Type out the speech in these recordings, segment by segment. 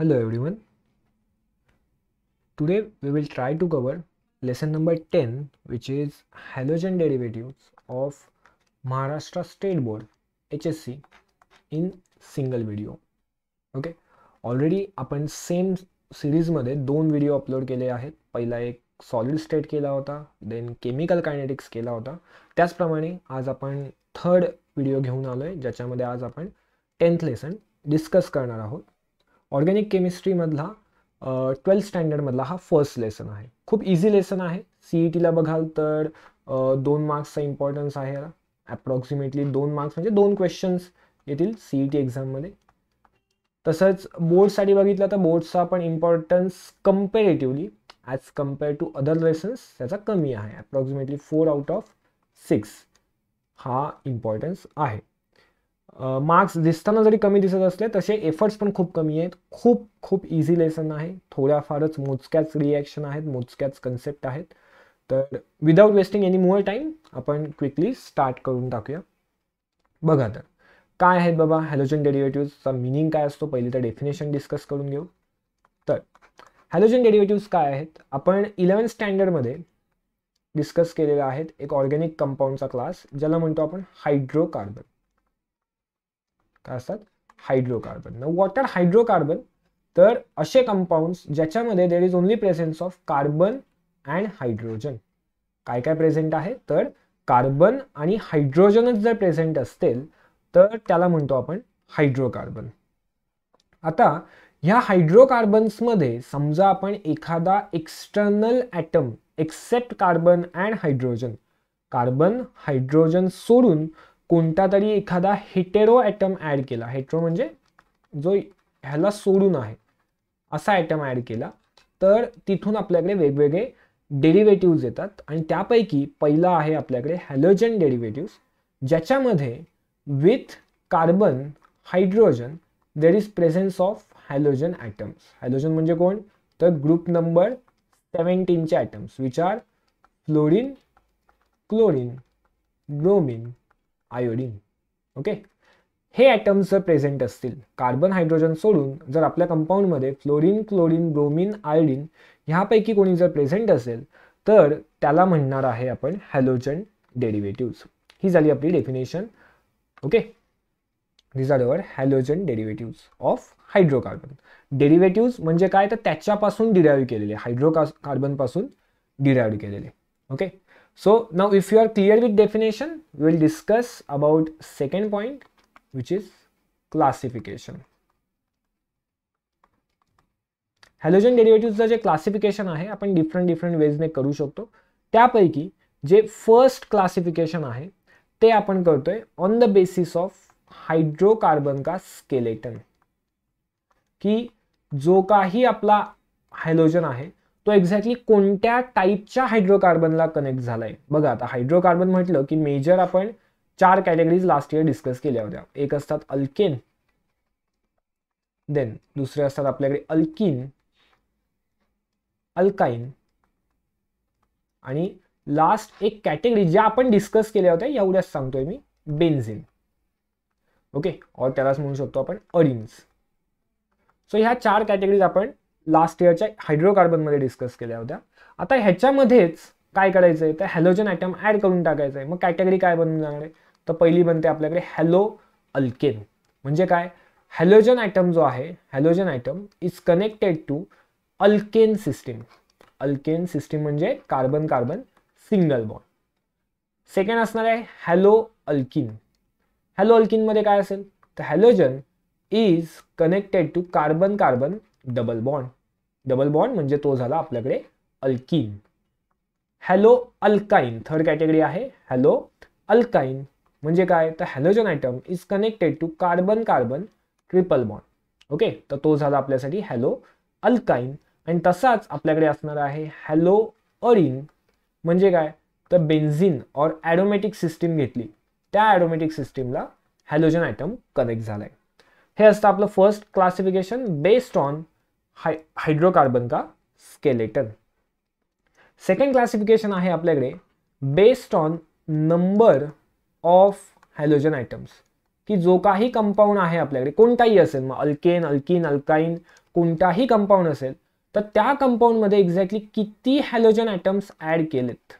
Hello everyone. Will try to cover lesson number ten which 10 halogen is of Maharashtra state board H S C in single video okay already आपण same सिरीजमध्ये दोन video upload केले आहेत पहिला एक solid state केला होता then chemical kinetics केला होता त्याचप्रमाणे आज आपण थर्ड व्हिडिओ घेऊन आलो आहे ज्याच्यामध्ये आज आपण टेन्थ लेसन डिस्कस करणार आहोत ऑर्गॅनिक केमिस्ट्रीमधला ट्वेल्थ स्टँडर्डमधला हा फर्स्ट लेसन आहे खूप इझी लेसन आहे ई टीला e बघाल तर दोन मार्क्सचा इम्पॉर्टन्स आहे अप्रॉक्सिमेटली दोन मार्क्स म्हणजे दोन क्वेश्चन्स येतील सीईटी टी e एक्झाममध्ये तसंच बोर्डसाठी बघितलं तर बोर्डचा पण importance comparatively as compare to other lessons त्याचा कमी आहे approximately four out of six हा इम्पॉर्टन्स आहे मार्क्स दिसताना जरी कमी दिसत असले तसे एफर्ट्स पण खूप कमी आहेत खूप खूप इझी लेसन आहे थोड्याफारच मोजक्याच रिॲक्शन आहेत मोजक्याच कन्सेप्ट आहेत तर without wasting any more time आपण क्विकली स्टार्ट करून टाकूया बघा तर काय आहेत बाबा हॅलोजन डेरिवेटिव्सचा मिनिंग काय असतो पहिले तर डेफिनेशन डिस्कस करून घेऊ तर हॅलोजन डेरिवेटिव्स काय आहेत आपण इलेवन स्टँडर्डमध्ये डिस्कस केलेलं आहेत एक ऑर्गॅनिक कंपाऊंडचा क्लास ज्याला म्हणतो आपण हायड्रोकार्बन काय असतात हायड्रोकार्बन आर हायड्रोकार्बन तर असे कंपाऊंड्स ज्याच्यामध्ये there is only presence of carbon and hydrogen काय काय प्रेझेंट आहे तर कार्बन आणि हायड्रोजनच जर प्रेझेंट असतील तर त्याला म्हणतो आपण हायड्रोकार्बन आता ह्या हायड्रोकार्बन्समध्ये समजा आपण एखादा external atom except carbon and hydrogen carbon hydrogen सोडून कोणता तरी एखादा हेटेरो ॲटम ॲड केला हेट्रो म्हणजे जो ह्याला सोडून आहे असा ॲटम ॲड केला तर तिथून आपल्याकडे वेगवेगळे डेरिवेटिव्ज येतात आणि त्यापैकी पहिला आहे आपल्याकडे हॅलोजन डेरिव्हेटिव्ज ज्याच्यामध्ये with carbon hydrogen there is presence of halogen atoms halogen म्हणजे कोण तर ग्रुप नंबर सेवन्टीनचे ॲटम्स विचार fluorine chlorine bromine iodine okay हे ॲटम्स जर प्रेझेंट असतील कार्बन हायड्रोजन सोडून जर आपल्या कंपाऊंडमध्ये फ्लोरीन क्लोरीन ब्रोमिन आयोडीन ह्यापैकी कोणी जर प्रेझेंट असेल तर त्याला म्हणणार आहे आपण हॅलोजन डेरिव्हेटिव्ज ही झाली आपली definition okay these are your halogen derivatives of hydrocarbon derivatives म्हणजे काय तर त्याच्यापासून डिरायव्ह केलेले हायड्रो कार्बनपासून डिरायव्ह केलेले okay so now if you are clear with definition we will discuss about second point which is classification. हॅलोजन डेरिव्हेटिव्हचं जे क्लासिफिकेशन आहे आपण डिफरंट डिफरंट वेजने करू शकतो त्यापैकी जे फर्स्ट क्लासिफिकेशन आहे ते आपण करतोय on the basis of hydrocarbon का स्केलेटन की जो काही आपला हायलोजन आहे तो एक्झॅक्टली कोणत्या टाईपच्या हायड्रोकार्बनला कनेक्ट झालाय बघा आता हायड्रोकार्बन म्हटलं की मेजर आपण चार कॅटेगरीज लास्ट इयर डिस्कस केल्या होत्या एक असतात अल्केन देन दुसरे असतात आपल्याकडे अल्किन अल्काइन आणि लास्ट एक कॅटेगरी ज्या आपण डिस्कस केल्या होत्या एवढ्याच सांगतोय मी बेन्झिन ओके और त्यालाच म्हणू शकतो आपण अरिन्स सो ह्या चार कॅटेगरीज आपण लास्ट इयरच्या हायड्रोकार्बनमध्ये डिस्कस केल्या होत्या आता ह्याच्यामध्येच काय करायचं आहे तर हॅलोजन आयटम ॲड करून टाकायचं आहे मग कॅटेगरी काय बनून जाणार आहे तर पहिली बनते आपल्याकडे हॅलो अल्केन म्हणजे काय हॅलोजन आयटम जो आहे halogen atom is connected to alkane system alkane system म्हणजे carbon carbon single bond second असणार आहे हॅलो अल्किन हॅलो अल्किनमध्ये काय असेल तर halogen is connected to carbon carbon double bond double bond म्हणजे तो झाला आपल्याकडे alkene halo alkyne third category आहे हॅलो अल्काइन म्हणजे काय तर halogen atom is connected to carbon carbon triple bond okay तर तो झाला आपल्यासाठी हॅलो अल्काइन आणि तसाच आपल्याकडे असणार आहे हॅलो अरिन म्हणजे काय तर बेन्झिन और ॲडोमॅटिक सिस्टीम घेतली त्या ॲडोमॅटिक सिस्टीमला हॅलोजन आयटम कनेक्ट झाला हे असतं आपलं first classification based on hydrocarbon का स्केलेटन सेकंड क्लासिफिकेशन आहे आपल्याकडे based on number of halogen atoms की जो काही कंपाऊंड आहे आपल्याकडे कोणताही असेल मग अल्केन अल्किन अल्काइन कोणताही कंपाऊंड असेल तर त्या कंपाऊंडमध्ये एक्झॅक्टली किती हॅलोजन आयटम्स ॲड केलेत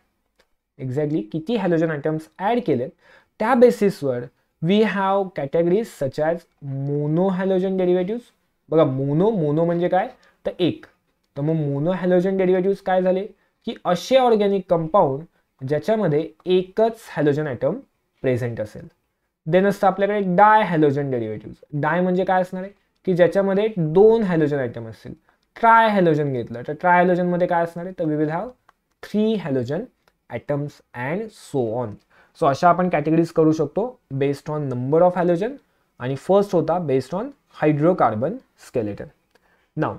एक्झॅक्टली किती हॅलोजन आयटम्स ॲड केलेत त्या बेसिसवर we have categories such as mono halogen derivative बघा मोनो मोनो म्हणजे काय तर एक तर मग मोनो हॅलोजन डेरिव्हेटिव्ह काय झाले की असे ऑर्गॅनिक कंपाऊंड ज्याच्यामध्ये एकच हॅलोजन आयटम प्रेझेंट असेल देन असतं आपल्याकडे डाय हॅलोजन डेरिव्हेटिव्ह डाय म्हणजे काय असणार आहे की ज्याच्यामध्ये दोन हॅलोजन आयटम असतील ट्राय हॅलोजन घेतलं तर ट्राय हॅलोजनमध्ये काय असणार आहे तर we will have three halogen atoms and so on so अशा आपण कॅटेगरीज करू शकतो based on number of halogen आणि फर्स्ट होता बेस्ड ऑन हायड्रोकार्बन स्केलेटन नाव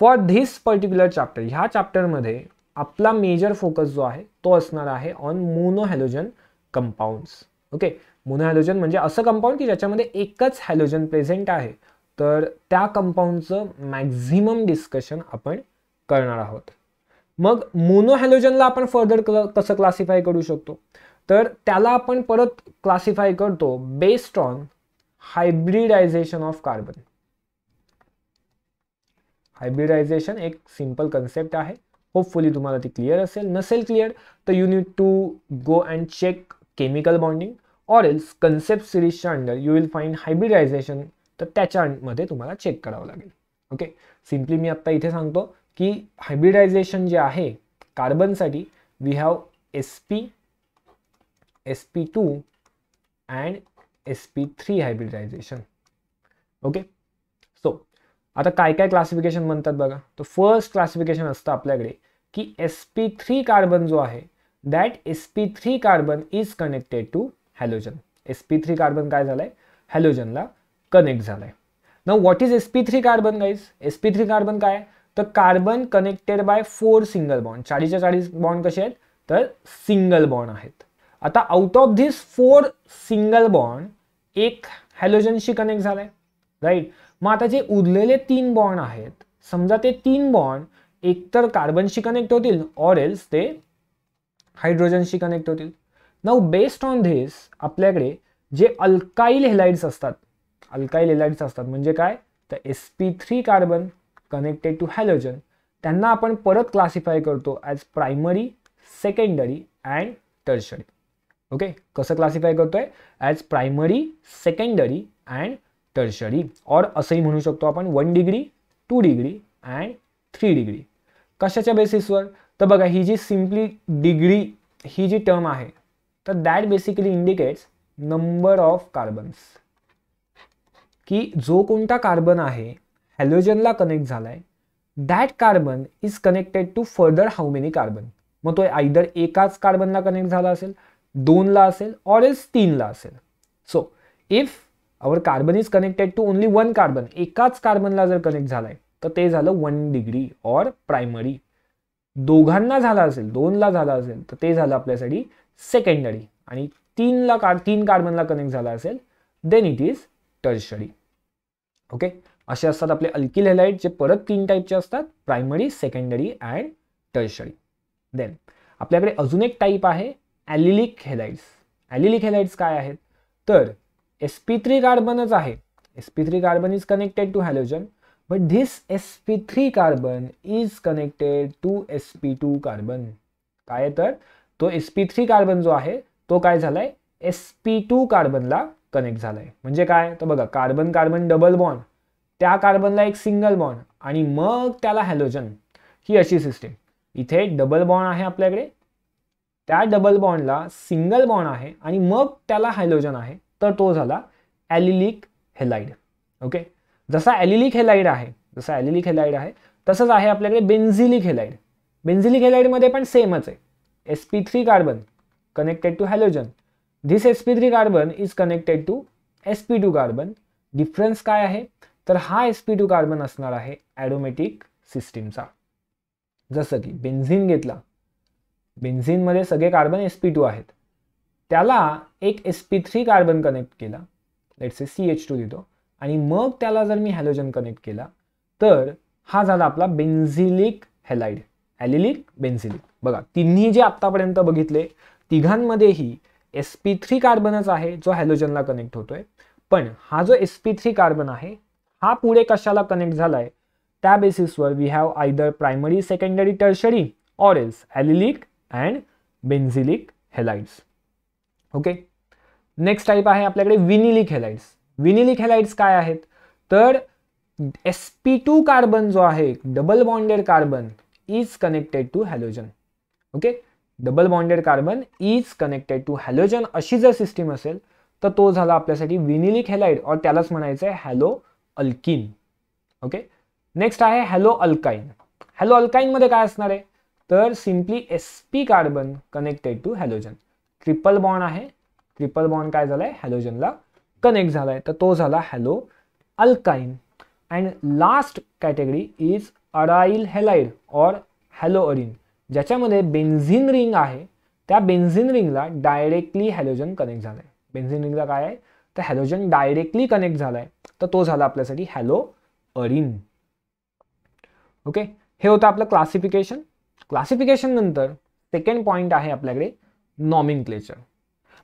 फॉर धिस पर्टिक्युलर चॅप्टर ह्या चॅप्टरमध्ये आपला मेजर फोकस जो आहे तो असणार आहे on monohalogen compounds okay monohalogen म्हणजे असं कंपाऊंड की ज्याच्यामध्ये एकच हॅलोजन प्रेझेंट आहे तर त्या कंपाऊंडचं मॅक्झिमम डिस्कशन आपण करणार आहोत मग मोनोहॅलोजनला आपण फर्दर क्ल कसं क्लासिफाय करू शकतो तर त्याला आपण परत क्लासिफाय करतो based on hybridization of carbon hybridization एक सिंपल कन्सेप्ट आहे होपफुली तुम्हाला ती क्लिअर असेल नसेल क्लिअर तर you need to go and check chemical bonding or else concept सिरीजच्या under you will find hybridization तर त्याच्यामध्ये तुम्हाला चेक करावं लागेल ओके सिम्पली मी आत्ता इथे सांगतो की हायब्रिडायझेशन जे आहे कार्बनसाठी we have S P S P two and sp3 hybridization okay so आता काय काय क्लासिफिकेशन म्हणतात बघा तर फर्स्ट क्लासिफिकेशन असतं आपल्याकडे की एस पी थ्री कार्बन जो आहे that S P three carbon is connected to halogen S P three carbon काय झालं आहे हॅलोजनला कनेक्ट झालं आहे ना what is S P three carbon guys S P three carbon काय तर carbon connected by four single bond चाळीसच्या चाळीस बॉन्ड कसे आहेत तर सिंगल बॉन्ड आहेत आता out of this four single bond एक हॅलोजनशी कनेक्ट झालाय राईट मग आता जे उरलेले तीन बॉन्ड आहेत समजा ते तीन बॉन्ड एकतर कार्बनशी कनेक्ट होतील ऑर एल्स ते हायड्रोजनशी कनेक्ट होतील नाऊ बेस्ड ऑन धिस आपल्याकडे जे अल्काइल हेलाइड्स असतात अल्काइल हेलाइड्स असतात म्हणजे काय तर S P three carbon connected to halogen त्यांना आपण परत क्लासिफाय करतो as primary secondary and tertiary okay कसं क्लासिफाय करतोय as primary secondary and tertiary और असंही म्हणू शकतो आपण one degree two degree and three degree कशाच्या बेसिसवर तर बघा ही जी सिम्पली डिग्री ही जी टर्म आहे तर that basically indicates number of carbons की जो कोणता कार्बन आहे हॅलोजनला कनेक्ट झालाय that carbon is connected to further how many carbon मग तो आयदर एकाच कार्बनला कनेक्ट झाला असेल दोनला असेल ऑर एस तीनला असेल so if our carbon is connected to only one carbon एकाच कार्बनला जर कनेक्ट झालाय तर ते झालं वन डिग्री ऑर प्रायमरी दोघांना झाला असेल दोनला झाला असेल तर ते झालं आपल्यासाठी सेकंडरी आणि तीनला कार तीन कार्बनला कनेक्ट झाला असेल then it is tertiary okay असे असतात आपले अल्किल हेलाइट जे परत तीन टाईपचे असतात primary secondary and tertiary then आपल्याकडे अजून एक टाईप आहे ॲलिलिक हेलाईट्स ॲलिलिक हेलाईट्स काय आहेत तर एस पी थ्री कार्बनच आहे S P three carbon is connected to halogen but this S P three carbon is connected to S P two carbon काय तर तो एस पी थ्री कार्बन जो आहे तो काय झालाय एस पी टू कार्बनला कनेक्ट झालाय म्हणजे काय तर बघा कार्बन कार्बन डबल बॉन्ड त्या कार्बनला एक सिंगल बॉन्ड आणि मग त्याला हॅलोजन ही अशी सिस्टीम इथे डबल बॉन्ड आहे आपल्याकडे त्या डबल बॉन्डला सिंगल बॉन्ड आहे आणि मग त्याला हायलोजन आहे तर तो झाला ॲलिलिक हेलाइड ओके जसा ॲलिलिक हेलाइड आहे जसा ॲलिलिक हेलाइड आहे तसंच आहे आपल्याकडे बेन्झिलिक हेलाइड बेन्झिलिक हेलाइडमध्ये पण सेमच आहे S P three carbon connected to halogen this S P three carbon is connected to S P two carbon difference काय आहे तर हा एस पी टू कार्बन असणार आहे ॲडोमॅटिक सिस्टीमचा जसं की बेन्झिन घेतला बेन्झिनमध्ये सगळे कार्बन एस पी टू आहेत त्याला एक S P three carbon connect केला let's a C H two देतो आणि मग त्याला जर मी हॅलोजन कनेक्ट केला तर हा झाला आपला बेन्झिलिक हॅलाइड ॲलिलिक बेन्झिलिक बघा तिन्ही जे आत्तापर्यंत बघितले तिघांमध्येही एस पी थ्री कार्बनच आहे जो हॅलोजनला कनेक्ट होतोय पण हा जो एस पी थ्री कार्बन आहे हा पुढे कशाला कनेक्ट झालाय त्या बेसिसवर we have either primary secondary tertiary or else allylic and benzylic halides okay next type आहे आपल्याकडे विनिलिक हेलाइड्स विनिलिक हेलाइड्स काय आहेत तर एस पी टू कार्बन जो आहे double bonded carbon is connected to halogen okay double bonded carbon is connected to halogen अशी जर system असेल तर तो झाला आपल्यासाठी विनिलिक हेलाइड और त्यालाच म्हणायचं आहे हॅलो अल्किन ओके नेक्स्ट आहे हॅलो अल्काइन हॅलो अल्काईनमध्ये काय असणार आहे तर simply S P carbon connected to halogen triple bond आहे ट्रिपल बॉन्ड काय झालाय हॅलोजनला कनेक्ट झालाय तर तो झाला halo alkyne and last category is aryl halide or halo arene ज्याच्यामध्ये बेन्झिन रिंग आहे त्या बेन्झिन रिंगला डायरेक्टली हॅलोजन कनेक्ट झालंय बेन्झिन रिंगला काय आहे तर हॅलोजन डायरेक्टली कनेक्ट झालाय तर तो झाला आपल्यासाठी हॅलो अरिन ओके हे होतं आपलं क्लासिफिकेशन क्लासिफिकेशन नंतर सेकंड पॉईंट आहे आपल्याकडे नॉमिन क्लेचर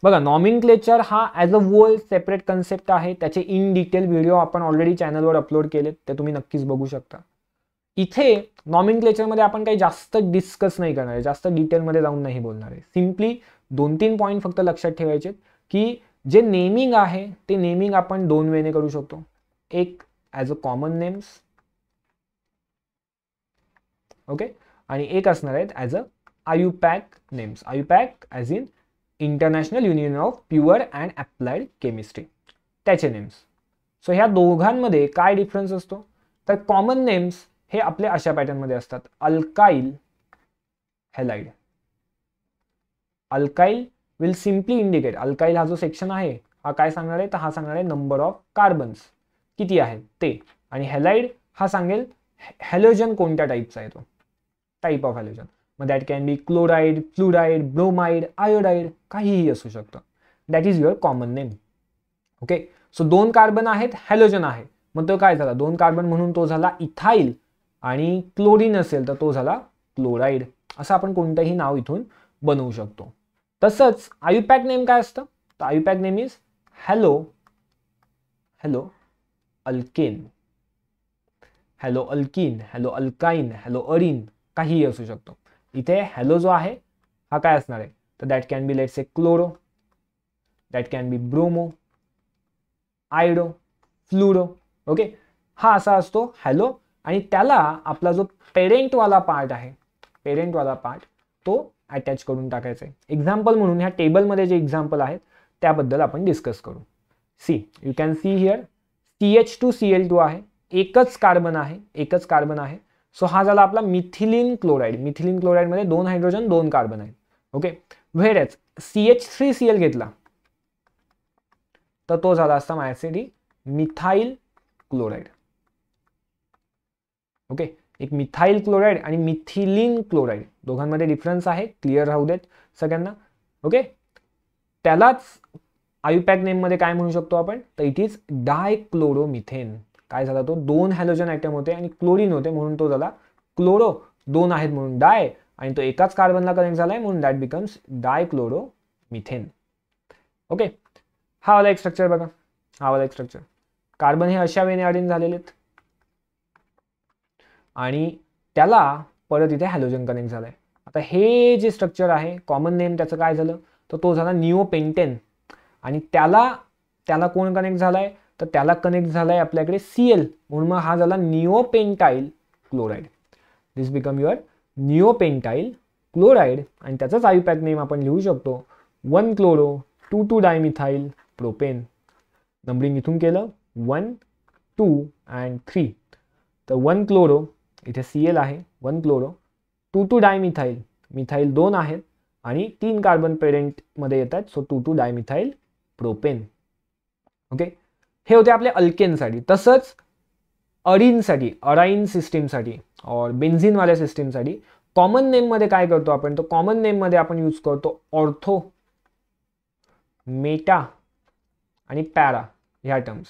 बघा नॉमिन क्लेचर हा as a whole separate concept आहे त्याचे इन डिटेल व्हिडिओ आपण ऑलरेडी चॅनलवर अपलोड केलेत ते तुम्ही नक्कीच बघू शकता इथे नॉमिन क्लेचरमध्ये आपण काही जास्त डिस्कस नाही करणार आहे जास्त डिटेलमध्ये जाऊन नाही बोलणार आहे सिम्पली दोन तीन पॉईंट फक्त लक्षात ठेवायचे की जे नेमिंग आहे ते नेमिंग आपण दोन वेने करू शकतो एक as a common names okay आणि एक असणार आहेत as a IUPAC names IUPAC as in International Union of Pure and Applied Chemistry त्याचे नेम्स सो ह्या दोघांमध्ये काय डिफरन्स असतो तर कॉमन नेम्स हे आपले अशा पॅटर्नमध्ये असतात alkyl halide alkyl will simply indicate alkyl हा जो सेक्शन आहे हा काय सांगणार आहे तर हा सांगणार आहे नंबर ऑफ कार्बन्स किती आहेत ते आणि हॅलाइड हा सांगेल हॅलोजन कोणत्या टाईपचा आहे तो टाईप ऑफ हॅलोजन मग that can be chloride fluoride bromide iodide काहीही असू शकतं that is your common name okay so दोन कार्बन आहेत हॅलोजन आहे मग तो काय झाला दोन कार्बन म्हणून तो झाला इथाईल आणि क्लोरीन असेल तर तो झाला क्लोराईड असं आपण कोणतंही नाव इथून बनवू शकतो तसंच आयुपॅक नेम काय असतं तर IUPAC name is halo halo alkane halo alkene halo alkyne halo arene काहीही असू शकतो इथे हॅलो जो आहे हा काय असणार आहे तर that can be let's a chloro that can be bromo iodo fluoro okay हा असा असतो हॅलो आणि त्याला आपला जो पेरेंटवाला पार्ट आहे पेरेंटवाला पार्ट तो अटॅच करून टाकायचा आहे एक्झाम्पल म्हणून ह्या टेबलमध्ये जे एक्झाम्पल आहेत त्याबद्दल आपण डिस्कस करू see you can see here C H two C L two आहे एकच कार्बन आहे एकच कार्बन आहे सो हा झाला आपला मिथिलिन क्लोराईड मिथिलिन क्लोराईडमध्ये दोन हायड्रोजन दोन कार्बन आहेत ओके व्हेरच C H three C L घेतला तर तो झाला असता माझ्यासाठी मिथाईल क्लोराईड ओके एक मिथाईल क्लोराईड आणि मिथिलिन क्लोराईड दोघांमध्ये डिफरन्स आहे क्लिअर राहू देत सगळ्यांना ओके त्यालाच आयुपॅक नेममध्ये काय म्हणू शकतो आपण तर इट इज डायक्लोरोमिथेन काय झाला तो दोन हॅलोजन आयटम होते आणि क्लोरीन होते म्हणून तो झाला क्लोरो दोन आहेत म्हणून डाय आणि तो एकाच कार्बनला कनेक्ट झाला आहे म्हणून that becomes di chloro methane okay हा वाला एक स्ट्रक्चर बघा हा वाला एक स्ट्रक्चर कार्बन हे अशा वेने अडीन झालेले आहेत आणि त्याला परत इथे हॅलोजन कनेक्ट झालाय आता हे जे स्ट्रक्चर आहे कॉमन नेम त्याचं काय झालं तर तो झाला निओ पेंटेन आणि त्याला त्याला कोण कनेक्ट झालाय तर त्याला कनेक्ट झाला आहे आपल्याकडे सी एल म्हणून मग हा झाला neopentyl chloride this become your neopentyl chloride आणि त्याचाच आयुपॅक नेम आपण लिहू शकतो one chloro two two dimethyl propane numbering इथून केलं वन टू अँड थ्री तर वन क्लोरो इथे सी एल आहे one chloro two two dimethyl methyl दोन आहेत आणि तीन कार्बन पेरेंटमध्ये येतात so two two dimethyl propane okay हे होते आपल्या अल्केनसाठी तसंच साठी अराईन सिस्टीमसाठी और बेन्झिनवाल्या सिस्टीमसाठी कॉमन नेममध्ये काय करतो आपण तो कॉमन नेममध्ये आपण यूज करतो ऑर्थो मेटा आणि पॅरा ह्या टर्म्स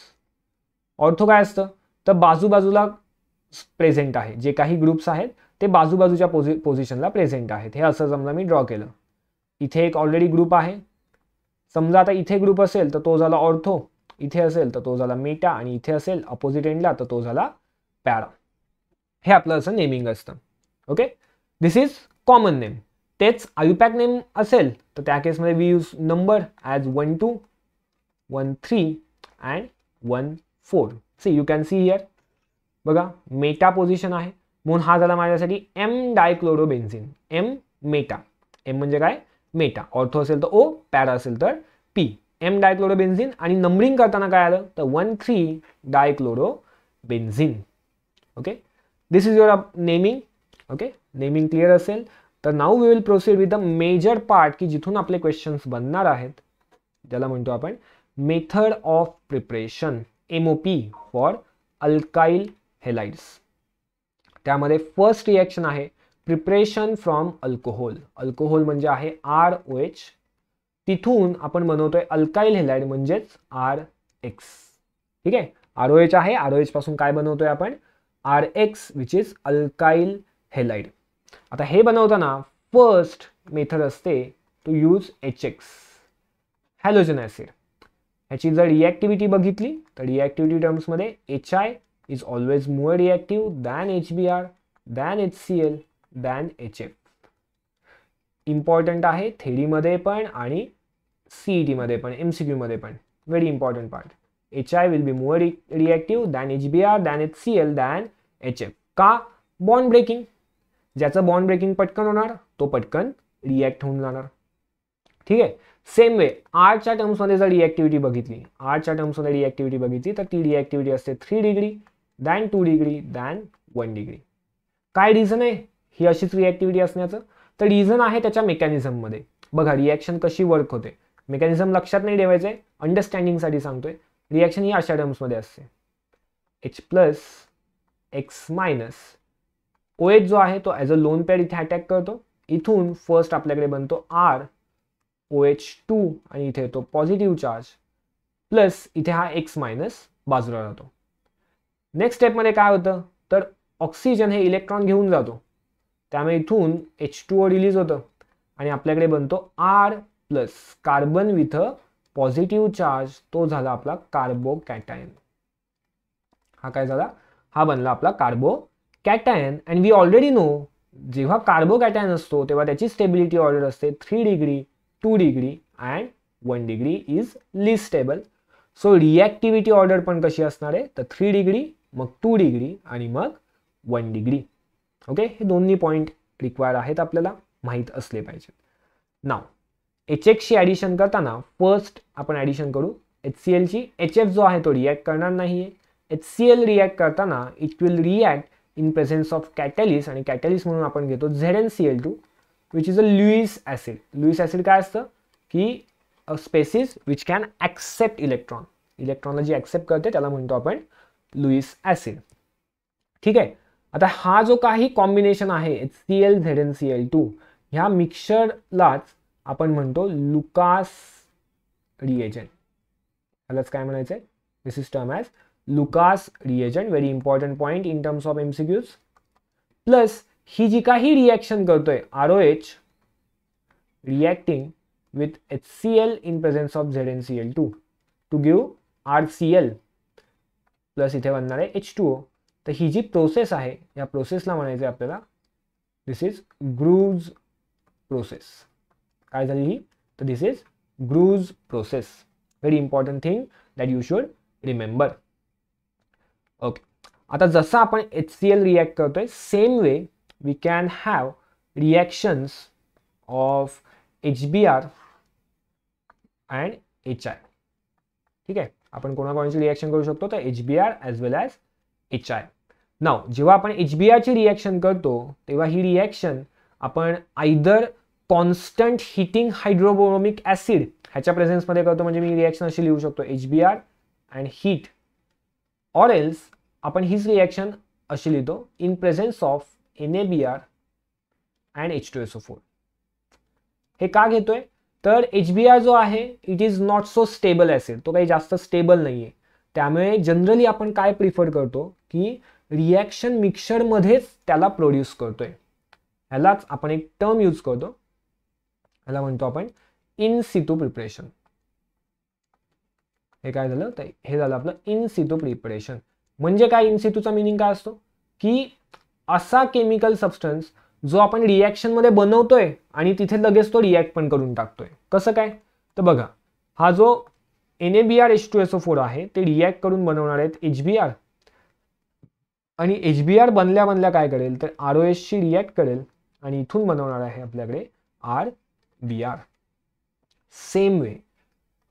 ऑर्थो काय असतं तर बाजूबाजूला प्रेझेंट आहे जे काही ग्रुप्स आहेत ते बाजूबाजूच्या पोझि पोझिशनला प्रेझेंट आहेत हे असं समजा मी ड्रॉ केलं इथे एक ऑलरेडी ग्रुप आहे समजा आता इथे ग्रुप असेल तर तो झाला ऑर्थो इथे असेल तर तो झाला मेटा आणि इथे असेल अपोजिट एंडला तर तो झाला पॅरा हे आपलं असं नेमिंग असतं okay this is common name तेच आयुपॅक नेम असेल तर त्या केसमध्ये we use number as one two one three and one four see you can see here बघा मेटा पोझिशन आहे म्हणून हा झाला माझ्यासाठी M dichlorobenzene M meta M म्हणजे काय मेटा ऑर्थो असेल तर ओ पॅरा असेल तर पी एम डायक्लोरो बेन्झिन आणि नंबरिंग करताना काय आलं तर one three dichloro benzene okay this is your naming okay naming clear असेल तर now we will proceed with the major part की जिथून आपले क्वेश्चन्स बनणार आहेत ज्याला म्हणतो आपण method of preparation M O P for alkyl halides त्यामध्ये फर्स्ट रिॲक्शन आहे प्रिपरेशन फ्रॉम अल्कोहोल अल्कोहोल म्हणजे आहे आर ओ एच तिथून आपण बनवतोय अल्काईल हेलाइड म्हणजेच आर एक्स ठीक आहे आर ओ एच आहे आर ओ एच पासून काय बनवतोय आपण R X which is alkyl halide आता हे बनवताना फर्स्ट मेथड असते to use H X halogen acid ह्याची जर रिॲक्टिव्हिटी बघितली तर रिॲक्टिव्हिटी टर्म्समध्ये H I is always more reactive than H B R than H C L than H F important आहे थेरीमध्ये पण आणि ई मध्ये पण एम सी क्यूमध्ये पण very important part H I will be more reactive than H B R than H C L than H F का bond breaking ज्याचं बॉन्ड ब्रेकिंग पटकन होणार तो पटकन रिॲक्ट होऊन जाणार ठीक आहे सेम वे आर्टच्या टर्म्समध्ये जर रिॲक्टिव्हिटी बघितली आर्टच्या टर्म्समध्ये रिॲक्टिव्हिटी बघितली तर ती रिॲक्टिव्हिटी असते three degree than two degree than one degree काय रिझन आहे ही अशीच रिॲक्टिव्हिटी असण्याचं तर रिझन आहे त्याच्या मेकॅनिझममध्ये बघा रिॲक्शन कशी वर्क होते मेकॅनिझम लक्षात नाही ठेवायचे अंडरस्टँडिंगसाठी सांगतोय रिॲक्शन ही अशा टर्म्समध्ये असते H plus X minus O H जो आहे तो ॲज अ लोन पॅड इथे अटॅक करतो इथून फर्स्ट आपल्याकडे बनतो आर ओ एच टू आणि इथे येतो पॉझिटिव्ह चार्ज प्लस इथे हा एक्स मायनस बाजूला जातो नेक्स्ट स्टेपमध्ये काय होतं तर ऑक्सिजन हे इलेक्ट्रॉन घेऊन जातो त्यामुळे इथून एच टू ओ रिलीज होतं आणि आपल्याकडे बनतो R plus carbon with a positive charge तो झाला आपला कार्बो कॅटायन हा काय झाला हा बनला आपला carbo cation and we already know जेव्हा कार्बो कॅटायन असतो तेव्हा त्याची स्टेबिलिटी ऑर्डर असते three degree two degree and one degree is least stable so reactivity order पण कशी असणार आहे तर थ्री डिग्री मग टू डिग्री आणि मग वन डिग्री ओके हे दोन्ही पॉईंट रिक्वायर आहेत आपल्याला माहीत असले पाहिजेत नाव एच एक्सची ॲडिशन करताना फर्स्ट आपण ॲडिशन करू एच सी एलची एच एफ जो आहे तो रिॲक्ट करणार नाही आहे एच सी एल रिॲक्ट करताना it will react in presence of catalyst आणि कॅटॅलिस म्हणून आपण घेतो Z N C L two which is a Lewis acid Lewis acid काय असतं की a species which can accept electron इलेक्ट्रॉनला जी ॲक्सेप्ट करते त्याला म्हणतो आपण लुईस ॲसिड ठीक आहे आता हा जो काही कॉम्बिनेशन आहे H C L Z N C L two ह्या मिक्सरलाच आपण म्हणतो लुकास रिएजन त्यालाच काय म्हणायचं आहे this is term as Lucas reagent very important point in terms of MCQs plus ही जी काही रिॲक्शन करतोय R O H reacting with H C L in presence of Z N C L two to give R C L plus इथे बनणार आहे H two ओ तर ही जी process आहे या प्रोसेसला म्हणायचं आहे आपल्याला दिस इज ग्रूज प्रोसेस काय झाली ही तर this is Groove's process very important thing that you should remember okay आता जसं आपण एच सी एल रिॲक्ट करतोय same way we can have reactions of H B R and H I ठीक आहे आपण कोणाकोणाची रिॲक्शन करू शकतो तर H B R as well as H I नाव जेव्हा आपण एच बी आरची रिॲक्शन करतो तेव्हा ही रिॲक्शन आपण either constant heating hydrobromic acid ह्याच्या प्रेझेन्समध्ये करतो म्हणजे मी रिॲक्शन अशी लिहू शकतो H B R and heat or else आपण हीच रिॲक्शन अशी लिहितो in presence of N A B R and H two S four हे का घेतोय तर एच बी आर जो आहे it is not so stable acid तो काही जास्त स्टेबल नाही आहे त्यामुळे जनरली आपण काय प्रिफर करतो की रिॲक्शन मिक्सरमध्येच त्याला प्रोड्यूस करतोय ह्यालाच आपण एक टर्म यूज करतो ह्याला म्हणतो आपण इन सिटू प्रिपरेशन हे काय झालं तर हे झालं आपलं इन सिटू प्रिपरेशन म्हणजे काय इन सिटूचा मिनिंग काय असतो की असा केमिकल सबस्टन्स जो आपण रिॲक्शनमध्ये बनवतोय आणि तिथे लगेच तो रिॲक्ट पण करून टाकतोय कसं काय तर बघा हा जो N A B R H two S O four आहे ते रिॲक्ट करून बनवणार आहेत एच बी आर आणि एच बी आर बनल्या बनल्या काय करेल तर आर ओ एसशी रिॲक्ट करेल आणि इथून बनवणार आहे आपल्याकडे R B R same way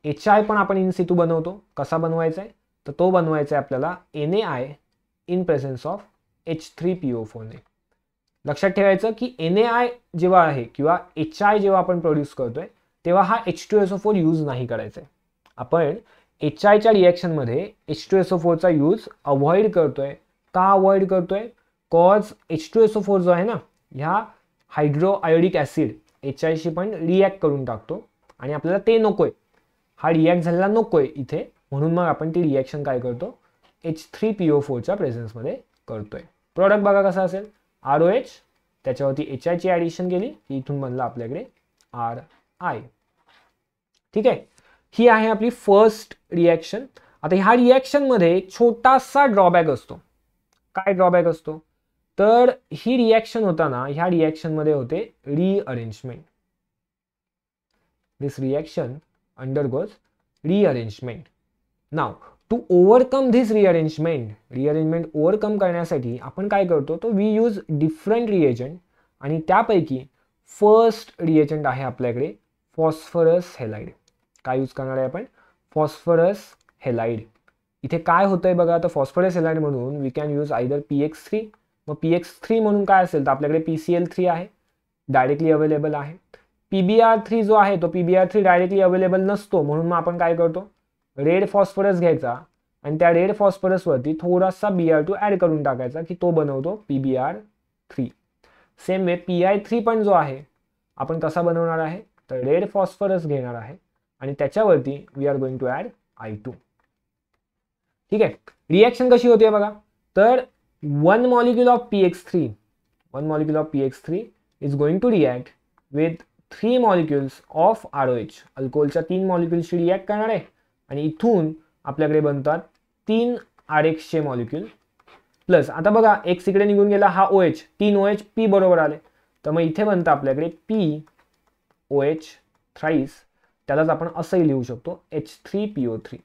H I पण आपण इन सिटू बनवतो कसा बनवायचा आहे तर तो बनवायचा आहे आपल्याला N A I in presence of H three P O फोरने लक्षात ठेवायचं की एन ए आय जेव्हा आहे किंवा एच आय जेव्हा आपण प्रोड्यूस करतोय तेव्हा हा H two S O four use नाही करायचा आहे आपण एच आयच्या रिॲक्शनमध्ये एच टू एस ओ फोरचा यूज अवॉइड करतोय का अवॉइड करतोय cause H two S O four जो आहे ना ह्या हायड्रो आयोडिक ॲसिड आयशी पण रिॲक्ट करून टाकतो आणि आपल्याला ते नको आहे हा रिॲक्ट झालेला नको आहे इथे म्हणून मग आपण ती रिॲक्शन काय करतो एच थ्री पी ओ फोरच्या प्रेझेन्समध्ये करतोय प्रॉडक्ट बघा कसा असेल आर ओ एच त्याच्यावरती एच आयची ॲडिशन केली की इथून बनला आपल्याकडे आर आय ठीक आहे ही आहे आपली फर्स्ट रिॲक्शन आता ह्या रिॲक्शनमध्ये एक छोटासा ड्रॉबॅक असतो काय ड्रॉबॅक असतो तर ही रिॲक्शन होताना ह्या रिॲक्शनमध्ये होते rearrangement this reaction undergoes rearrangement now to overcome this rearrangement rearrangement overcome करण्यासाठी आपण काय करतो तो वी यूज डिफरंट रिएजंट आणि त्यापैकी फर्स्ट रिएजंट आहे आपल्याकडे फॉस्फरस हेलाइड काय यूज करणार आहे आपण फॉस्फरस हेलाइड इथे काय होतंय बघा तर फॉस्फरस हेलाइड म्हणून we can use either P X three मग पी एक्स थ्री म्हणून काय असेल तर आपल्याकडे पी सी एल थ्री आहे डायरेक्टली अवेलेबल आहे पी बी आर थ्री जो आहे तो P B R three directly available नसतो म्हणून मग आपण काय करतो रेड फॉस्फरस घ्यायचा आणि त्या रेड फॉस्फरसवरती थोडासा बी आर टू ॲड करून टाकायचा की तो बनवतो P B R three same way P I three पण जो आहे आपण कसा बनवणार आहे तर रेड फॉस्फरस घेणार आहे आणि त्याच्यावरती we are going to add I two ठीक आहे रिॲक्शन कशी होते बघा तर X three one px3 of P X px3 is going to react with three molecules of R O H अल्कोहोलच्या तीन मॉलिक्युल्सशी रिॲक्ट करणार आहे आणि इथून आपल्याकडे बनतात तीन आर एक्सचे मॉलिक्यूल प्लस आता बघा एक इकडे निघून गेला हा ओ एच तीन ओ एच पी बरोबर आले तर मग इथे बनता आपल्याकडे पी ओ एच थ्राईस त्यालाच आपण असंही लिहू शकतो H three P O three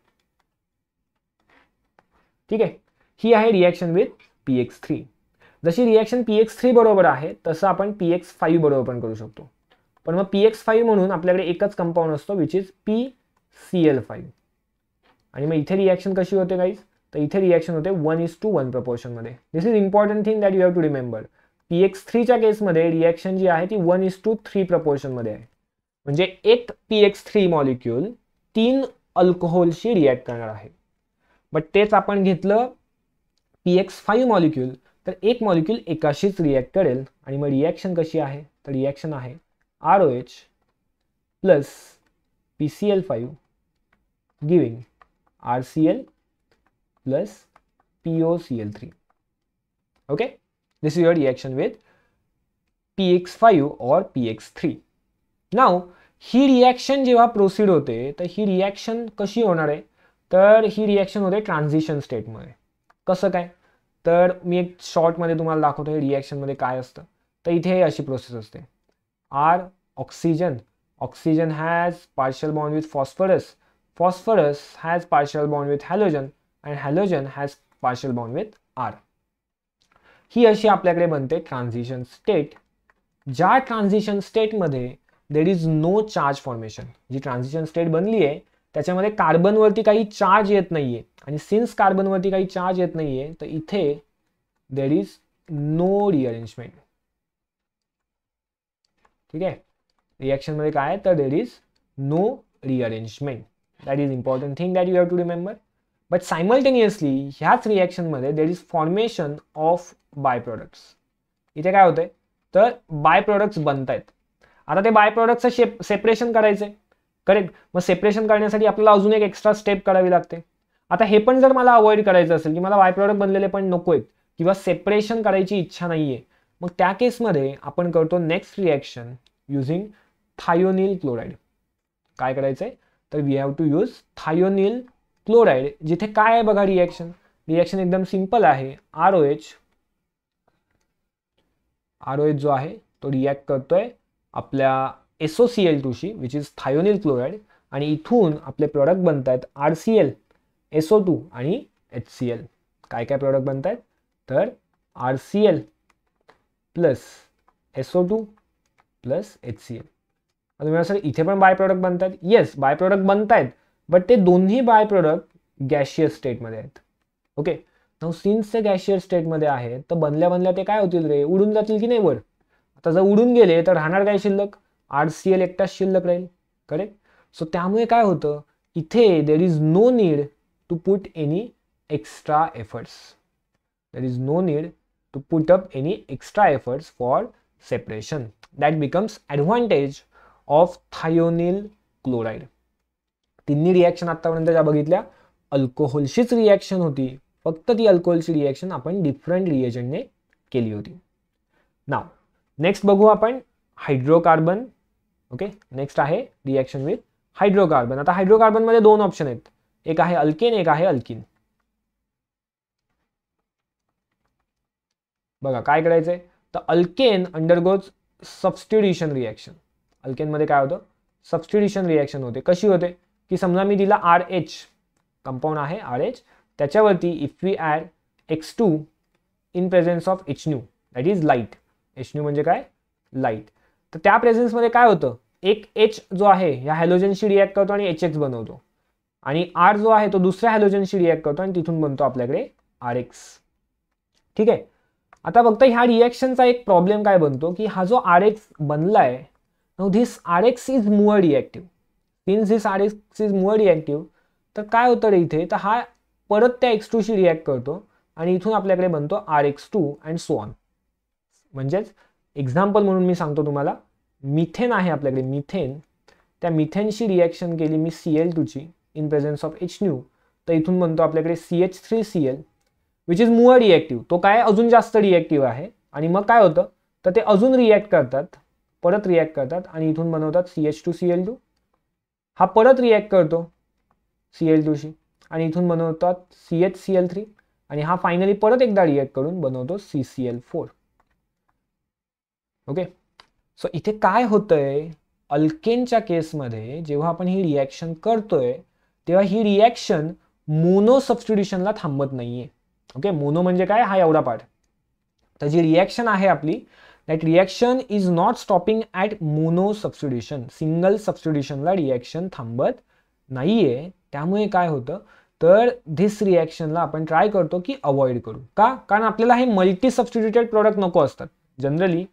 ठीक आहे ही आहे reaction with P X three जशी रिॲक्शन पी एक्स थ्री बरोबर आहे तसं आपण पी एक्स फाईव्ह बरोबर पण करू शकतो पण मग पी एक्स फाईव्ह म्हणून आपल्याकडे एकच कंपाऊंड असतो which is P C L five आणि मग इथे रिॲक्शन कशी होते काहीच तर इथे रिॲक्शन होते वन इज टू वन प्रपोर्शनमध्ये this is important thing that you have to remember P X थ्रीच्या केसमध्ये रिॲक्शन जी आहे ती वन इज टू थ्री प्रपोर्शनमध्ये आहे म्हणजे एक पी एक्स थ्री मॉलिक्युल तीन अल्कोहोलशी रिॲक्ट करणार आहे बट तेच आपण घेतलं पी एक्स फाईव्ह मॉलिक्यूल तर एक मॉलिक्यूल एकाशीच रिॲक्ट करेल आणि मग रिॲक्शन कशी आहे तर रिॲक्शन आहे R O H plus P C L five giving R C L plus P O C L three okay this is your reaction with P X five और P X three now ही reaction जेव्हा proceed होते तर ही reaction कशी होणार आहे तर ही reaction होते ट्रान्झिशन स्टेटमध्ये कसं काय तर मी एक शॉर्टमध्ये तुम्हाला दाखवतो रिॲक्शनमध्ये काय असतं तर इथे अशी प्रोसेस असते R oxygen oxygen has partial bond with phosphorus phosphorus has partial bond with halogen and halogen has partial bond with R ही अशी आपल्याकडे बनते ट्रान्झिशन स्टेट ज्या ट्रान्झिशन स्टेटमध्ये there is no charge formation जी ट्रान्झिशन स्टेट बनली आहे त्याच्यामध्ये कार्बनवरती काही चार्ज येत नाहीये आणि सिन्स कार्बनवरती काही चार्ज येत नाहीये तर इथे देर इज नो रिअरेंजमेंट ठीक आहे रिॲक्शन मध्ये काय तर there is no rearrangement that is important thing that you have to remember but simultaneously ह्याच रिॲक्शनमध्ये there is formation of by products इथे काय होतंय तर बाय प्रोडक्ट्स बनत आहेत आता ते बाय प्रोडक्टचं शेप सेपरेशन आहे करेक्ट मग सेपरेशन करण्यासाठी आपल्याला अजून एक एक्स्ट्रा स्टेप करावी लागते आता हे पण जर मला अवॉइड करायचं असेल की मला वाय प्रॉडक्ट बनलेले पण नको आहेत किंवा सेपरेशन करायची इच्छा नाही आहे मग त्या केसमध्ये आपण करतो next reaction using thionyl chloride काय करायचं तर we have to use thionyl chloride जिथे काय आहे बघा रिॲक्शन रिॲक्शन एकदम सिम्पल आहे R O H R O H जो आहे तो रिॲक्ट करतोय आपल्या एसओ सी एल टू शी विच इज थायोनिल क्लोराईड आणि इथून आपले प्रॉडक्ट बनत आहेत R C L SO two आणि एच सी एल काय काय प्रॉडक्ट बनत आहेत तर R C L plus SO two plus H C L तुम्ही सर इथे पण बाय प्रॉडक्ट बनत आहेत येस बाय प्रॉडक्ट बनत आहेत बट ते दोन्ही बाय प्रॉडक्ट गॅशियर स्टेटमध्ये आहेत ओके सिन्स ते गॅशियर स्टेटमध्ये आहेत तर बनल्या बनल्या ते काय होतील रे उडून जातील की नाही वर आता जर उडून गेले तर राहणार काय शिल्लक आर सी एल एकटाच शिल्लक राहील करेक्ट सो त्यामुळे काय होतं इथे there is no need to put any extra efforts there is no need to put up any extra efforts for separation that becomes advantage of thionyl chloride तिन्ही reaction आत्तापर्यंत ज्या बघितल्या अल्कोहोलशीच रिॲक्शन होती फक्त ती अल्कोहोलची रिॲक्शन आपण डिफरंट रिएजनने केली होती नाव नेक्स्ट बघू आपण हायड्रोकार्बन ओके नेक्स्ट आहे रिॲक्शन विथ हायड्रोकार्बन आता हायड्रोकार्बनमध्ये दोन ऑप्शन आहेत एक आहे अल्केन एक आहे अल्किन बघा काय करायचंय तर अल्केन अंडरगोज सबस्टिड्युशन रिॲक्शन अल्केनमध्ये काय होतं सबस्टिड्युशन रिॲक्शन होते कशी होते की समजा मी दिला आर एच कंपाऊंड आहे आर एच त्याच्यावरती if we add X two in presence of H nu that is light H nu म्हणजे काय लाईट तर त्या प्रेझेन्समध्ये काय होतं एक एच जो आहे ह्या हॅलोजनशी रिॲक्ट करतो आणि एच एक्स बनवतो आणि आर जो आहे तो दुसऱ्या हॅलोजनशी रिॲक्ट करतो आणि तिथून बनतो आपल्याकडे आर एक्स ठीक आहे आता फक्त ह्या रिॲक्शनचा एक प्रॉब्लेम काय बनतो की हा जो आर एक्स बनला आहे no this R X is more reactive since this R X is more reactive तर काय होतं रे इथे तर हा परत त्या एक्स टूशी रिॲक्ट करतो आणि इथून आपल्याकडे बनतो R X two and so on म्हणजेच एक्झाम्पल म्हणून मी सांगतो तुम्हाला मिथेन आहे आपल्याकडे मिथेन त्या मिथेनशी रिॲक्शन केली मी सी एल टूची in presence of H nu तर इथून म्हणतो आपल्याकडे C H three C L which is more reactive तो काय अजून जास्त रिॲक्टिव्ह आहे आणि मग काय होतं तर ते अजून रिॲक्ट करतात परत रिॲक्ट करतात आणि इथून बनवतात C H two C L two हा परत रिॲक्ट करतो सी एल टूशी आणि इथून बनवतात C H C L three आणि हा फायनली परत एकदा रिॲक्ट करून बनवतो C C L four okay so इथे काय होतंय अल्केनच्या केसमध्ये जेव्हा आपण ही रिॲक्शन करतोय तेव्हा ही रिॲक्शन मोनो सबस्टिट्युशनला थांबत नाहीये ओके मोनो म्हणजे काय हा एवढा पार्ट तर जी रिॲक्शन आहे आपली that reaction is not stopping at mono substitution single सबस्टिट्युशनला रिॲक्शन थांबत नाहीये त्यामुळे काय होतं तर धिस रिॲक्शनला आपण ट्राय करतो की अवॉइड करू का कारण आपल्याला हे मल्टी सबस्टिट्युटेड प्रोडक्ट नको असतात जनरली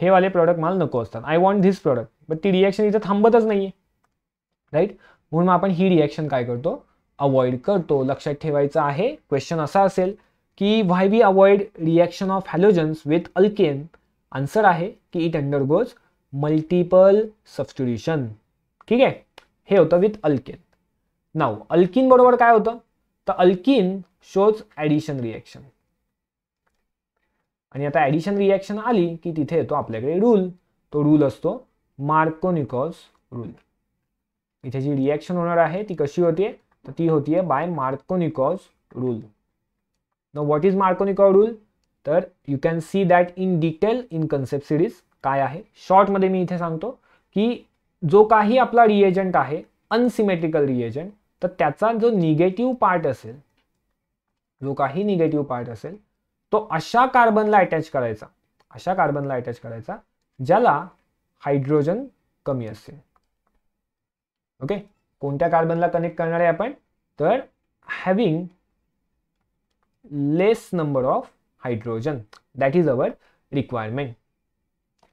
हे वाले प्रॉडक्ट मला नको असतात I want this product but ती रिॲक्शन इथं थांबतच नाही आहे राईट म्हणून मग आपण ही रिॲक्शन काय करतो अवॉइड करतो लक्षात ठेवायचं आहे क्वेश्चन असा असेल की why we avoid reaction of halogens with alkane answer आहे की it undergoes multiple substitution ठीक आहे हे होतं विथ अल्केन नाव अल्किन बरोबर काय होतं तर अल्किन शोज ॲडिशन रिॲक्शन आणि आता ॲडिशन रिॲक्शन आली की तिथे येतो आपल्याकडे रूल तो रूल असतो मार्कोनिकॉस रूल इथे जी रिॲक्शन होणार आहे ती कशी होतीये तर ती होतीये by Markovnikov's rule what is Markovnikov rule तर you can see that in detail in concept series काय आहे शॉर्टमध्ये मी इथे सांगतो की जो काही आपला रिएजंट आहे अनसिमेट्रिकल रिएजंट तर त्याचा जो निगेटिव्ह पार्ट असेल जो काही निगेटिव्ह पार्ट असेल तो अशा कार्बनला अटॅच करायचा अशा कार्बनला अटॅच करायचा ज्याला हायड्रोजन कमी असेल ओके कोणत्या कार्बनला कनेक्ट करणार आहे आपण तर having less number of hydrogen that is our requirement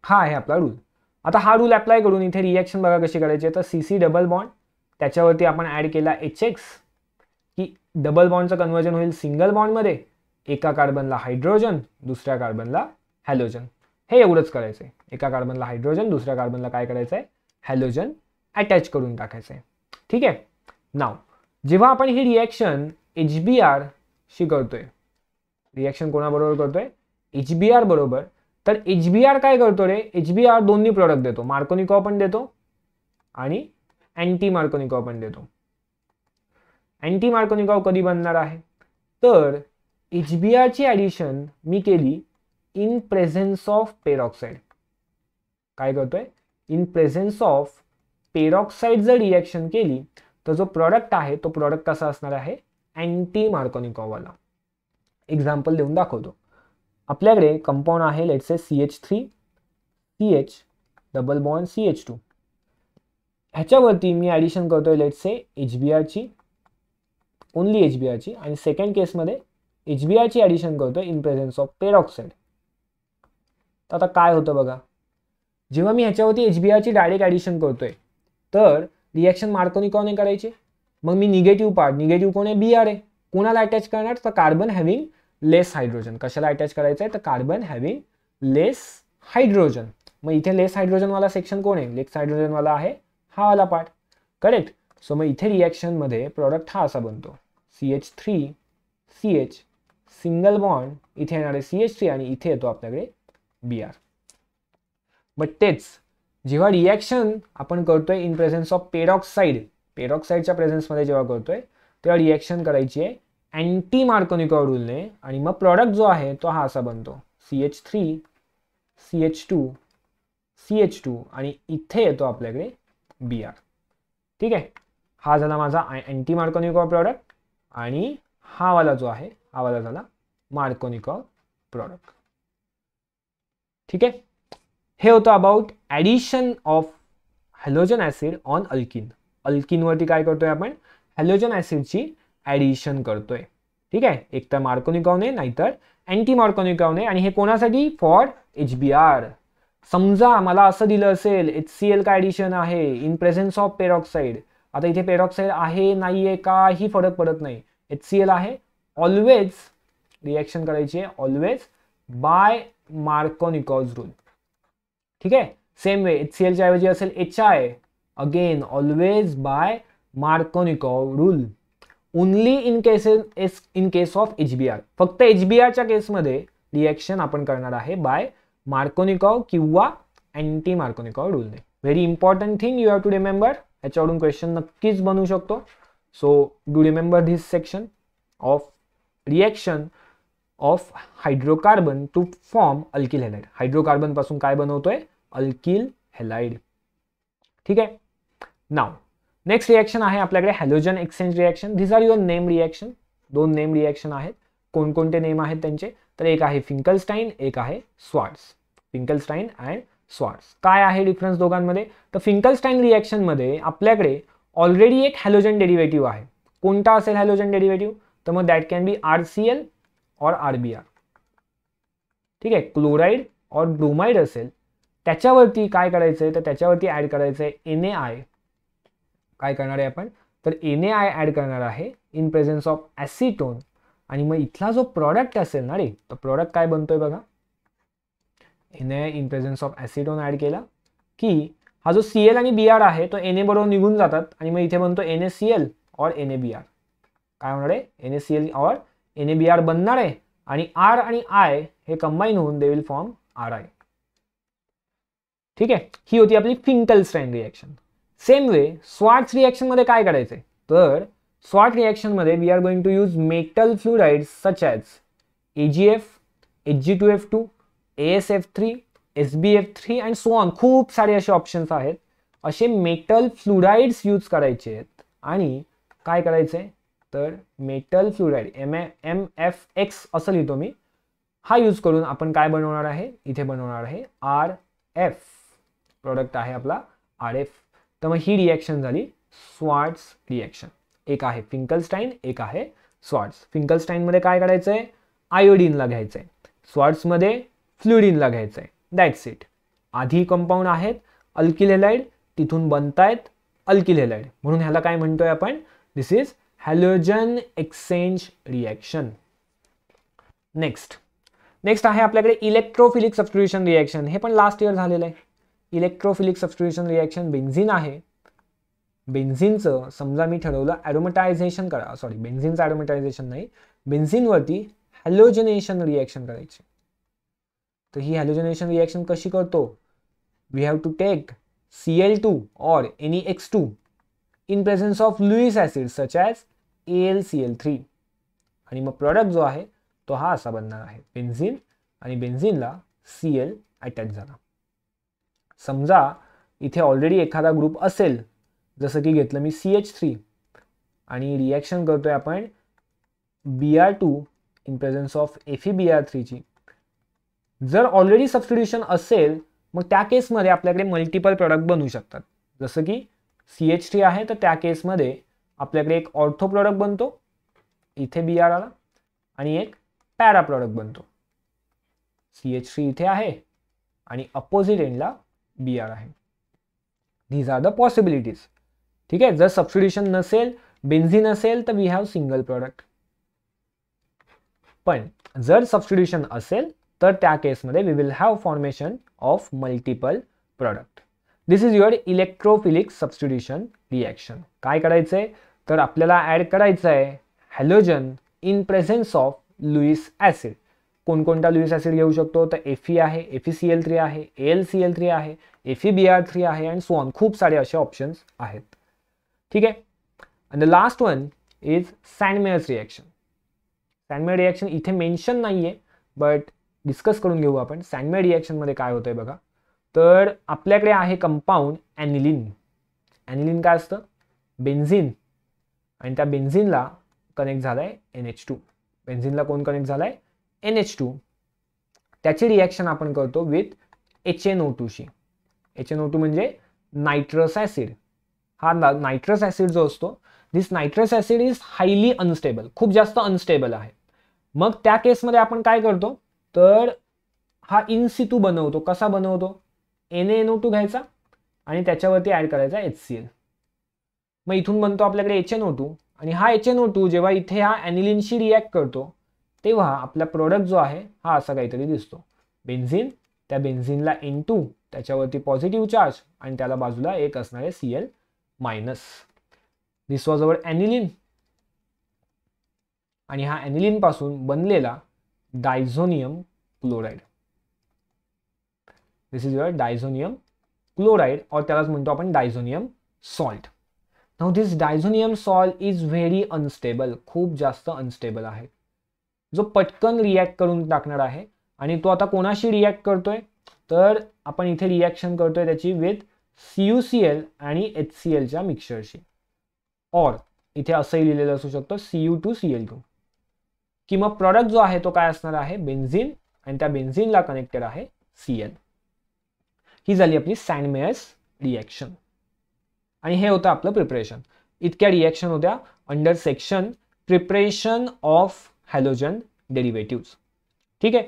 हा आहे आपला रूल आता हा रूल अप्लाय करून इथे रिॲक्शन बघा कशी करायची तर सी सी डबल बॉन्ड त्याच्यावरती आपण ॲड केला एच एक्स की डबल बॉन्डचं कन्वर्जन होईल सिंगल बॉन्डमध्ये एका कार्बनला हायड्रोजन दुसऱ्या कार्बनला हॅलोजन हे एवढंच करायचं आहे एका कार्बनला हायड्रोजन दुसऱ्या कार्बनला काय करायचं आहे हॅलोजन अटॅच करून टाकायचं आहे ठीक आहे नाव जेव्हा आपण ही रिॲक्शन एच बी करतोय रिॲक्शन कोणाबरोबर करतोय एच बी आर बरोबर तर एच बी आर काय करतो रे एच बी आर दोन्ही प्रोडक्ट देतो मार्कोनिको पण देतो आणि अँटी मार्कोनिको पण देतो अँटी मार्कोनिकॉ कधी बनणार आहे तर एच बी आरची ॲडिशन मी केली इन प्रेझेन्स ऑफ पेरॉक्साईड काय करतोय इन प्रेझेन्स ऑफ पेरॉक्साईड जर रिॲक्शन केली तर जो प्रॉडक्ट आहे तो प्रॉडक्ट कसा असणार आहे अँटी मार्कोनिकॉवाला एक्झाम्पल देऊन दाखवतो आपल्याकडे कंपाऊंड आहे let's a C H three C H double bond C H two ह्याच्यावरती मी ॲडिशन आहे लेट्स ए एच बी आरची ओनली एच बी आरची आणि सेकंड केसमध्ये एच बी आयची ॲडिशन करतो इन प्रेझेन्स ऑफ पेरॉक्साईड तर आता काय होतं बघा जेव्हा मी ह्याच्यावरती एच बी ची डायरेक्ट ॲडिशन करतोय तर रिॲक्शन मार्कोनी कोण करायची मग मी निगेटिव्ह पार्ट निगेटिव्ह कोण आहे बी आर आहे कोणाला अटॅच करणार तर कार्बन हॅव्हिंग लेस हायड्रोजन कशाला अटॅच करायचं आहे तर कार्बन हॅव्हिंग लेस हायड्रोजन मग इथे लेस हायड्रोजनवाला सेक्शन कोण आहे लेस हायड्रोजनवाला आहे हा वाला पार्ट करेक्ट सो मग इथे रिॲक्शनमध्ये प्रॉडक्ट हा असा बनतो C H three C H single bond इथे येणारे सी एच थ्री आणि इथे येतो आपल्याकडे बी आर बट तेच जेव्हा रिॲक्शन आपण करतोय इन प्रेझेन्स ऑफ पेरॉक्साइड पेरॉक्साइडच्या प्रेझेन्समध्ये जेव्हा करतोय तेव्हा रिॲक्शन करायची आहे अँटी मार्कोनिकॉ रूलने आणि मग प्रॉडक्ट जो आहे तो हा असा बनतो C H three C H two C H two आणि इथे येतो आपल्याकडे बी आर ठीक आहे हा झाला माझा अँटी मार्कोनिकॉ प्रॉडक्ट आणि हा वाला जो आहे आवाज झाला मार्कोनिकॉल प्रॉडक्ट ठीक आहे हे होतं about addition of halogen acid on alkene अल्किनवरती काय करतोय आपण हॅलोजन ॲसिडची ॲडिशन करतोय ठीक आहे एक तर आहे नाहीतर अँटी मार्कोनिकॉने आणि हे कोणासाठी फॉर एच बी आर समजा मला असं दिलं असेल एच सी एल का ॲडिशन आहे इन प्रेझेन्स ऑफ पेरॉक्साइड आता इथे पेरॉक्साईड आहे नाही आहे काही फरक पडत नाही एच सी एल आहे ऑलवेज रिएक्शन करायची आहे ऑलवेज बाय मार्कोनिकॉज रूल ठीक आहे सेम वे एच सी एलच्या ऐवजी असेल H I again always by Markovnikov rule only in cases as in case of H B R फक्त एच बी आरच्या केसमध्ये रिॲक्शन आपण करणार आहे बाय मार्कोनिकॉव किंवा अँटी मार्कोनिकॉव रूलने very important thing you have to remember ह्याच्यावरून question नक्कीच बनू शकतो so do remember this section of reaction of hydrocarbon to form alkyl halide hydrocarbon पासून काय बनवतोय अल्किल हेलाइड ठीक आहे नाव नेक्स्ट रिएक्शन आहे आपल्याकडे halogen exchange reaction these are your name reaction दोन नेम रिएक्शन आहेत कोणकोणते नेम आहेत त्यांचे तर एक आहे फिंकलस्टाईन एक आहे स्वार्ट्स फिंकलस्टाईन अँड स्वार्ट्स काय आहे डिफरन्स दोघांमध्ये तर फिंकलस्टाईन रिॲक्शनमध्ये आपल्याकडे ऑलरेडी एक हॅलोजन डेरिवेटिव्ह आहे कोणता असेल हॅलोजन डेरिवेटिव्ह तर मग that can be R C L और आर बी आर ठीक आहे क्लोराईड और ब्रोमाइड असेल त्याच्यावरती काय करायचं आहे तर त्याच्यावरती ॲड करायचं आहे एन ए आय काय करणार आहे आपण तर एन ए आय ॲड करणार आहे इन प्रेझेन्स ऑफ ॲसिटोन आणि मग इथला जो प्रॉडक्ट असेल ना रे तो प्रॉडक्ट काय बनतोय बघा N A in presence of acetone add केला की हा जो सी एल आणि बी आर आहे तो एन ए बरोबर निघून जातात आणि मग इथे बनतो N A C L or N A B R काय होणार आहे N A C L or N A B R बनणार आहे आणि आर आणि आय हे कंबाईन होऊन they will form R I ठीक आहे ही होती आपली Finkelstein reaction same way Swarts रिॲक्शनमध्ये काय करायचं तर स्वाट रिॲक्शनमध्ये we are going to use metal fluoride such as A G F H G to F two A S F three S B F three and so on खूप सारे असे options आहेत असे मेटल फ्लुराइड्स यूज करायचे आहेत आणि काय करायचे तर metal fluoride M A M F X असं लिहितो मी हा यूज करून आपण काय बनवणार आहे इथे बनवणार आहे आर एफ प्रोडक्ट आहे आपला आर एफ तर मग ही रिॲक्शन झाली स्वॉट्स रिॲक्शन एक आहे फिंकलस्टाईन एक आहे स्वार्ट्स फिंकलस्टाईनमध्ये काय करायचं आहे आयोडीनला घ्यायचं आहे स्वार्ट्समध्ये फ्लुडिनला घ्यायचं आहे दॅट्स इट आधी कंपाऊंड आहेत अल्किलेलाइड तिथून बनतायत अल्किलेलाइड म्हणून ह्याला काय म्हणतोय आपण this is halogen exchange reaction next next आहे आपल्याकडे इलेक्ट्रोफिलिक सबस्टिट्युशन रिएक्शन हे पण लास्ट इयर झालेलं आहे इलेक्ट्रोफिलिक सबस्टिट्युशन रिॲक्शन बेन्झिन आहे बेन्झिनचं समजा मी ठरवलं ॲरोमटायझेशन करा सॉरी बेन्झिनचं ॲरोमटायझेशन नाही बेन्झिनवरती हॅलोजनेशन रिएक्शन करायची तर ही हॅलोजनेशन रिएक्शन कशी करतो we have to take C L two or any X two in presence of Lewis acid such as A L C L three आणि मग प्रॉडक्ट जो आहे तो हा असा बनणार आहे बेन्झिन आणि बेन्झिनला सी एल अटॅक झाला समजा इथे ऑलरेडी एखादा ग्रुप असेल जसं की घेतलं मी सी एच थ्री आणि रिॲक्शन करतोय आपण B R two in presence of F B R थ्रीची जर ऑलरेडी सबस्टिट्युशन असेल मग त्या केसमध्ये आपल्याकडे मल्टिपल प्रॉडक्ट बनू शकतात जसं की सी एच टी आहे तर त्या केसमध्ये आपल्याकडे एक ऑर्थो प्रॉडक्ट बनतो इथे बी आर आला आणि एक पॅरा प्रॉडक्ट बनतो सी एच टी इथे आहे आणि अपोजिट एंडला बी आर आहे धीज आर द पॉसिबिलिटीज ठीक आहे जर सबस्टिट्युशन नसेल बेन्झिन असेल तर वी हॅव सिंगल प्रॉडक्ट पण जर सबस्टिट्युशन असेल तर त्या केसमध्ये we will have formation of multiple product this is your electrophilic substitution reaction काय करायचं आहे तर आपल्याला ॲड करायचं आहे halogen in presence of Lewis acid कोणकोणता लुईस ॲसिड घेऊ शकतो तर एफ ई आहे F E C L three आहे A L C L three आहे F E B R three आहे अँड सो ऑन खूप सारे असे ऑप्शन्स आहेत ठीक आहे and the last one is Sandmeyer's reaction Sandmeyer reaction इथे मेन्शन नाही आहे बट डिस्कस करून घेऊ आपण सँडमेअर रिॲक्शनमध्ये काय होतं आहे बघा तर आपल्याकडे आहे कंपाऊंड ॲनिलिन ॲनिलिन काय असतं बेन्झिन आणि त्या बेन्झिनला कनेक्ट झाला आहे एन एच टू बेन्झिनला कोण कनेक्ट झाला आहे एन एच टू त्याची रिॲक्शन आपण करतो विथ एच एन ओ टूशी एच एन ओ टू म्हणजे नायट्रस ॲसिड हा नायट्रस ॲसिड जो असतो this nitrous acid is highly unstable खूप जास्त अनस्टेबल आहे मग त्या केसमध्ये आपण काय करतो तर हा इन्सितू बनवतो कसा बनवतो एन एन ओ टू घ्यायचा आणि त्याच्यावरती ॲड करायचा एच सी एल मग इथून बनतो आपल्याकडे एच एन ओ टू आणि हा एच एन ओ टू जेव्हा इथे हा ॲनिलिनशी रिॲक्ट करतो तेव्हा आपला प्रोडक्ट जो आहे हा असा काहीतरी दिसतो बेन्झिन त्या बेन्झिनला एन टू त्याच्यावरती पॉझिटिव्ह चार्ज आणि त्याला बाजूला एक असणारे C L minus this was our aniline आणि हा ॲनिलिनपासून बनलेला diazonium chloride this is your diazonium chloride और त्यालाच म्हणतो आपण डायझोनियम सॉल्ट नाव this diazonium salt is very unstable खूप जास्त अनस्टेबल आहे जो पटकन रिॲक्ट करून टाकणार आहे आणि तो आता कोणाशी रिॲक्ट करतोय तर आपण इथे रिॲक्शन करतोय त्याची with C U C L आणि एच सी एलच्या मिक्सरशी ऑर इथे असंही लिहिलेलं असू शकतो C U two C L two किंवा प्रॉडक्ट जो आहे तो काय असणार आहे बेन्झिन आणि त्या बेन्झिनला कनेक्टेड आहे सी एल ही झाली आपली सँडमेअर्स रिॲक्शन आणि हे होतं आपलं प्रिपरेशन इतक्या रिॲक्शन होत्या under section preparation of halogen derivatives ठीक आहे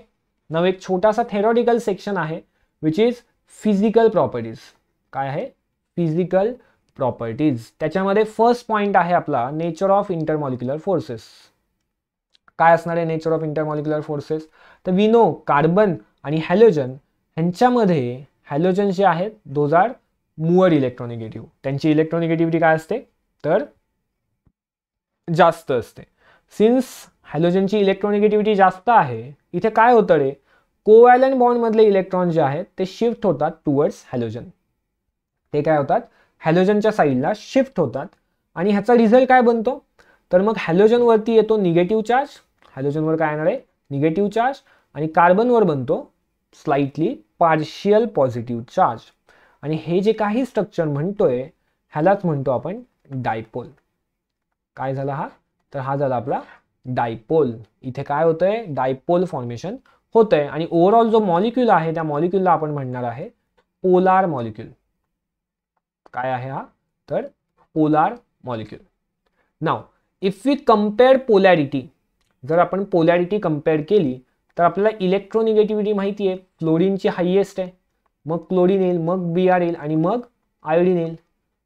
नव एक छोटासा थेरॉटिकल सेक्शन आहे विच इज फिजिकल प्रॉपर्टीज काय आहे फिजिकल प्रॉपर्टीज त्याच्यामध्ये फर्स्ट पॉइंट आहे आपला नेचर ऑफ इंटरमॉलिक्युलर फोर्सेस काय असणार आहे नेचर ऑफ इंटरमॉलिक्युलर फोर्सेस तर वी नो कार्बन आणि हॅलोजन ह्यांच्यामध्ये हॅलोजन जे आहेत दोज आर मुअर इलेक्ट्रॉनिगेटिव्ह त्यांची इलेक्ट्रॉनिगेटिव्हिटी काय असते तर जास्त असते सिन्स हॅलोजनची इलेक्ट्रॉनिगेटिव्हिटी जास्त आहे इथे काय होतं रे कोवॅलन बॉन्डमधले इलेक्ट्रॉन जे आहेत ते शिफ्ट होतात टुवर्ड्स हॅलोजन ते काय होतात हॅलोजनच्या साईडला शिफ्ट होतात आणि ह्याचा रिझल्ट काय बनतो तर मग हॅलोजनवरती येतो निगेटिव्ह चार्ज हॅलोजनवर काय येणार आहे निगेटिव्ह चार्ज आणि कार्बनवर बनतो स्लाइटली पार्शियल पॉझिटिव्ह चार्ज आणि हे जे काही स्ट्रक्चर म्हणतोय ह्यालाच म्हणतो आपण डायपोल काय झाला हा तर हा झाला आपला डायपोल इथे काय होतंय डायपोल फॉर्मेशन होतंय आणि ओव्हरऑल जो मॉलिक्युल आहे त्या मॉलिक्युलला आपण म्हणणार आहे पोलार मॉलिक्युल काय आहे हा तर polar molecule now if we compare polarity जर आपण पोलॅरिटी कम्पेअर केली तर आपल्याला इलेक्ट्रोनिगेटिव्हिटी माहिती आहे क्लोरीनची हायेस्ट आहे मग क्लोरीन येईल मग बी आर येईल आणि मग आयोडीन येईल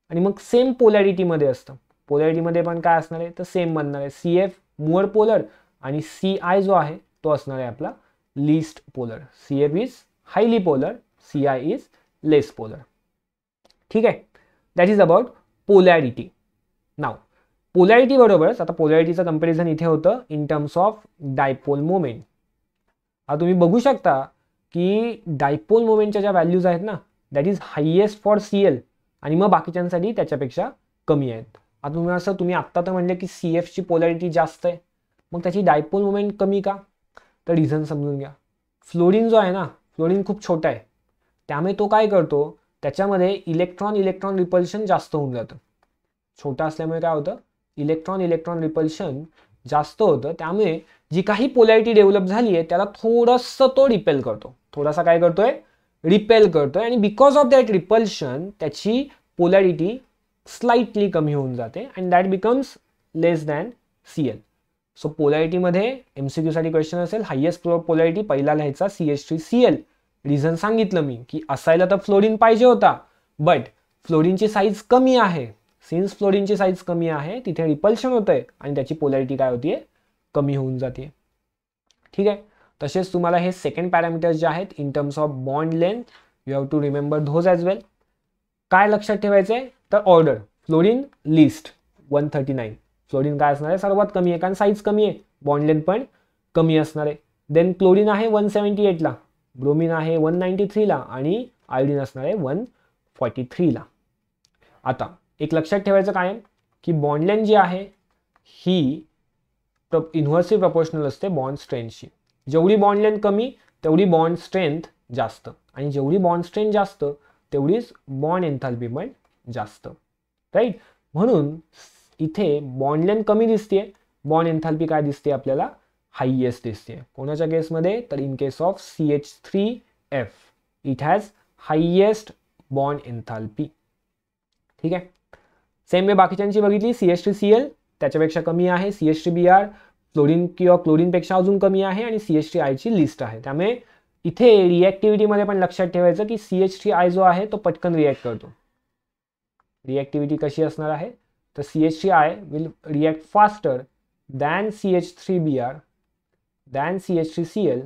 आणि मग सेम पोलॅरिटीमध्ये असतं पोलॅरिटीमध्ये पण काय असणार आहे तर सेम बनणार आहे सी एफ मोर पोलर आणि सी आय जो आहे तो असणार आहे आपला least polar C F is highly polar C I is less polar ठीक आहे that is about polarity now polarity बरोबरच आता पोलॅरिटीचं कम्पॅरिझन इथे होतं in terms of dipole moment आता तुम्ही बघू शकता की डायपोल मोमेंटच्या ज्या व्हॅल्यूज आहेत ना that is highest for C L आणि मग बाकीच्यांसाठी त्याच्यापेक्षा कमी आहेत आता तुम्ही असं तुम्ही आत्ता तर म्हणले की सी एफची पोलॅरिटी जास्त आहे मग त्याची डायपोल मोमेंट कमी का तर रिझन समजून घ्या फ्लोरिन जो आहे ना फ्लोरिन खूप छोटा आहे त्यामुळे तो काय करतो त्याच्यामध्ये इलेक्ट्रॉन इलेक्ट्रॉन रिपल्शन जास्त होऊन जातं छोटा असल्यामुळे काय होतं इलेक्ट्रॉन इलेक्ट्रॉन रिपल्शन जास्त होतं त्यामुळे जी काही पोलॅरिटी डेव्हलप झाली आहे त्याला थोडंसं तो रिपेल करतो थोडासा काय करतोय रिपेल करतोय आणि बिकॉज ऑफ दॅट रिपल्शन त्याची पोलॅरिटी स्लाइटली कमी होऊन जाते and that becomes less than C L so पोलॅरिटीमध्ये एम सी क्यूसाठी क्वेश्चन असेल हायेस्ट पोलॅरिटी पहिला लिहायचा C S T C L reason सांगितलं मी की असायला तर फ्लोरिन पाहिजे होता बट फ्लोरिनची साईज कमी आहे सिन्स फ्लोरिनची साईज कमी आहे तिथे रिपल्शन होतं आहे आणि त्याची पोलॅरिटी काय होती कमी होऊन जाते ठीक आहे तसेच तुम्हाला हे सेकंड पॅरामीटर्स जे आहेत in terms of bond length you have to remember those as well काय लक्षात ठेवायचं आहे तर order fluorine least one thirty nine fluorine काय असणार आहे सर्वात कमी आहे कारण साईज कमी आहे बॉन्ड लेंथ पण कमी असणार आहे देन क्लोरिन आहे वन सेवन्टी एटला ब्रोमिन आहे वन नाईन्टी थ्रीला आणि आयोडीन असणार आहे वन फॉर्टी थ्रीला आता एक लक्षात ठेवायचं काय की बॉन्ड जी आहे ही प्र इन्व्हर्सिव्ह प्रपोर्शनल असते बॉन्ड स्ट्रेंथशी जेवढी बॉन्ड लेंथ कमी तेवढी बॉन्ड स्ट्रेंथ जास्त आणि जेवढी बॉन्ड स्ट्रेंथ जास्त तेवढीच बॉन्ड एन्थाल्पी पण जास्त राईट म्हणून इथे बॉन्ड लेंथ कमी दिसते बॉन्ड एन्थाल्पी काय दिसते आपल्याला हायएस्ट दिसते कोणाच्या केसमध्ये तर in case of C H three F it has highest bond enthalpy ठीक आहे सेम मी बाकीच्यांची बघितली C S T C L त्याच्यापेक्षा कमी आहे C S T B R chlorine किंवा क्लोरीनपेक्षा अजून कमी आहे आणि सी एच टी आयची लिस्ट आहे त्यामुळे इथे रिॲक्टिव्हिटीमध्ये पण लक्षात ठेवायचं की सी एच टी आय जो आहे तो पटकन रिॲक्ट करतो रिॲक्टिव्हिटी कशी असणार आहे तर C H T I will react faster than C H three B R than C H T C L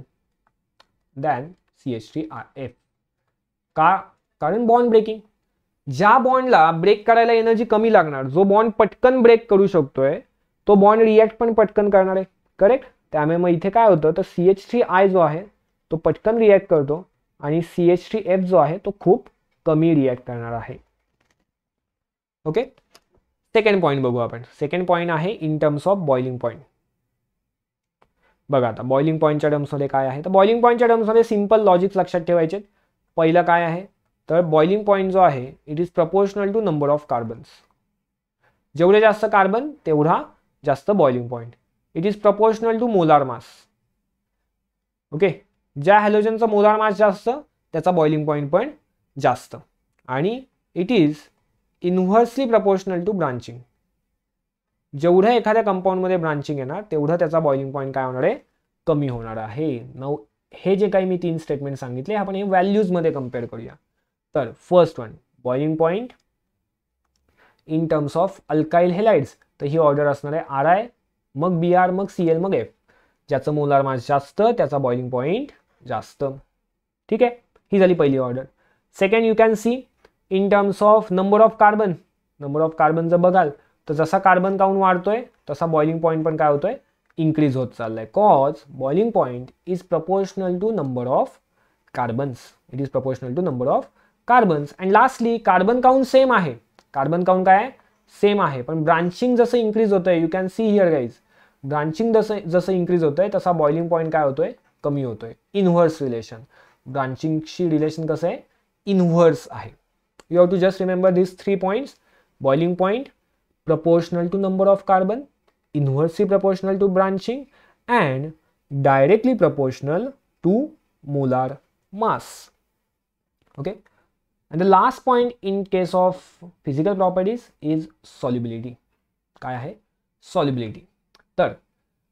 than C H T I F का कारण बॉन्ड ब्रेकिंग ज्या बॉन्डला ब्रेक करायला एनर्जी कमी लागणार जो बॉन्ड पटकन ब्रेक करू शकतोय तो बॉन्ड रिॲक्ट पण पटकन करणार आहे करेक्ट त्यामुळे मग इथे काय होतं तर सी एच थ्री आय जो आहे तो पटकन रिॲक्ट करतो आणि सी एच थ्री एफ जो आहे तो खूप कमी रिॲक्ट करणार आहे ओके सेकंड पॉईंट बघू आपण सेकंड पॉईंट आहे in terms of boiling point बघा आता बॉइलिंग पॉईंटच्या टर्म्समध्ये काय आहे तर बॉइलिंग पॉईंटच्या टर्म्समध्ये सिम्पल लॉजिक्स लक्षात ठेवायचे पहिलं काय आहे तर बॉइलिंग पॉईंट जो आहे it is proportional to number of carbons जेवढे जास्त कार्बन तेवढा जास्त boiling point it is proportional to molar mass okay ज्या हॅलोजनचा मोलार मास जास्त त्याचा बॉइलिंग पॉईंट पण जास्त आणि it is inversely proportional to branching जेवढं एखाद्या कंपाऊंडमध्ये ब्रांचिंग येणार तेवढं त्याचा बॉइलिंग पॉईंट काय होणार आहे कमी होणार आहे नऊ हे जे काही मी तीन स्टेटमेंट सांगितले आपण हे व्हॅल्यूजमध्ये कम्पेअर करूया तर first one boiling point in terms of alkyl halides तर ही ऑर्डर असणार आहे आर आय मग बी आर मग सी एल मग एफ ज्याचं मोलार मास जास्त त्याचा बॉइलिंग पॉईंट जास्त ठीक आहे ही झाली पहिली order second you can see in terms of number of carbon number of carbon जर बघाल तर जसा कार्बन काउंट वाढतोय तसा बॉइलिंग पॉईंट पण काय होतोय इन्क्रीज होत चाललाय cause boiling point is proportional to number of carbons it is proportional to number of carbons and lastly carbon count same आहे कार्बन काउंट काय आहे सेम आहे पण ब्रांचिंग जसं इन्क्रीज होतं आहे you can see here guys branching जसं जसं इन्क्रीज होतं आहे तसा बॉइलिंग पॉईंट काय होतोय कमी होतोय इनव्हर्स रिलेशन ब्रांचिंगशी रिलेशन कसं आहे इनव्हर्स आहे you have to just remember this three points boiling point proportional to number of carbon inversely proportional to branching and directly proportional to molar mass okay And the last point in case of physical properties is solubility. काय आहे solubility. तर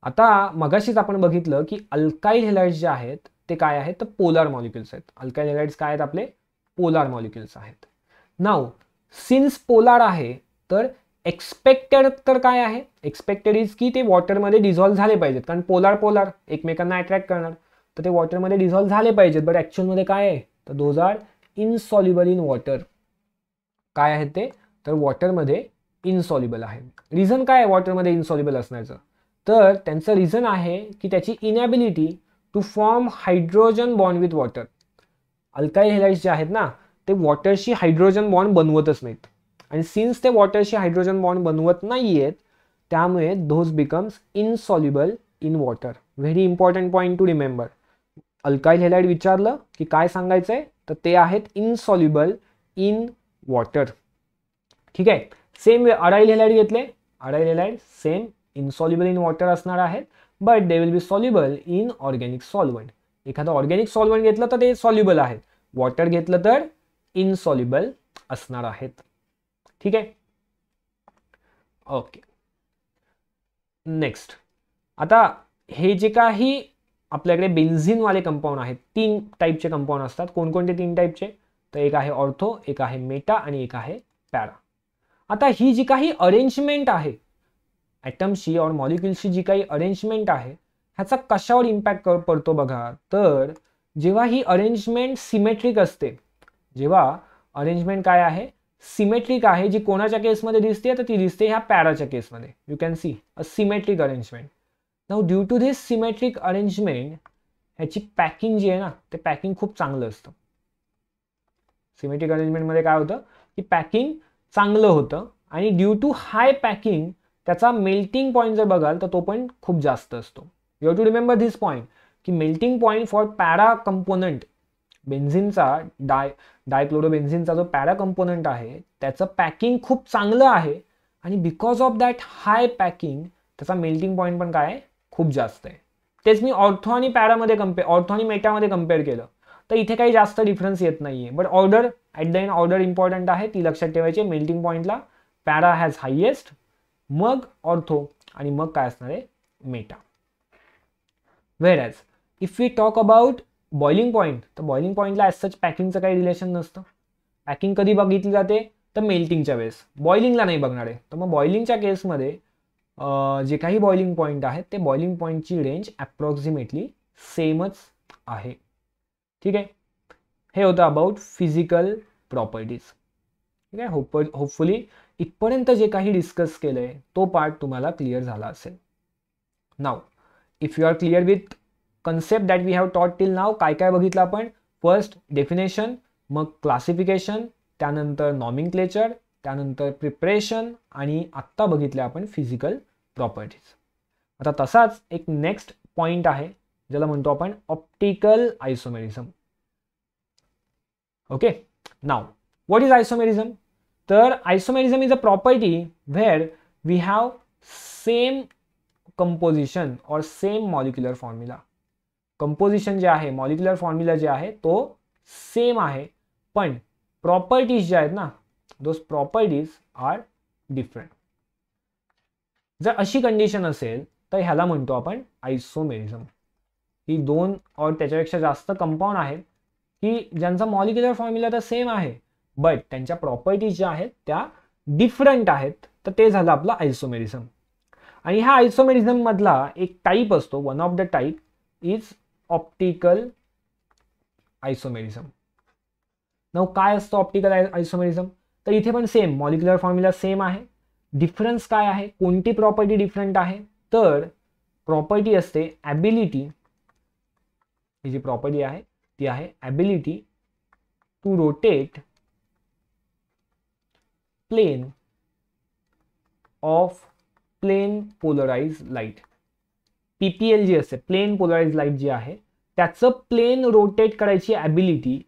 आता मगाशीच आपण बघितलं की alkyl halides जे आहेत ते काय आहेत तर पोलार मॉलिक्युल्स आहेत अल्काइल हेलाइट्स काय आहेत आपले पोलार मॉलिक्युल्स आहेत नाव सिन्स पोलार आहे तर एक्सपेक्टेड तर काय आहे एक्सपेक्टेड इज की ते वॉटरमध्ये डिझॉल्व्ह झाले पाहिजेत कारण पोलार पोलार एकमेकांना अट्रॅक्ट करणार तर ते वॉटरमध्ये डिझॉल्व्ह झाले पाहिजेत बट ॲक्च्युअलमध्ये काय आहे तर those are insoluble in water काय आहे ते तर वॉटरमध्ये इनसॉल्युबल आहे रिझन काय आहे वॉटरमध्ये इनसॉल्युबल असण्याचं तर त्यांचं रिझन आहे की त्याची inability to form hydrogen bond with water अल्काई हेलाइट्स जे आहेत ना ते वॉटरशी हायड्रोजन बॉन्ड बनवतच नाहीत आणि सिन्स ते वॉटरशी हायड्रोजन बॉन्ड बनवत नाही आहेत त्यामुळे those becomes insoluble in water very important point to remember alkyl halide विचारलं की काय सांगायचं आहे तर ते आहेत इनसॉल्युबल इन वॉटर ठीक आहे सेम वे अडाईल हेलाइड घेतले aryl halide same insoluble in water असणार आहेत but they will be soluble in organic solvent एखादं ऑर्गॅनिक सॉल्वंट घेतलं तर ते सॉल्युबल आहेत वॉटर घेतलं तर इनसॉल्युबल असणार आहेत ठीक आहे ओके नेक्स्ट आता हे जे काही आपल्याकडे बेन्झिनवाले कंपाऊंड आहेत तीन टाईपचे कंपाऊंड असतात कोणकोणते तीन टाईपचे तर एक आहे ऑर्थो एक आहे मेटा आणि एक आहे पॅरा आता ही जी काही अरेंजमेंट आहे ॲटम्सची और मॉलिक्युल्सची जी काही अरेंजमेंट आहे ह्याचा कशावर इम्पॅक्ट पडतो बघा तर जेव्हा ही अरेंजमेंट सिमेट्रिक असते जेव्हा अरेंजमेंट काय आहे सिमेट्रिक आहे जी कोणाच्या केसमध्ये दिसते तर ती दिसते ह्या पॅराच्या केसमध्ये you can see a symmetric arrangement now due to this symmetric arrangement ह्याची पॅकिंग जी आहे ना ते पॅकिंग खूप चांगलं असतं सिमेट्रिक अरेंजमेंटमध्ये काय होतं की पॅकिंग चांगलं होतं आणि ड्यू टू हाय पॅकिंग त्याचा मेल्टिंग पॉईंट जर बघाल तर तो पण खूप जास्त असतो you to remember this point की melting point for para component बेन्झिनचा डाय डायक्लोरो बेन्झिनचा जो पॅरा कंपोनंट आहे त्याचं पॅकिंग खूप चांगलं आहे आणि because of that high packing त्याचा मेल्टिंग पॉईंट पण काय आहे खूप जास्त आहे तेच मी ऑर्थो आणि पॅरामध्ये कम्पे ऑर्थो आणि मेटामध्ये कम्पेअर केलं तर इथे काही जास्त डिफरन्स येत नाही आहे but order at the end order important आहे ती लक्षात ठेवायची मेल्टिंग पॉईंटला पॅरा हॅज हायेस्ट मग ऑर्थो आणि मग काय असणार आहे meta where as if we talk about boiling point तर बॉइलिंग पॉईंटला ॲज सच पॅकिंगचं काही रिलेशन नसतं पॅकिंग कधी बघितली जाते तर मेल्टिंगच्या वेळेस बॉइलिंगला नाही बघणार आहे तर मग बॉइलिंगच्या केसमध्ये जे काही बॉइलिंग पॉईंट आहेत ते बॉइलिंग पॉईंटची रेंज अप्रॉक्सिमेटली सेमच आहे ठीक आहे हे होतं अबाउट फिजिकल प्रॉपर्टीज ठीक आहे होप होपफुली इथपर्यंत जे काही डिस्कस केलं आहे तो पार्ट तुम्हाला क्लिअर झाला असेल now if you are clear with concept that we have taught till now काय काय बघितलं आपण फर्स्ट डेफिनेशन मग क्लासिफिकेशन त्यानंतर नॉमिंग क्लेचर त्यानंतर प्रिपरेशन आणि आत्ता बघितले आपण फिजिकल प्रॉपर्टीज आता तसाच एक नेक्स्ट पॉईंट आहे ज्याला म्हणतो आपण optical isomerism okay now what is isomerism तर isomerism is a property where we have same composition or same molecular formula composition जे आहे मॉलिक्युलर फॉर्म्युला जे आहे तो सेम आहे पण प्रॉपर्टीज ज्या आहेत ना those properties are different. जर अशी कंडिशन असेल तर ह्याला म्हणतो आपण आयसोमेरिझम ही दोन और त्याच्यापेक्षा जास्त कंपाऊंड आहेत की ज्यांचा मॉलिक्युलर फॉर्म्युला तर सेम आहे बट त्यांच्या प्रॉपर्टीज ज्या आहेत त्या डिफरंट आहेत तर ते झालं आपलं आयसोमेरिझम आणि ह्या आयसोमेरिझम मधला एक टाईप असतो one of the type is optical isomerism now काय असतो ऑप्टिकल आयसोमेरिझम तर इथे पण सेम मॉलिक्युलर फॉर्म्युला सेम आहे डिफरन्स काय आहे कोणती प्रॉपर्टी डिफरंट आहे तर प्रॉपर्टी असते ॲबिलिटी ही जी प्रॉपर्टी आहे ती आहे ability to rotate plane of plane polarise light PPL जी असते प्लेन पोलराइज लाईट जी आहे त्याचं प्लेन रोटेट करायची ॲबिलिटी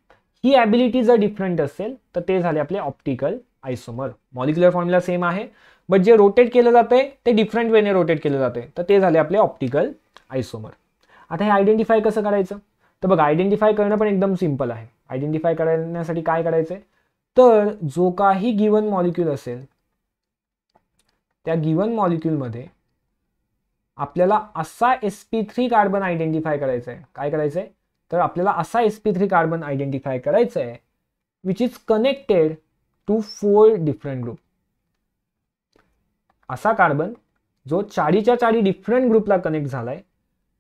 ही ॲबिलिटी जर डिफरंट असेल तर ते झाले आपले optical isomer molecular formula same आहे बट जे रोटेट केलं जाते ते डिफरंट वेने रोटेट केलं जाते तर ते झाले आपले ऑप्टिकल आयसोमर आता हे आयडेंटिफाय कसं करायचं तर बघा आयडेंटिफाय करणं पण एकदम सिम्पल आहे आयडेंटिफाय करण्यासाठी काय करायचं तर जो काही गिवन मॉलिक्यूल असेल त्या गिवन मॉलिक्यूलमध्ये आपल्याला असा S P three carbon identify करायचा आहे काय करायचं आहे तर आपल्याला असा S P three carbon identify करायचा आहे which is connected to four different group असा कार्बन जो चारीच्या चारी डिफरंट ग्रुपला कनेक्ट झालाय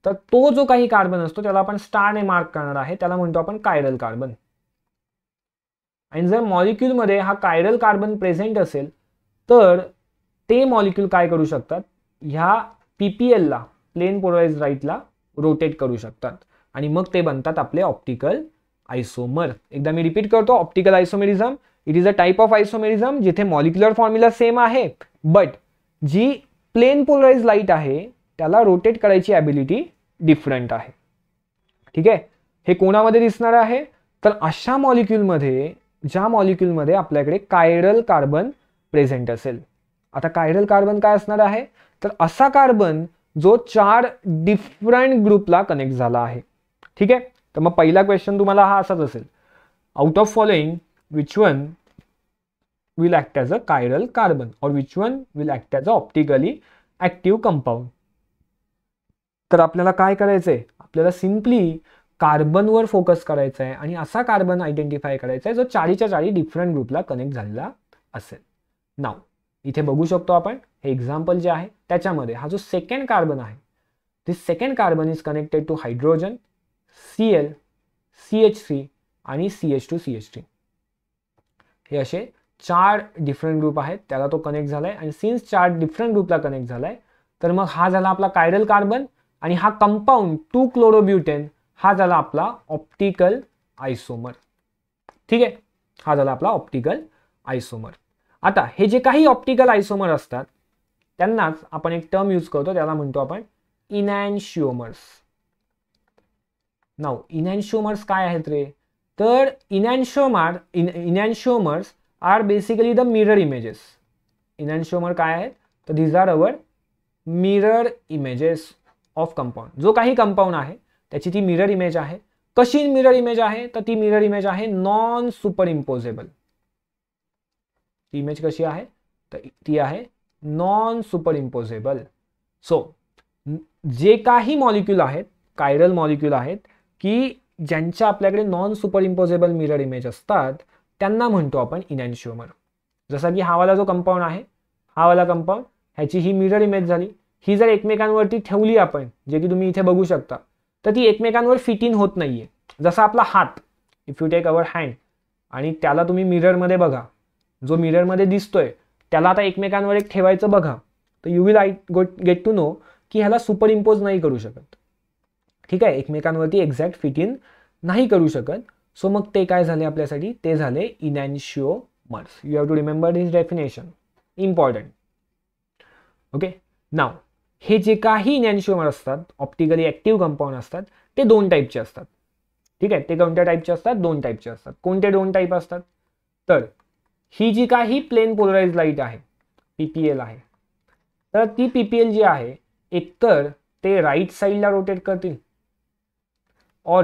तर तो जो काही कार्बन असतो त्याला आपण स्टारने मार्क करणार आहे त्याला म्हणतो आपण कायरल कार्बन आणि जर मॉलिक्यूलमध्ये हा कायरल कार्बन प्रेझेंट असेल तर ते मॉलिक्यूल काय करू शकतात ह्या पीपीएलला प्लेन पोलराइज राईटला रोटेट करू शकतात आणि मग ते बनतात आपले ऑप्टिकल आयसोमर एकदा मी रिपीट करतो optical isomerism it is a type of isomerism जिथे मॉलिक्युलर फॉर्म्युला सेम आहे बट जी प्लेन पोलराइज लाईट आहे त्याला रोटेट करायची ॲबिलिटी डिफरंट आहे ठीक आहे हे कोणामध्ये दिसणार आहे तर अशा मॉलिक्युलमध्ये ज्या मॉलिक्युलमध्ये आपल्याकडे कायरल कार्बन प्रेझेंट असेल आता कायरल कार्बन काय असणार आहे तर असा कार्बन जो चार डिफरंट ग्रुपला कनेक्ट झाला आहे ठीक आहे तर मग पहिला क्वेश्चन तुम्हाला हा असाच असेल out of following which one will act as a chiral carbon और which one will act as a optically active compound तर आपल्याला काय करायचं आहे आपल्याला सिम्पली कार्बनवर फोकस करायचा आहे आणि असा कार्बन आयडेंटिफाय करायचा आहे जो चारीच्या चारी डिफरंट ग्रुपला कनेक्ट झालेला असेल नाव इथे बघू शकतो आपण हे एक्झाम्पल जे आहे त्याच्यामध्ये हा जो सेकंड कार्बन आहे this second carbon is connected to hydrogen C L C H C आणि C H two C H T हे असे चार डिफरंट ग्रुप आहेत त्याला तो कनेक्ट झाला आहे आणि सिन्स चार डिफरंट ग्रुपला कनेक्ट झाला आहे तर मग हा झाला आपला कायडल कार्बन आणि हा कंपाऊंड टू क्लोरोब्युटेन हा झाला आपला ऑप्टिकल आयसोमर ठीक आहे हा झाला आपला ऑप्टिकल आयसोमर आता हे जे काही ऑप्टिकल आयसोमर असतात त्यांनाच आपण एक टर्म यूज करतो त्याला म्हणतो आपण इनॅनशिओमर्स नाव शोमर्स काय आहेत रे तर enantiomer enantiomers are basically the mirror images शोमर काय आहेत तर these are our mirror images of compound जो काही कंपाऊंड आहे त्याची ती मिरर इमेज आहे कशी मिरर इमेज आहे तर ती मिरर इमेज आहे नॉन सुपर इम्पोजेबल ती इमेज कशी आहे तर ती आहे नॉन सुपर इम्पोजेबल सो जे काही मॉलिक्यूल आहेत कायरल मॉलिक्यूल आहेत की ज्यांच्या आपल्याकडे non superimposable mirror image असतात त्यांना म्हणतो आपण इनॅन्शिओमर जसा की हावाला जो कंपाऊंड आहे हावाला कंपाऊंड ह्याची ही मिरर इमेज झाली ही जर एकमेकांवरती ठेवली आपण जे की तुम्ही इथे बघू शकता तर ती एकमेकांवर फिट इन होत नाहीये जसा आपला हात if you take our hand आणि त्याला तुम्ही मिररमध्ये बघा जो मिररमध्ये दिसतोय त्याला आता एकमेकांवर एक ठेवायचं बघा तर you will I got get to know की ह्याला सुपर इम्पोज नाही करू शकत ठीक आहे एकमेकांवरती एक्झॅक्ट फिट इन नाही करू शकत सो मग ते काय झाले आपल्यासाठी ते झाले मर्स you have to remember this definition important okay now हे जे काही इनॅन्शिओमर असतात ऑप्टिकली ॲक्टिव्ह कंपाऊंड असतात ते दोन टाईपचे असतात ठीक आहे ते कोणत्या टाईपचे असतात दोन टाईपचे असतात कोणते दोन टाईप असतात तर ही जी काही प्लेन पोलराइज लाईट आहे पी पी एल आहे तर ती पी पी एल जी आहे एकतर ते राईट साईडला रोटेट करतील or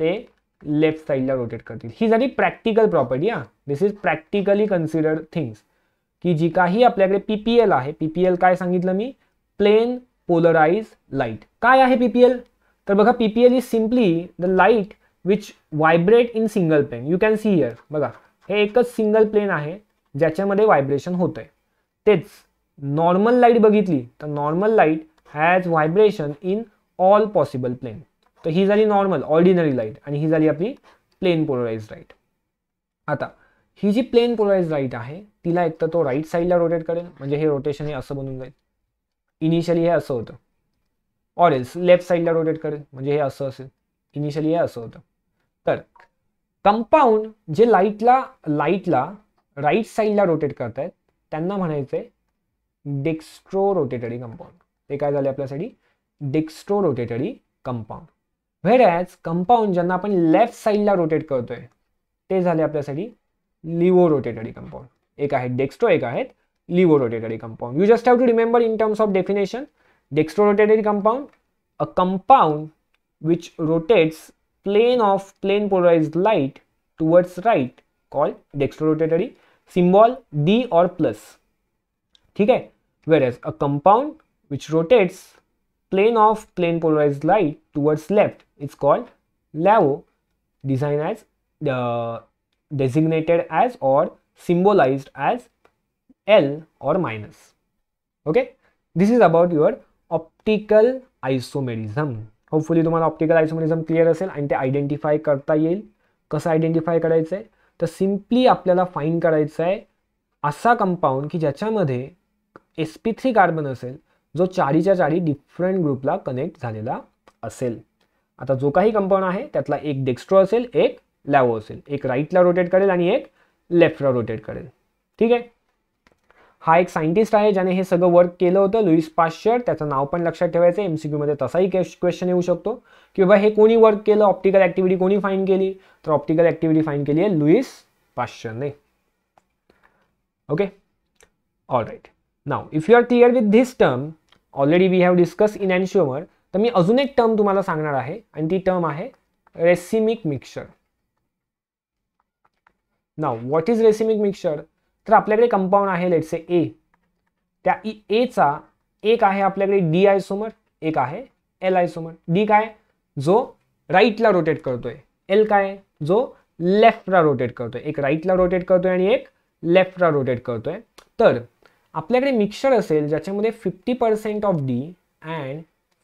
ते लेफ्ट साईडला रोटेट करतील ही झाली प्रॅक्टिकल प्रॉपर्टी हां this is practically considered things की जी काही आपल्याकडे पी आहे पी काय सांगितलं मी प्लेन पोलराइज लाईट काय आहे पी तर बघा P is simply the light which vibrate in single plane you can see here बघा हे एकच सिंगल प्लेन आहे ज्याच्यामध्ये व्हायब्रेशन होतं आहे तेच नॉर्मल लाईट बघितली तर normal light has vibration in all possible plane तर ही झाली नॉर्मल ऑर्डिनरी लाईट आणि ही झाली आपली प्लेन पोलराइज लाईट आता ही जी प्लेन पोलराइज लाईट आहे तिला एक तर तो राईट साईडला रोटेट करेल म्हणजे हे रोटेशन हे असं बनून जाईल इनिशियली हे असं होतं ऑरेल्स लेफ्ट साईडला रोटेट करेल म्हणजे हे असं असेल इनिशियली हे असं होतं तर कंपाऊंड जे लाईटला लाईटला राईट साईडला रोटेट करतायत त्यांना म्हणायचं आहे डेक्स्ट्रो रोटेटरी कंपाऊंड ते काय झाले आपल्यासाठी dextro rotatory compound whereas compound ज्यांना आपण लेफ्ट साईडला रोटेट करतोय ते झाले आपल्यासाठी लिवो रोटेटरी कंपाऊंड एक आहे डेक्स्ट्रो एक आहेत laevo rotatory compound you just have to remember in terms of definition dextro rotatory compound a compound which rotates plane of plane polarise light towards right call dextro rotatory symbol D or plus ठीक है whereas a compound which rotates plane of plane polarized light towards left it's called LAVO design as uh, designated as or symbolized as L or minus. Okay, this is about your optical isomerism hopefully तुम्हाला optical isomerism clear असेल आणि ते identify करता येईल कसं identify करायचं आहे तर सिम्पली आपल्याला फाईन करायचं आहे असा कंपाऊंड की ज्याच्यामध्ये एस पी थ्री कार्बन असेल जो चारीच्या चारी डिफरंट ग्रुपला कनेक्ट झालेला असेल आता जो काही कंपाऊंड आहे त्यातला एक डेक्स्ट्रो असेल एक लॅवो असेल एक राईटला रोटेट करेल आणि एक लेफ्टला रोटेट करेल ठीक आहे हा एक सायंटिस्ट आहे ज्याने हे सगळं वर्क केलं होतं लुईस पाश्चर त्याचं नाव पण लक्षात ठेवायचं एम सी क्यूमध्ये तसाही क्वेश्चन येऊ शकतो की बाबा हे कोणी वर्क केलं ऑप्टिकल ऍक्टिव्हिटी कोणी फाईन केली तर ऑप्टिकल ऍक्टिव्हिटी फाईन केली आहे लुईस पाश्चरने okay all right now if you are clear with this term already we have discuss in and तर मी अजून एक टर्म तुम्हाला सांगणार आहे आणि ती टर्म आहे रेसिमिक मिक्सर ना व्हॉट इज रेसिमिक मिक्सर तर आपल्याकडे कंपाऊंड आहे लेट्स ए ए त्या एचा e, एक आहे आपल्याकडे डी आय सोमर एक आहे एल आय सोमर डी काय जो राईटला रोटेट करतोय एल काय जो लेफ्टला रोटेट करतोय एक राईटला रोटेट करतोय आणि एक लेफ्टला रोटेट करतोय तर आपल्याकडे मिक्सचर असेल ज्याच्यामध्ये fifty percent of D and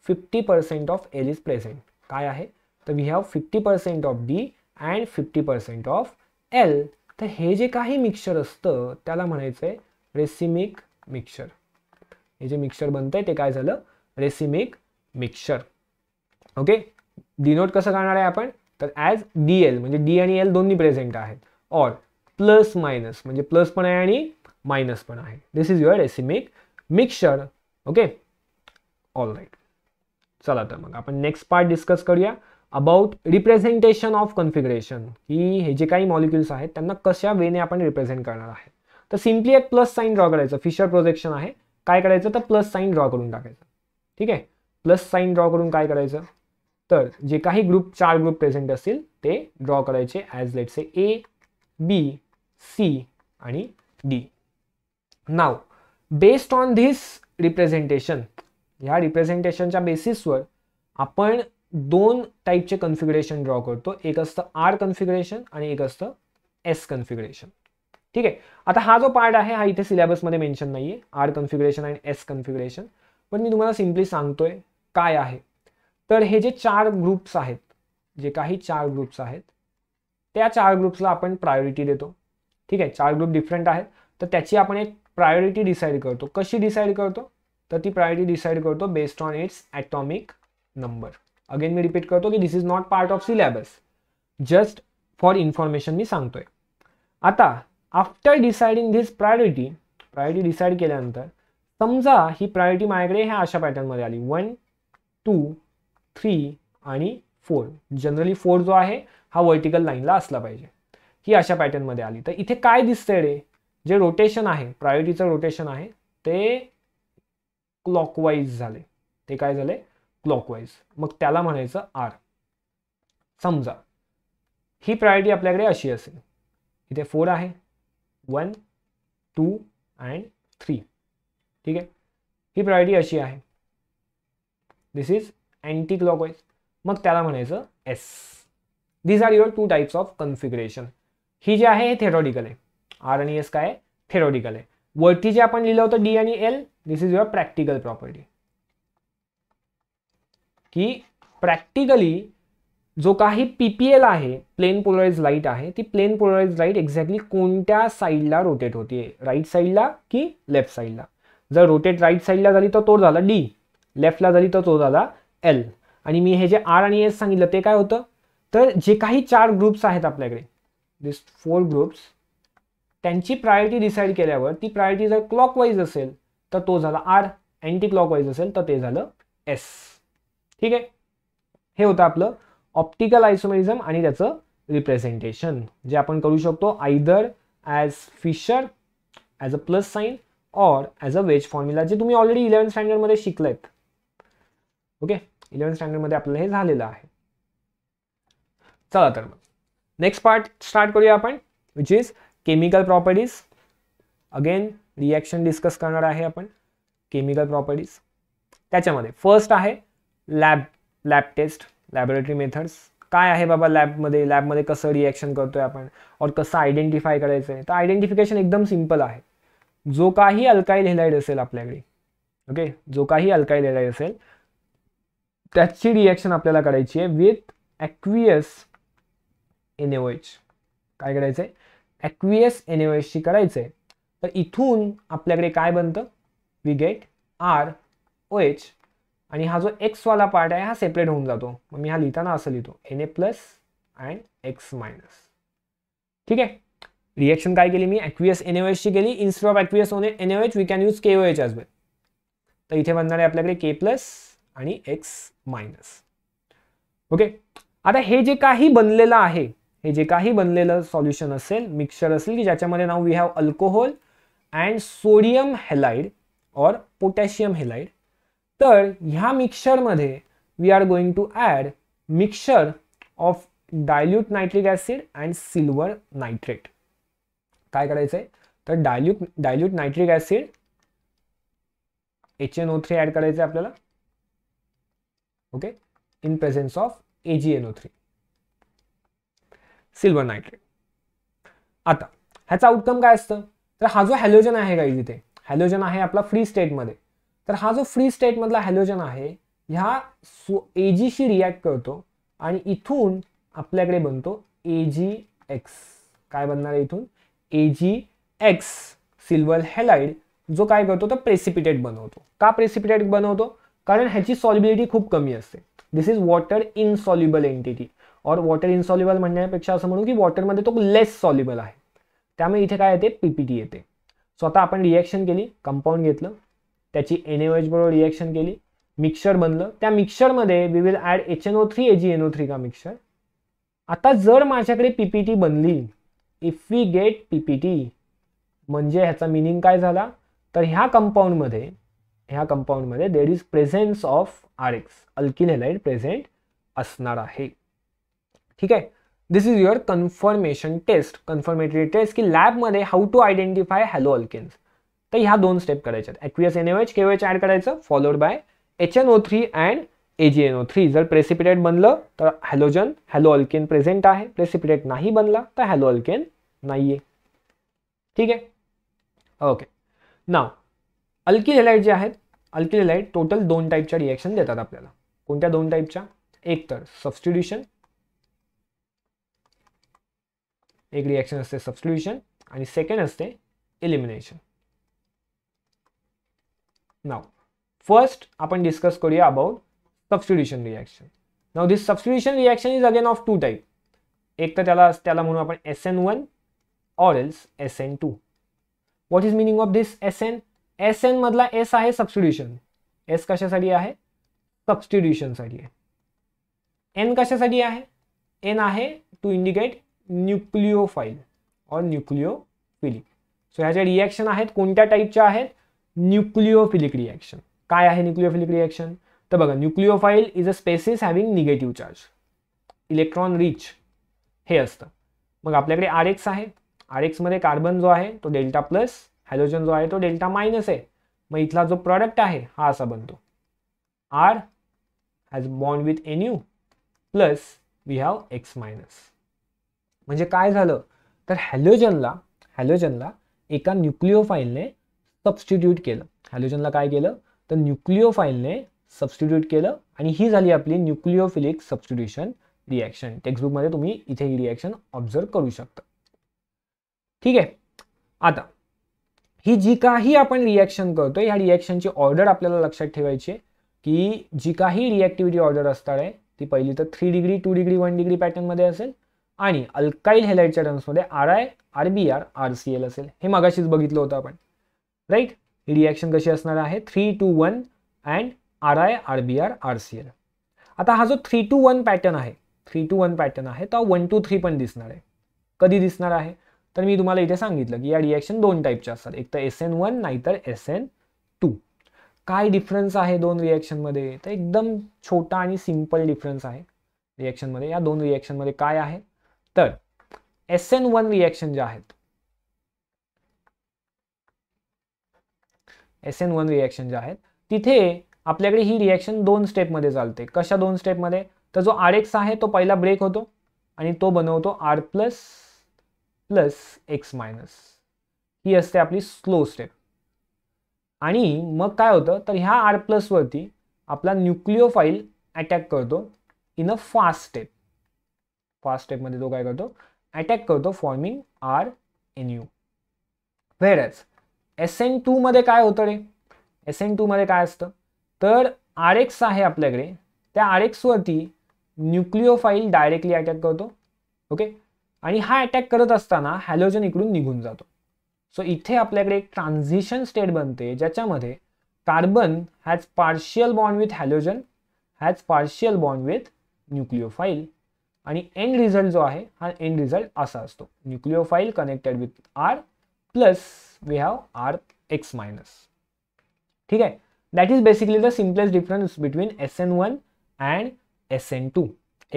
fifty percent of L is present काय आहे तर we have fifty percent of D and fifty percent of L तर हे जे काही मिक्सचर असतं त्याला म्हणायचं आहे रेसिमिक मिक्सचर हे जे मिक्सचर बनतंय ते काय झालं रेसिमिक मिक्सचर ओके डिनोट कसं करणार आहे आपण तर ॲज डी एल म्हणजे डी आणि एल दोन्ही प्रेझेंट आहेत ऑर प्लस मायनस म्हणजे प्लस पण आहे आणि मायनस पण आहे this is your racemic mixture okay all right चला तर मग आपण नेक्स्ट पार्ट डिस्कस करूया अबाउट रिप्रेझेंटेशन ऑफ कन्फिगरेशन की हे जे काही मॉलिक्युल्स आहेत त्यांना कशा वेने आपण रिप्रेझेंट करणार आहे तर सिम्पली एक प्लस साईन ड्रॉ करायचं फिशर प्रोजेक्शन आहे काय करायचं तर प्लस साईन ड्रॉ करून टाकायचं ठीक आहे प्लस साईन ड्रॉ करून काय करायचं तर जे काही ग्रुप चार ग्रुप प्रेझेंट असतील ते ड्रॉ करायचे as let's say A B C आणि D now based on this representation ह्या रिप्रेझेंटेशनच्या बेसिसवर आपण दोन टाईपचे कन्फिगरेशन ड्रॉ करतो एक असतं आर कन्फिगरेशन आणि एक असतं एस कन्फिगरेशन ठीक आहे आता हा जो पार्ट आहे हा इथे सिलेबसमध्ये मेन्शन नाही आहे R configuration and S configuration पण मी तुम्हाला सिम्पली सांगतोय काय आहे तर हे जे चार ग्रुप्स आहेत जे काही चार ग्रुप्स आहेत त्या चार ग्रुप्सला आपण प्रायोरिटी देतो ठीक आहे चार ग्रुप डिफरंट आहेत तर त्याची आपण एक प्रायोरिटी डिसाईड करतो कशी डिसाईड करतो तर ती प्रायोरिटी डिसाईड करतो based on its atomic number again मी रिपीट करतो की this is not part of syllabus just for information मी सांगतोय आता after deciding this priority priority decide केल्यानंतर समजा ही प्रायोरिटी माझ्याकडे ह्या अशा पॅटर्नमध्ये आली वन टू थ्री आणि फोर जनरली फोर जो आहे हा वर्टिकल लाईनला असला पाहिजे ही अशा पॅटर्नमध्ये आली तर इथे काय दिसतंय रे जे रोटेशन आहे प्रायोरिटीचं रोटेशन आहे ते क्लॉकवाईज झाले ते काय झाले क्लॉकवाईज मग त्याला म्हणायचं आर समजा ही प्रायोरिटी आपल्याकडे अशी असेल इथे फोर आहे वन टू अँड थ्री ठीक आहे ही प्रायोरिटी अशी आहे दिस इज अँटी क्लॉकवाईज मग त्याला म्हणायचं S these are your two types of configuration ही जी आहे हे थेरॉडिकल आहे आर आणि एस काय आहे थेरोटिकल आहे वरती जे आपण लिहिलं होतं डी आणि L this is your practical property की प्रॅक्टिकली जो काही पीपीएल आहे प्लेन पोलराइज लाईट आहे ती प्लेन पोलराइज लाईट एक्झॅक्टली कोणत्या साईडला रोटेट होते राईट साईडला की लेफ्ट साईडला जर रोटेट राईट साईडला झाली तर तो झाला डी लेफ्टला झाली तर तो झाला एल आणि मी हे जे आर आणि एस सांगितलं ते काय होतं तर जे काही चार ग्रुप्स आहेत आपल्याकडे दिस फोर ग्रुप्स त्यांची प्रायोरिटी डिसाईड केल्यावर ती प्रायोरिटी जर क्लॉकवाईज असेल तर तो झाला आर अँटी क्लॉकवाईज असेल तर ते झालं एस ठीक आहे हे होतं आपलं ऑप्टिकल आयसोमेरिझम आणि त्याचं रिप्रेझेंटेशन जे आपण करू शकतो either as Fischer as a plus sign or as a wedge formula जे तुम्ही ऑलरेडी इलेवन स्टँडर्डमध्ये शिकलेत ओके इलेवन स्टँडर्डमध्ये आपल्याला हे झालेलं आहे चला तर मग नेक्स्ट पार्ट स्टार्ट करूया आपण which is chemical properties again reaction discuss करणार आहे आपण केमिकल प्रॉपर्टीज त्याच्यामध्ये फर्स्ट आहे lab lab test laboratory methods काय आहे बाबा लॅबमध्ये लॅबमध्ये कसं रिॲक्शन करतोय आपण और कसं आयडेंटिफाय करायचं आहे तर आयडेंटिफिकेशन एकदम सिम्पल आहे जो काही अल्काईल हेलाइड असेल आपल्याकडे ओके जो काही अल्काईल हेलाइड असेल त्याची रिॲक्शन आपल्याला करायची आहे विथ ॲक्वियस एन एच काय करायचं आहे ॲक्वियस एन एसशी करायचं आहे तर इथून आपल्याकडे काय बनतं we get R O H आणि हा जो एक्सवाला पार्ट आहे हा सेपरेट होऊन जातो मग मी हा लिहिताना असं लिहितो N A plus and X minus ठीक आहे रिएक्शन काय केली मी ॲक्विएस एन एसची केली instead of aqueous on N H we can use K O H as well तर इथे बनणार आहे आपल्याकडे के प्लस आणि एक्स मायनस ओके आता हे जे काही बनलेलं आहे हे जे काही बनलेलं सॉल्युशन असेल मिक्सचर असेल की ज्याच्यामध्ये now we have alcohol and sodium halide और पोटॅशियम हेलाइड तर ह्या मिक्सचरमध्ये we are going to add mixture of dilute nitric acid and silver nitrate काय करायचं आहे तर dilute dilute nitric acid H N O three add करायचं आहे आपल्याला okay in presence of A G N O three silver nitrate आता ह्याचा outcome काय असतं तर हा जो हॅलोजन आहे काही तिथे हॅलोजन आहे आपला फ्री स्टेटमध्ये तर हा जो फ्री स्टेटमधला हॅलोजन आहे ह्या सो एजीशी रिॲक्ट करतो आणि इथून आपल्याकडे बनतो जी एक्स काय बनणार आहे इथून जी एक्स सिल्वर हॅलाइड जो काय करतो तो प्रेसिपिटेट बनवतो का प्रेसिपिटेट बनवतो कारण ह्याची सॉलिबिलिटी खूप कमी असते this is water insoluble entity और वॉटर इन्सॉल्युबल म्हणण्यापेक्षा असं म्हणू की वॉटरमध्ये तो लेस सॉल्युबल आहे त्यामुळे इथे काय येते पीपीटी येते सो आता आपण रिॲक्शन केली कंपाऊंड घेतलं त्याची एन एच बरोबर रिॲक्शन केली मिक्सर बनलं त्या मिक्सरमध्ये we will add H N O three A G N O three का मिक्सर आता जर माझ्याकडे पीपीटी बनली इफ वी गेट पीपीटी म्हणजे ह्याचा मिनिंग काय झाला तर ह्या कंपाऊंडमध्ये ह्या कंपाऊंडमध्ये there is presence of R X अल्किन प्रेझेंट असणार आहे ठीक आहे this is your confirmation test confirmatory test की लॅबमध्ये how to identify halo alkanes तर ह्या दोन स्टेप करायच्या aqueous N H K H add करायचं followed by H N O three and A G N O three जर precipitate बनलं तर हॅलोजन हॅलो अल्केन प्रेझेंट आहे प्रेसिपिटेट नाही बनला तर हॅलो अल्केन नाही आहे ठीक आहे ओके ना अल्किल हेलाईट जे आहेत अल्किल हेलाईट टोटल दोन टाईपच्या रिॲक्शन देतात आपल्याला कोणत्या दोन टाईपच्या एक तर सबस्टिट्युशन एक रिॲक्शन असते सबस्टिट्यूशन आणि सेकंड असते इलिमिनेशन नाव फर्स्ट आपण डिस्कस करूया about substitution reaction now this substitution reaction is again of two type एक तर त्याला त्याला म्हणू आपण S N one or else S N two what is meaning of this S N S N मधला S आहे substitution S कशासाठी आहे सबस्टिट्युशनसाठी आहे एन कशासाठी आहे एन आहे टू इंडिकेट न्यूक्लिओफाईल और न्यूक्लिओफिलिक सो ह्याच्या रिॲक्शन आहेत कोणत्या टाईपच्या आहेत न्यूक्लिओफिलिक रिॲक्शन काय आहे न्यूक्लिओफिलिक रिॲक्शन तर बघा nucleophile is a species having negative charge electron rich हे असतं मग आपल्याकडे आर एक्स आहे आर एक्समध्ये कार्बन जो आहे तो डेल्टा प्लस हॅलोजन जो आहे तो डेल्टा मायनस आहे मग इथला जो प्रॉडक्ट आहे हा असा बनतो R has bond with N U plus we have X minus म्हणजे काय झालं तर हॅलोजनला हॅलोजनला एका न्यूक्लिओफाईलने सबस्टिट्यूट केलं हॅलोजनला काय केलं तर न्यूक्लिओफाईलने सबस्टिट्यूट केलं आणि ही झाली आपली न्यूक्लिओफिलिक सबस्टिट्युशन रिॲक्शन टेक्स्टबुकमध्ये तुम्ही इथे ही रिॲक्शन ऑब्झर्व करू शकता ठीक आहे आता ही जी काही आपण रिॲक्शन करतोय ह्या रिॲक्शनची ऑर्डर आपल्याला लक्षात ठेवायची की जी काही रिॲक्टिव्हिटी ऑर्डर असणार आहे ती पहिली तर three degree two degree one degree पॅटर्नमध्ये असेल आणि अल्काईल हेलाईटच्या टर्म्समध्ये R I R B R R C L असेल हे मागाशीच बघितलं होतं आपण राईट ही रिॲक्शन कशी असणार आहे three two one and R I R B R R C L आता हा जो थ्री टू वन पॅटर्न आहे थ्री टू वन पॅटर्न आहे तो वन टू थ्री पण दिसणार आहे कधी दिसणार आहे तर मी तुम्हाला इथे सांगितलं की या रिॲक्शन दोन टाईपच्या असतात एक तर एस एन वन नाहीतर एस एन टू काय डिफरन्स आहे दोन रिॲक्शनमध्ये तर एकदम छोटा आणि सिम्पल डिफरन्स आहे रिॲक्शनमध्ये या दोन रिॲक्शनमध्ये काय आहे तर एस एन वन रिॲक्शन जे आहेत एस एन वन रिॲक्शन जे आहेत तिथे आपल्याकडे ही रिॲक्शन दोन स्टेपमध्ये चालते कशा दोन स्टेपमध्ये तर जो आर एक्स आहे तो पहिला ब्रेक होतो आणि तो बनवतो R plus plus X minus ही असते आपली स्लो स्टेप आणि मग काय होतं तर ह्या आर प्लसवरती आपला न्यूक्लिओफाईल अटॅक करतो in a fast step fast स्टेपमध्ये तो काय करतो अटॅक करतो फॉर्मिंग आर एन यू व्हेरच एस एन टूमध्ये काय होतं रे एस एन टूमध्ये काय असतं तर आर एक्स आहे आपल्याकडे त्या आर एक्सवरती न्यूक्लिओफाईल डायरेक्टली अटॅक करतो ओके आणि हा अटॅक करत असताना हॅलोजन इकडून निघून जातो सो इथे आपल्याकडे एक ट्रान्झिशन स्टेट बनते ज्याच्यामध्ये carbon has partial bond with halogen has partial bond with nucleophile आणि एंड रिझल्ट जो आहे हा एंड रिझल्ट असा असतो फाईल connected with R plus we have R X minus ठीक आहे that is basically the simplest difference between S N one and S N two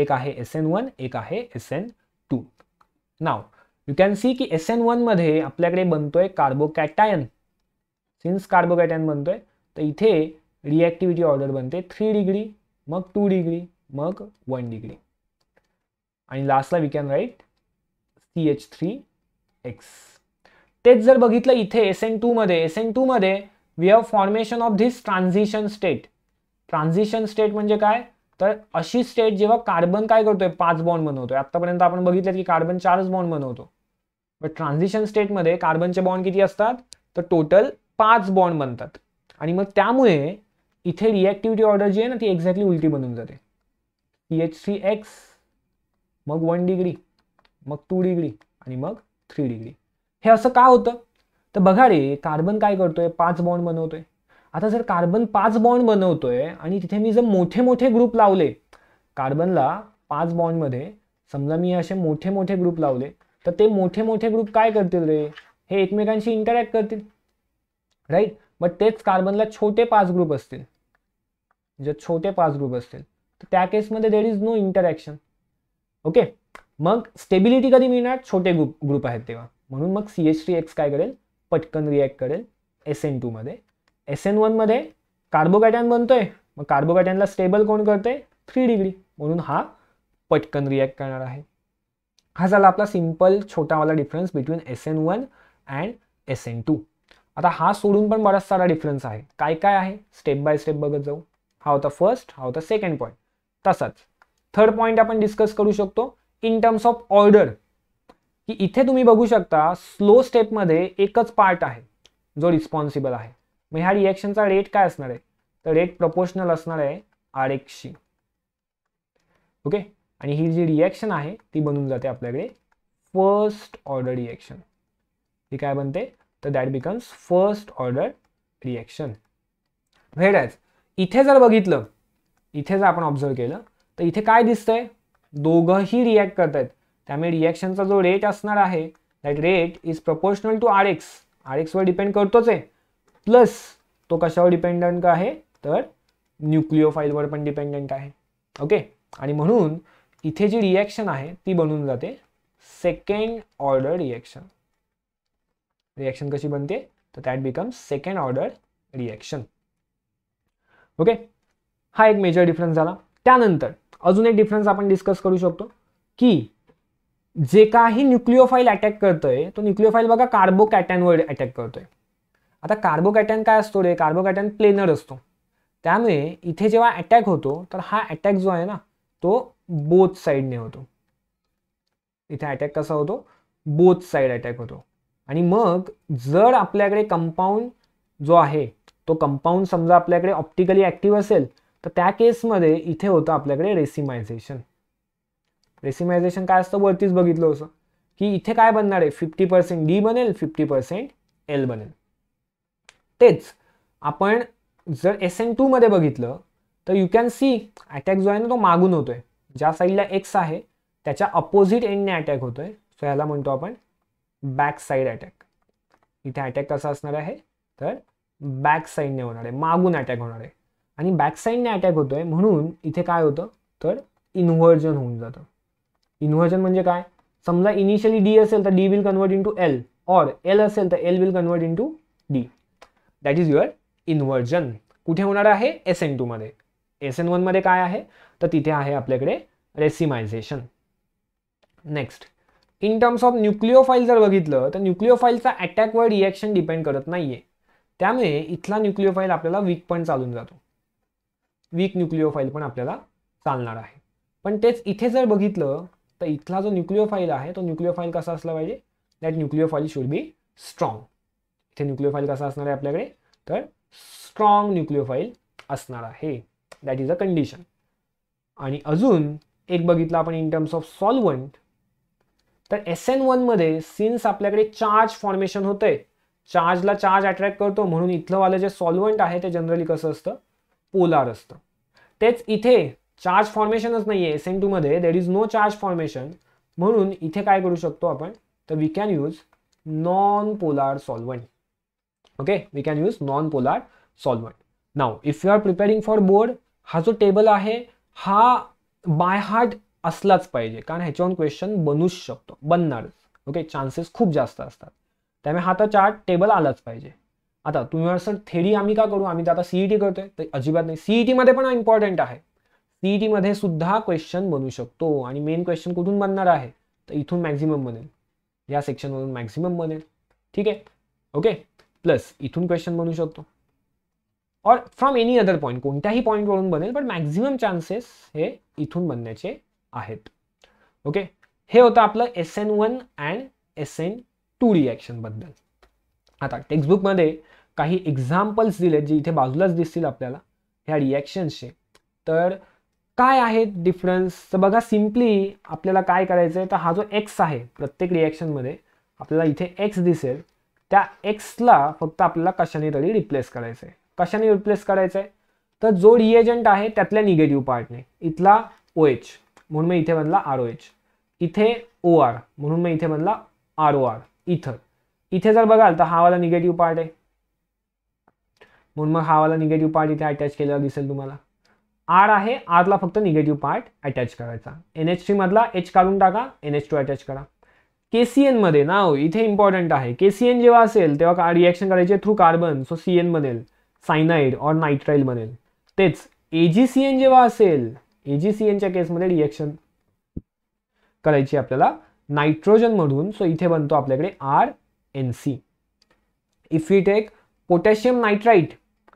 एक आहे एस एन वन एक आहे S N two now you can see की S N वनमध्ये आपल्याकडे बनतोय carbocation since carbocation बनतोय तर इथे रिॲक्टिव्हिटी ऑर्डर बनते थ्री डिग्री मग टू डिग्री मग वन डिग्री आणि लास्टला we can write C H three X तेच जर बघितलं इथे एस एन टूमध्ये एस एन टूमध्ये we have formation of this transition state transition state म्हणजे काय तर अशी स्टेट जेव्हा कार्बन काय करतोय पाच बॉन्ड बनवतोय आतापर्यंत आपण बघितलं की कार्बन चारच बॉन्ड बनवतो बट ट्रान्झिशन स्टेटमध्ये कार्बनचे बॉन्ड किती असतात तर टोटल पाच बॉन्ड बनतात आणि मग त्यामुळे इथे रिॲक्टिव्हिटी ऑर्डर जी आहे ना ती एक्झॅक्टली उलटी बनून जाते सी एच सी एक्स मग वन डिग्री मग टू डिग्री आणि मग थ्री डिग्री हे असं का होतं तर बघा रे कार्बन काय करतोय पाच बॉन्ड बनवतोय आता जर कार्बन पाच बॉन्ड बनवतोय आणि तिथे मी जर मोठे मोठे ग्रुप लावले कार्बनला पाच बॉन्डमध्ये समजा मी असे मोठे मोठे ग्रुप लावले तर ते मोठे मोठे ग्रुप काय करतील रे हे एकमेकांशी इंटरॅक्ट करतील राईट बट तेच कार्बनला छोटे पाच ग्रुप असतील जे छोटे पाच ग्रुप असतील तर त्या केसमध्ये there is no interaction okay मग स्टेबिलिटी कधी मिळणार छोटे ग्रुप ग्रुप आहेत तेव्हा म्हणून मग सी एच थ्री एक्स काय करेल पटकन रिॲक्ट करेल एस एन टूमध्ये एस एन वनमध्ये कार्बोगॅटॅन बनतोय मग कार्बोगॅटॅनला स्टेबल कोण करते थ्री डिग्री म्हणून हा पटकन रिॲक्ट करणार आहे हा झाला आपला सिम्पल छोटावाला difference between S N one and S N two आता हा सोडून पण बराच सारा डिफरन्स आहे काय काय आहे स्टेप बाय स्टेप बघत जाऊ हा होता फर्स्ट हा होता सेकंड पॉईंट तसाच थर्ड पॉईंट आपण डिस्कस करू शकतो इन टर्म्स ऑफ ऑर्डर की इथे तुम्ही बघू शकता स्लो स्टेपमध्ये एकच पार्ट आहे जो रिस्पॉन्सिबल आहे मग ह्या रिॲक्शनचा रेट काय असणार आहे तर रेट प्रपोर्शनल असणार आहे आर एक्सशी ओके आणि ही जी रिएक्शन आहे ती बनून जाते आपल्याकडे फर्स्ट ऑर्डर रिॲक्शन ती काय बनते तर that becomes first order reaction वेड इथे जर बघितलं इथे जर आपण ऑब्झर्व केलं तर इथे काय दिसतंय दोघंही रिॲक्ट करत आहेत त्यामुळे रिॲक्शनचा जो रेट असणार आहे that rate is proportional to R X R एक्सवर डिपेंड करतोच आहे प्लस तो कशावर डिपेंडंट आहे तर न्यूक्लिओफाईलवर पण डिपेंडंट आहे ओके आणि म्हणून इथे जी रिॲक्शन आहे ती बनून जाते सेकंड ऑर्डर रिॲक्शन रिॲक्शन कशी बनते तर that becomes second order reaction okay हा एक मेजर डिफरन्स झाला त्यानंतर अजून एक डिफरन्स आपण डिस्कस करू शकतो की जे काही न्यूक्लिओफाईल अटॅक करतोय तो न्यूक्लिओफाईल बघा कार्बो कॅटॅनवर अटॅक करतोय आता कार्बो कॅटॅन काय असतो रे कार्बो कॅटॅन प्लेनर असतो त्यामुळे इथे जेव्हा अटॅक होतो तर हा अटॅक जो आहे ना तो बोथ साईडने होतो इथे अटॅक कसा होतो बोथ साईड अटॅक होतो आणि मग जर आपल्याकडे कंपाऊंड जो आहे तो कंपाऊंड समजा आपल्याकडे ऑप्टिकली ॲक्टिव्ह असेल तर त्या केसमध्ये इथे होतं आपल्याकडे रेसिमायझेशन रेसिमायझेशन काय असतं वरतीच बघितलं होतं की इथे काय बनणार आहे फिफ्टी पर्सेंट डी बनेल फिफ्टी पर्सेंट एल बनेल तेच आपण जर एस एन टूमध्ये बघितलं तर यू कॅन सी अटॅक जो आहे ना तो मागून होतोय ज्या साईडला एक्स आहे त्याच्या अपोजिट एंडने अटॅक होतोय सो याला म्हणतो आपण बॅक साईड अटॅक इथे अटॅक कसा असणार आहे तर बॅक साईडने होणार आहे मागून अटॅक होणार आहे आणि बॅकसाईडने अटॅक होतो आहे म्हणून इथे काय होतं तर इन्व्हर्जन होऊन जातं इन्व्हर्जन म्हणजे काय समजा इनिशियली डी असेल तर D will convert to L or L असेल तर L will convert to D that is your inversion कुठे होणार आहे एस एन टूमध्ये एस एन वनमध्ये काय आहे तर तिथे आहे आपल्याकडे racemization next in terms of nucleophile जर बघितलं तर न्यूक्लिओफाईलचा अटॅकवर रिॲक्शन डिपेंड करत नाही आहे त्यामुळे इथला न्यूक्लिओफाईल आपल्याला वीक पण चालून जातो वीक न्यूक्लिओफाईल पण आपल्याला चालणार आहे पण तेच इथे जर बघितलं तर इथला जो न्यूक्लिओफाईल आहे तो न्यूक्लिओफाईल कसा असला पाहिजे that nucleophile should be strong इथे न्यूक्लिओफाईल कसा असणार आहे आपल्याकडे तर स्ट्रॉंग न्यूक्लिओफाईल असणार आहे दॅट इज अ कंडिशन आणि अजून एक बघितलं आपण इन टर्म्स ऑफ सॉल्वंट तर एस एन वनमध्ये सिन्स आपल्याकडे चार्ज फॉर्मेशन होतंय चार्जला चार्ज अट्रॅक्ट करतो म्हणून इथलं वालं जे सॉल्वंट आहे ते जनरली कसं असतं पोलार असतं तेच इथे चार्ज फॉर्मेशनच नाही आहे एस एन टूमध्ये there is no charge formation म्हणून इथे काय करू शकतो आपण तर we can use non polar solvent okay we can use non polar solvent now if you are preparing for board हा जो टेबल आहे हा बाय हार्ट असलाच पाहिजे कारण ह्याच्यावरून क्वेश्चन बनूच शकतो बनणारच ओके चान्सेस खूप जास्त असतात त्यामुळे हा तर चार्ट टेबल आलाच पाहिजे आता तुम्ही असं थेरी आम्ही का करू आम्ही तर आता सीईटी e करतोय तर अजिबात नाही सीईटी e मध्ये पण इम्पॉर्टंट आहे सीईटी e मध्ये सुद्धा क्वेश्चन बनू शकतो आणि मेन क्वेश्चन कुठून बनणार आहे तर इथून मॅक्झिमम बनेल या सेक्शनवरून मॅक्झिमम बनेल ठीक आहे ओके प्लस इथून क्वेश्चन बनू शकतो और फ्रॉम एनी अदर पॉईंट कोणत्याही पॉईंटवरून बनेल बट मॅक्झिमम चान्सेस हे इथून बनण्याचे आहेत ओके हे होतं आपलं S N one and S N two रिॲक्शनबद्दल आता टेक्स्टबुकमध्ये काही एक्झाम्पल्स दिलेत जे इथे बाजूलाच दिसतील आपल्याला ह्या रिॲक्शन्सचे तर काय आहेत डिफरन्स तर बघा सिम्पली आपल्याला काय करायचं आहे तर हा जो एक्स आहे प्रत्येक रिॲक्शनमध्ये आपल्याला इथे एक्स दिसेल त्या एक्सला फक्त आपल्याला कशाने तरी रिप्लेस करायचं आहे कशाने रिप्लेस करायचं आहे तर जो रिएजंट आहे त्यातल्या निगेटिव्ह पार्टने इथला ओ एच म्हणून मी इथे बनला आर ओ एच इथे ओ आर म्हणून मी इथे बनला आर ओ आर इथं इथे जर बघाल तर हा वाला निगेटिव्ह पार्ट आहे म्हणून मग हावाला निगेटिव्ह पार्ट इथे अटॅच केलेला दिसेल तुम्हाला आर आहे आरला फक्त निगेटिव्ह पार्ट अटॅच करायचा एन एच मधला एच काढून टाका एन एच टू अटॅच करा के सी एनमध्ये ना हो इथे इम्पॉर्टंट आहे के सी एन जेव्हा असेल तेव्हा का रिॲक्शन करायचे through carbon so C N बनेल सायनाईड और नायट्राईल बनेल तेच ए जी सी एन जेव्हा असेल ए जी सी एनच्या केसमध्ये रिॲक्शन करायची आपल्याला नायट्रोजनमधून सो इथे बनतो आपल्याकडे R N C if you take potassium nitrite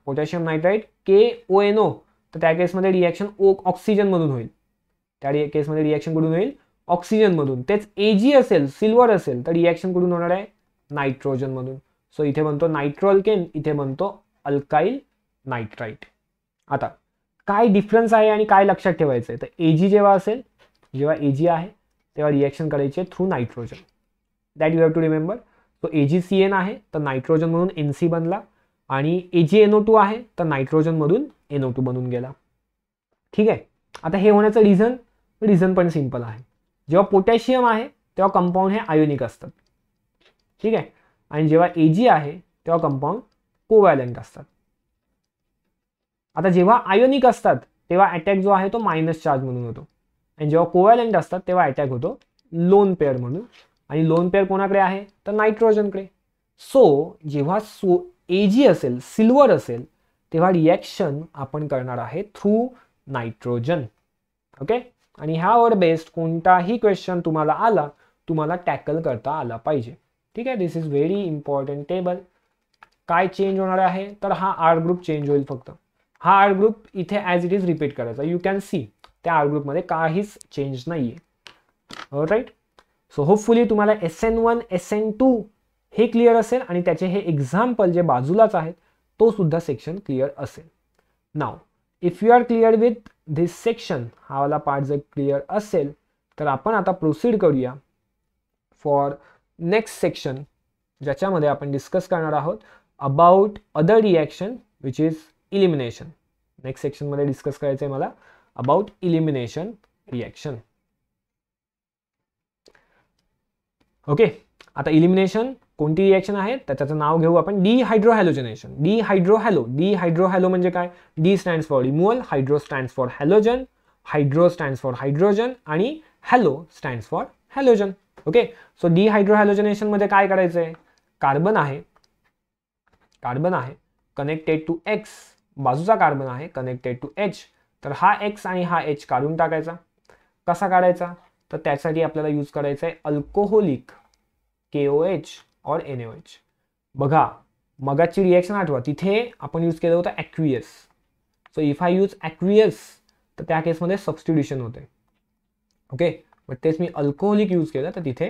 potassium nitrite K O N O तर त्या केसमध्ये रिॲक्शन ओ ऑक्सिजनमधून होईल त्या रि केसमध्ये रिॲक्शन कुठून होईल ऑक्सिजनमधून तेच ए जी असेल सिल्वर असेल तर रिॲक्शन कुठून होणार आहे नायट्रोजनमधून सो इथे म्हणतो केन इथे म्हणतो अल्काईल नायट्राईट आता काय डिफरन्स आहे आणि काय लक्षात ठेवायचं आहे तर एजी जेव्हा असेल जेव्हा जी आहे तेव्हा रिॲक्शन करायची through nitrogen that you have to remember तो जी सी एन आहे तर नायट्रोजन म्हणून एन सी बनला आणि एजी एनओ टू आहे तर नायट्रोजनमधून एनओ टू बनून गेला ठीक आहे आता हे होण्याचं रिझन रिझन पण सिम्पल आहे जेव्हा पोटॅशियम आहे तेव्हा कंपाऊंड हे आयोनिक असतात ठीक आहे आणि जेव्हा जी आहे तेव्हा कंपाऊंड कोवॅलेंट असतात आता जेव्हा आयोनिक असतात तेव्हा अटॅक जो आहे तो मायनस चार्ज म्हणून होतो आणि जेव्हा कोव्हॅलेंट असतात तेव्हा अटॅक होतो लोन पेअर म्हणून आणि लोन पेअर कोणाकडे आहे तर नायट्रोजनकडे सो जेव्हा सो एजी असेल सिल्वर असेल तेव्हा रिॲक्शन आपण करणार आहे थ्रू नायट्रोजन ओके आणि ह्यावर बेस्ड कोणताही क्वेश्चन तुम्हाला आला तुम्हाला टॅकल करता आला पाहिजे ठीक आहे this is very important table काय चेंज होणार आहे तर हा आर ग्रुप चेंज होईल फक्त हा आर ग्रुप इथे ॲज इट इज रिपीट करायचा यू कॅन सी त्या आर ग्रुपमध्ये काहीच चेंज नाही आहे राईट सो होपफुली तुम्हाला S N one S N two हे क्लिअर असेल आणि त्याचे हे एक्झाम्पल जे बाजूलाच आहेत तो सुद्धा सेक्शन क्लिअर असेल now if you are clear with this section हा वाला पार्ट जर क्लिअर असेल तर आपण आता प्रोसीड करूया फॉर नेक्स्ट सेक्शन ज्याच्यामध्ये आपण डिस्कस करणार आहोत about other reaction which is elimination next सेक्शनमध्ये डिस्कस करायचं आहे मला अबाउट इलिमिनेशन रिॲक्शन ओके आता इलिमिनेशन कोणती रिएक्शन आहे तर त्याचं नाव घेऊ आपण डी डी हायड्रो हॅलो म्हणजे काय D stands for removal hydro stands for halogen hydro stands for hydrogen आणि halo stands for halogen okay so D मध्ये काय करायचं आहे कार्बन आहे कार्बन आहे कनेक्टेड टू एक्स बाजूचा कार्बन आहे कनेक्टेड टू एच तर हा एक्स आणि हा एच काढून टाकायचा कसा काढायचा तर त्यासाठी आपल्याला यूज करायचा आहे अल्कोहोलिक के ओ एच और एन बघा मगाची रिॲक्शन आठवा तिथे आपण यूज केलं होतं aqueous so if I use aqueous तर त्या केसमध्ये सबस्टिट्युशन होते ओके बट तेच मी अल्कोहोलिक यूज केलं तर तिथे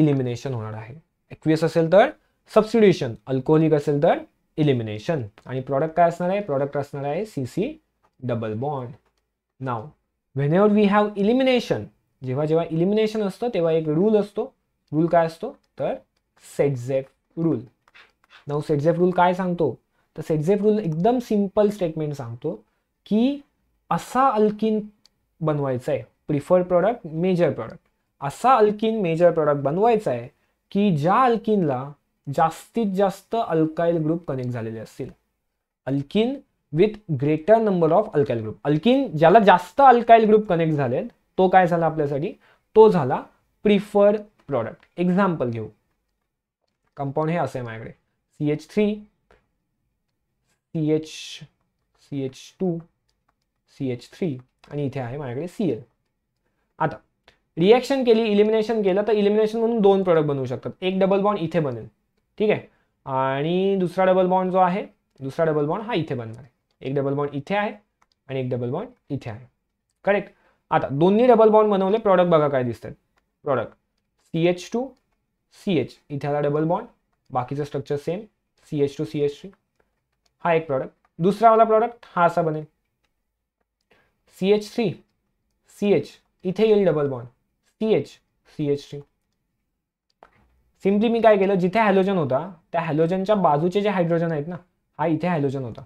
इलिमिनेशन होणार आहे ॲक्वियस असेल तर सबस्टिट्युशन अल्कोहोलिक असेल तर इलिमिनेशन आणि प्रॉडक्ट काय असणार आहे प्रॉडक्ट असणार आहे C C double bond now whenever we have elimination जेव्हा जेव्हा इलिमिनेशन असतं तेव्हा एक रूल असतो रूल काय असतो तर सेटझेफ रूल नऊ सेटझेफ रूल काय सांगतो तर सेटझेफ रूल एकदम सिम्पल स्टेटमेंट सांगतो की असा अल्किन बनवायचा आहे प्रिफर्ड प्रॉडक्ट मेजर प्रॉडक्ट असा अल्किन मेजर प्रॉडक्ट बनवायचा आहे की ज्या अल्किनला जास्तीत जास्त अल्काईल ग्रुप कनेक्ट झालेले असतील alkene with greater number of alkyl group alkene ज्याला जास्त अल्काईल ग्रुप कनेक्ट झालेत तो काय झाला आपल्यासाठी तो झाला प्रिफर्ड प्रॉडक्ट एक्झाम्पल घेऊ कंपाऊंड हे असं आहे माझ्याकडे C H three C H C H two C H three आणि इथे आहे माझ्याकडे सी एल आता रिॲक्शन केली इलिमिनेशन केलं तर इलिमिनेशन म्हणून दोन प्रोडक्ट बनवू शकतात एक डबल बॉन्ड इथे बनेल ठीक आहे आणि दुसरा डबल बॉन्ड जो आहे दुसरा डबल बॉन्ड हा इथे बनणार आहे एक डबल बॉन्ड इथे आहे आणि एक डबल बॉन्ड इथे आहे करेक्ट आता दोन्ही डबल बॉन्ड बनवले प्रॉडक्ट बघा काय दिसतात product C H two C H इथे आला डबल बॉन्ड बाकीचं structure same C H two C H three हा एक प्रॉडक्ट दुसरा वाला प्रॉडक्ट हा असा बनेल C H three C H इथे येईल double bond C H C H three simply मी काय केलं जिथे हॅलोजन होता त्या हॅलोजनच्या बाजूचे जे हायड्रोजन आहेत ना हा इथे हॅलोजन होता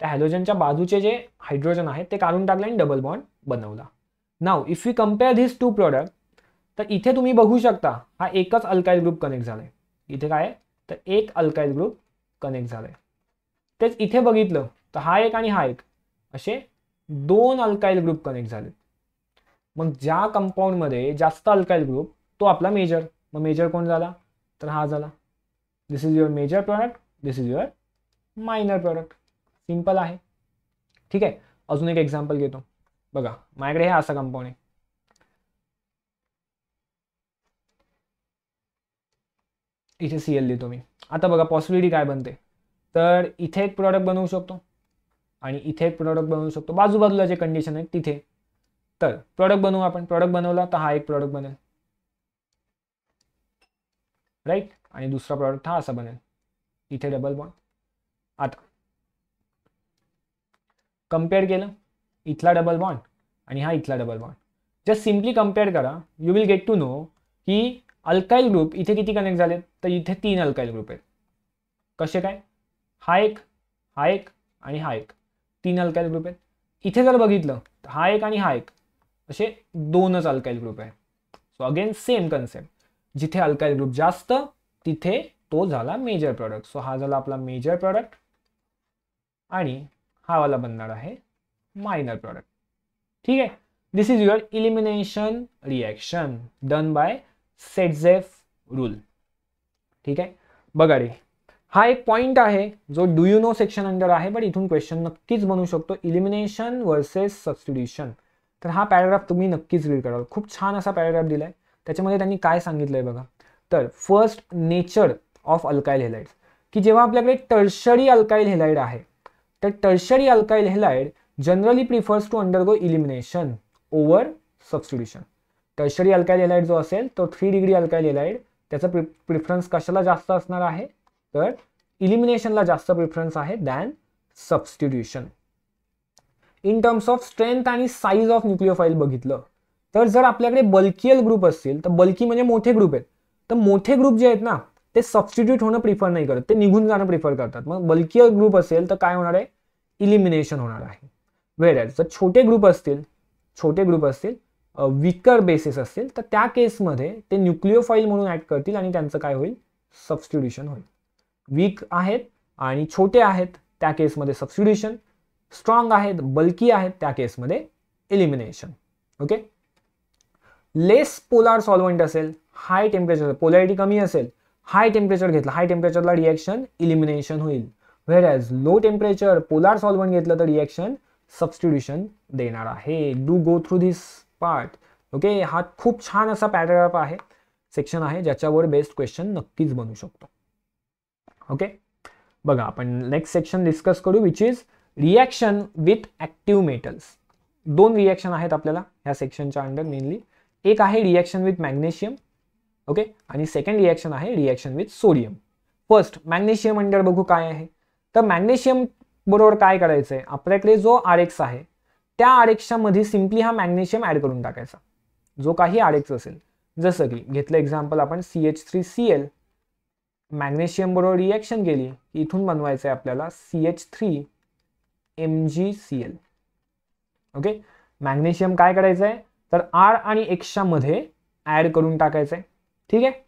त्या हॅलोजनच्या बाजूचे जे हायड्रोजन आहेत ते काढून टाकले आणि डबल बॉन्ड बनवला now if you compare this two product तर इथे तुम्ही बघू शकता हा एकच अल्काईल ग्रुप कनेक्ट झालाय इथे काय तर एक अल्काइल ग्रुप कनेक्ट झालाय तेच इथे बघितलं तर हा एक आणि हा एक असे दोन अल्काइल ग्रुप कनेक्ट झाले मग ज्या कंपाऊंडमध्ये जास्त अल्काइल ग्रुप तो आपला मेजर मग मेजर कोण झाला तर हा झाला this is your major product this is your minor product simple आहे ठीक आहे अजून एक एक्झाम्पल घेतो बघा माझ्याकडे हे असा कंपाऊंड आहे इथे सी एल देतो मी आता बघा पॉसिबिलिटी काय बनते तर इथे एक प्रॉडक्ट बनवू शकतो आणि इथे एक प्रॉडक्ट बनवू शकतो बाजूबाजूला जे कंडिशन आहेत तिथे तर प्रॉडक्ट बनवू आपण प्रॉडक्ट बनवला तर हा एक प्रॉडक्ट बनेल राईट आणि दुसरा प्रॉडक्ट हा असा बनेल इथे डबल बॉन्ड आता कम्पेअर केलं इथला डबल बॉन्ड आणि हा इथला double bond just simply compare करा you will get to know की अल्काईल ग्रुप इथे किती कनेक्ट झाले तर इथे तीन अल्काईल ग्रुप आहेत कसे काय हा एक हा एक आणि हा एक तीन अल्काईल ग्रुप आहेत इथे जर बघितलं तर हा एक आणि हा एक असे दोनच अल्काईल ग्रुप आहे सो अगेन सेम कन्सेप्ट जिथे अल्काईल ग्रुप जास्त तिथे तो झाला मेजर प्रॉडक्ट सो हा झाला आपला मेजर प्रॉडक्ट आणि हा वाला बनणार आहे मायनर प्रॉडक्ट ठीक आहे this is your elimination reaction done by Saytzeff rule ठीक आहे बघा रे हा एक पॉइंट आहे जो do you know section under आहे बट इथून क्वेश्चन नक्कीच बनू शकतो इलिमिनेशन वर्सेस सबस्टिट्युशन तर हा पॅराग्राफ तुम्ही नक्कीच रीड कराल खूप छान असा पॅराग्राफ दिला आहे त्याच्यामध्ये त्यांनी काय सांगितलं आहे बघा तर first nature of alkyl halide की जेव्हा आपल्याकडे टर्शरी अल्काइल हेलाइड आहे तर tertiary alkyl halide generally prefers to undergo elimination over substitution tertiary alkyl halide जो असेल तो थ्री डिग्री अल्काइल एलाइड त्याचा प्रि प्रिफरन्स कशाला जास्त असणार आहे तर इलिमिनेशनला जास्त प्रिफरन्स आहे than substitution in terms of strength आणि साईज ऑफ न्यूक्लिओफाईल बघितलं तर जर आपल्याकडे बल्कियल ग्रुप असतील तर बल्की म्हणजे मोठे ग्रुप आहेत तर मोठे ग्रुप जे आहेत ना ते सबस्टिट्यूट होणं प्रिफर नाही करत ते निघून जाणं प्रिफर करतात मग बल्कियल ग्रुप असेल तर काय होणार आहे इलिमिनेशन होणार आहे वेळ जर छोटे ग्रुप असतील छोटे ग्रुप असतील वीकर बेसिस असतील तर त्या केसमध्ये ते न्यूक्लिओफाईल म्हणून ॲड करतील आणि त्यांचं काय होईल सबस्टिट्युशन होईल वीक आहेत आणि छोटे आहेत त्या केसमध्ये सबस्टिट्युशन स्ट्रॉंग आहेत बल्की आहेत त्या केसमध्ये elimination okay less polar solvent असेल हाय टेम्परेचर पोलॅरिटी कमी असेल हाय टेम्परेचर घेतलं हाय टेम्परेचरला रिॲक्शन इलिमिनेशन होईल whereas low temperature polar solvent घेतलं तर रिॲक्शन सबस्टिट्युशन देणार आहे do go through this part okay हा खूप छान असा पॅराग्राफ आहे सेक्शन आहे ज्याच्यावर बेस्ट क्वेश्चन नक्कीच बनू शकतो ओके बघा आपण नेक्स्ट सेक्शन डिस्कस करू which is reaction with active metals दोन रिॲक्शन आहेत आपल्याला ह्या सेक्शनच्या अंडर मेनली एक आहे रिॲक्शन विथ मॅग्नेशियम ओके आणि सेकंड रिॲक्शन आहे reaction with sodium first magnesium under बघू काय आहे तर मॅग्नेशियम बरोबर काय करायचं आहे आपल्याकडे जो आर एक्स आहे त्या आरेक्षामध्ये सिम्पली हा मॅग्नेशियम ऍड करून टाकायचा जो काही आरेक्स असेल जसं की घेतलं एक्झाम्पल आपण C H three C L magnesium बरोबर रिॲक्शन केली की इथून बनवायचं आहे आपल्याला C H three M G C L okay magnesium काय करायचं आहे तर आर आणि एक्सच्यामध्ये ॲड करून टाकायचं आहे ठीक आहे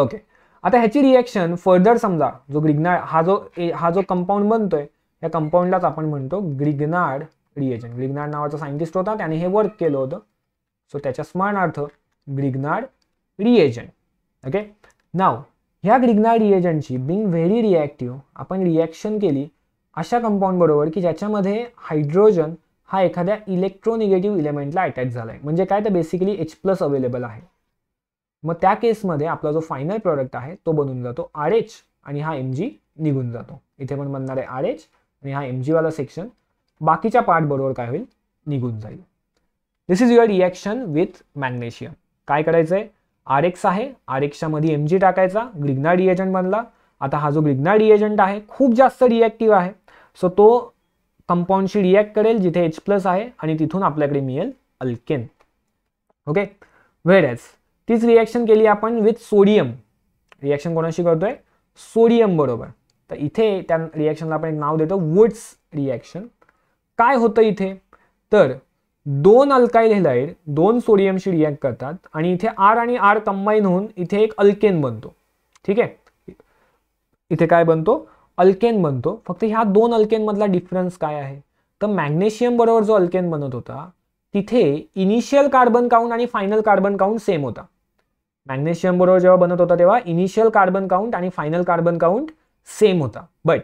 ओके आता ह्याची रिॲक्शन फर्दर समजा जो ग्रिग्नाड हा जो हा जो कंपाऊंड बनतोय या कंपाऊंडलाच आपण म्हणतो ग्रिग्नाड रिएजन ग्रिग्नाड नावाचा सायंटिस्ट होता त्याने हे वर्क केलं होतं सो त्याच्या स्मरणार्थ ग्रिग्नाड रिएजन ओके नाव ह्या ग्रिग्नाड रिएजंटची बिंग व्हेरी रिॲक्टिव्ह आपण रिॲक्शन केली अशा कंपाऊंडबरोबर की ज्याच्यामध्ये हायड्रोजन हा एखाद्या इलेक्ट्रोनिगेटिव्ह इलेमेंटला अटॅक झाला म्हणजे काय तर बेसिकली एच प्लस अवेलेबल आहे मग त्या केसमध्ये आपला जो फायनल प्रॉडक्ट आहे तो बनून जातो आर एच आणि हा एम जी निघून जातो इथे पण बनणार आहे आर एच आणि हा एम जीवाला सेक्शन बाकीच्या पार्ट बरोबर काय होईल निघून जाईल this is your reaction with magnesium काय करायचंय आर एक्स आहे आर एक्सच्यामध्ये एम जी टाकायचा ग्रिग्ना रिएजंट बनला आता हा जो ग्रिग्ना रिएजंट आहे खूप जास्त रिॲक्टिव्ह आहे सो तो कंपाऊंडशी रिॲक्ट करेल जिथे एच प्लस आहे आणि तिथून आपल्याकडे मिळेल अल्केन ओके वेर एज तीच रिॲक्शन केली आपण विथ सोडियम रिॲक्शन कोणाशी करतोय सोडियम बरोबर तर इथे त्या रिॲक्शनला आपण एक नाव देतो वुड्स रिॲक्शन काय होतं इथे तर दोन अल्काईल हेलाइड दोन सोडियमशी रिॲक्ट करतात आणि इथे आर आणि आर कंबाईन होऊन इथे एक अल्केन बनतो ठीक आहे इथे काय बनतो अल्केन बनतो फक्त ह्या दोन अल्केनमधला डिफरन्स काय आहे तर मॅग्नेशियम बरोबर जो अल्केन बनत होता तिथे इनिशियल कार्बन काउंट आणि फायनल कार्बन काउंट सेम होता मॅग्नेशियम बरोबर जेव्हा बनत होता तेव्हा इनिशियल कार्बन काउंट आणि फायनल कार्बन काउंट सेम होता बट